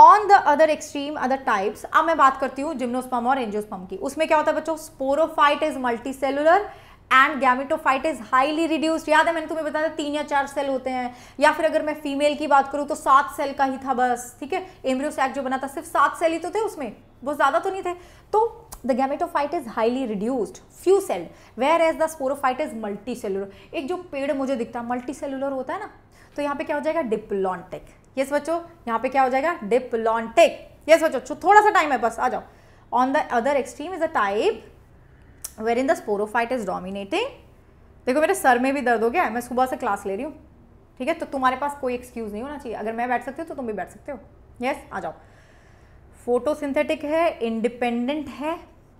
on the other extreme other types अब मैं बात करती हूँ जिम्नोस्पम और एंजियोस्पम की उसमें क्या होता है बच्चों sporophyte is multicellular and gametophyte is highly reduced याद है मैंने तुम्हें बताया तीन या चार सेल होते हैं या फिर अगर मैं फीमेल की बात करूँ तो सात सेल का ही था बस ठीक है एम्ब्रियो सैक जो बना था सिर्फ सात सेल ही तो थे उसमें बहुत ज़्यादा तो नहीं थे तो the gametophyte is highly reduced few cell whereas the sporophyte is multicellular एक जो पेड़ मुझे दिखता है मल्टी सेलुलर होता है ना तो यहाँ पे क्या हो जाएगा डिप्लॉन्टिक ये बच्चो यहाँ पे क्या हो जाएगा डिप्लॉन्टिक यस बच्चो थोड़ा सा टाइम है बस आ जाओ on the other extreme is a type wherein the sporophyte is dominating देखो मेरे सर में भी दर्द हो गया मैं सुबह से क्लास ले रही हूँ ठीक है तो तुम्हारे पास कोई एक्सक्यूज़ नहीं होना चाहिए अगर मैं बैठ सकती हूँ तो तुम भी बैठ सकते हो यस yes, आ जाओ फोटोसिंथेटिक है इंडिपेंडेंट है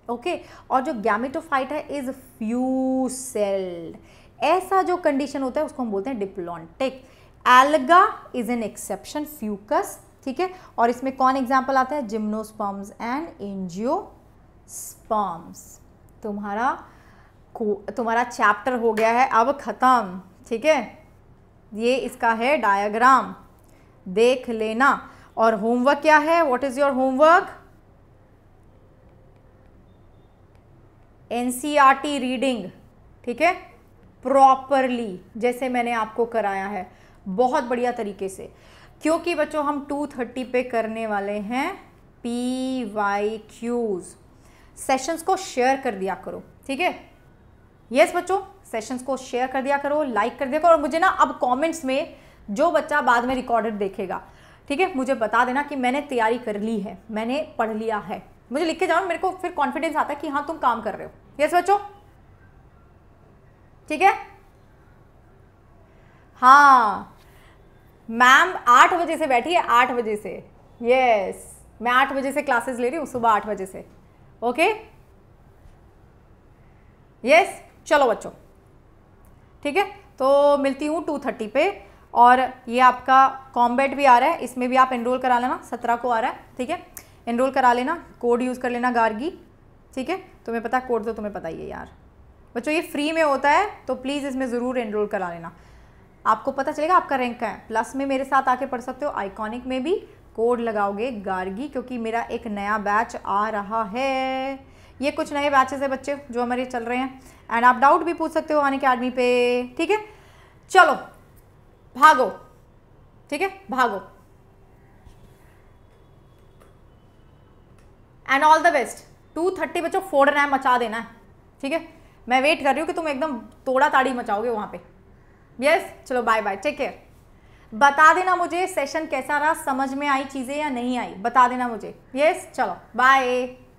ओके okay? और जो गैमिटोफाइट है इज फ्यू सेल्ड ऐसा जो कंडीशन होता है उसको हम बोलते हैं diplontic alga is an exception Fucus ठीक है और इसमें कौन एग्जाम्पल आता है जिम्नोस्पॉम्स एंड एनजियो स्पॉम्स तुम्हारा तुम्हारा चैप्टर हो गया है अब ख़त्म ठीक है ये इसका है डायग्राम देख लेना और होमवर्क क्या है what is your homework NCERT reading ठीक है प्रॉपरली जैसे मैंने आपको कराया है बहुत बढ़िया तरीके से क्योंकि बच्चों हम 230 पे करने वाले हैं पी वाई क्यूज़ सेशंस को शेयर कर दिया करो ठीक है यस बच्चों सेशंस को शेयर कर दिया करो लाइक कर दिया करो और मुझे ना अब कमेंट्स में जो बच्चा बाद में रिकॉर्डेड देखेगा ठीक है मुझे बता देना कि मैंने तैयारी कर ली है मैंने पढ़ लिया है मुझे लिख के जाओ मेरे को फिर कॉन्फिडेंस आता है कि हाँ तुम काम कर रहे हो यस बच्चों ठीक है हाँ मैम आठ बजे से बैठी है आठ बजे से यस मैं आठ बजे से क्लासेस ले रही हूँ सुबह आठ बजे से ओके यस चलो बच्चों ठीक है तो मिलती हूँ टू थर्टी पे और ये आपका कॉम्बैट भी आ रहा है इसमें भी आप इनरोल करा लेना सत्रह को आ रहा है ठीक है इनरोल करा लेना कोड यूज़ कर लेना गार्गी ठीक है तुम्हें पता कोड तो तुम्हें पता ही है यार बच्चों ये फ्री में होता है तो प्लीज़ इसमें ज़रूर इनरोल करा लेना आपको पता चलेगा आपका रैंक का है प्लस में मेरे साथ आके पढ़ सकते हो आइकॉनिक में भी कोड लगाओगे गार्गी क्योंकि मेरा एक नया बैच आ रहा है ये कुछ नए बैचेस है बच्चे जो हमारे चल रहे हैं एंड आप डाउट भी पूछ सकते हो के अकेडमी पे ठीक है चलो भागो ठीक है भागो and all the best to thirty बच्चों फोड़ना है मचा देना है ठीक है मैं वेट कर रही हूँ कि तुम एकदम तोड़ा ताड़ी मचाओगे वहाँ पे यस चलो बाय बाय टेक केयर बता देना मुझे सेशन कैसा रहा समझ में आई चीज़ें या नहीं आई बता देना मुझे यस चलो बाय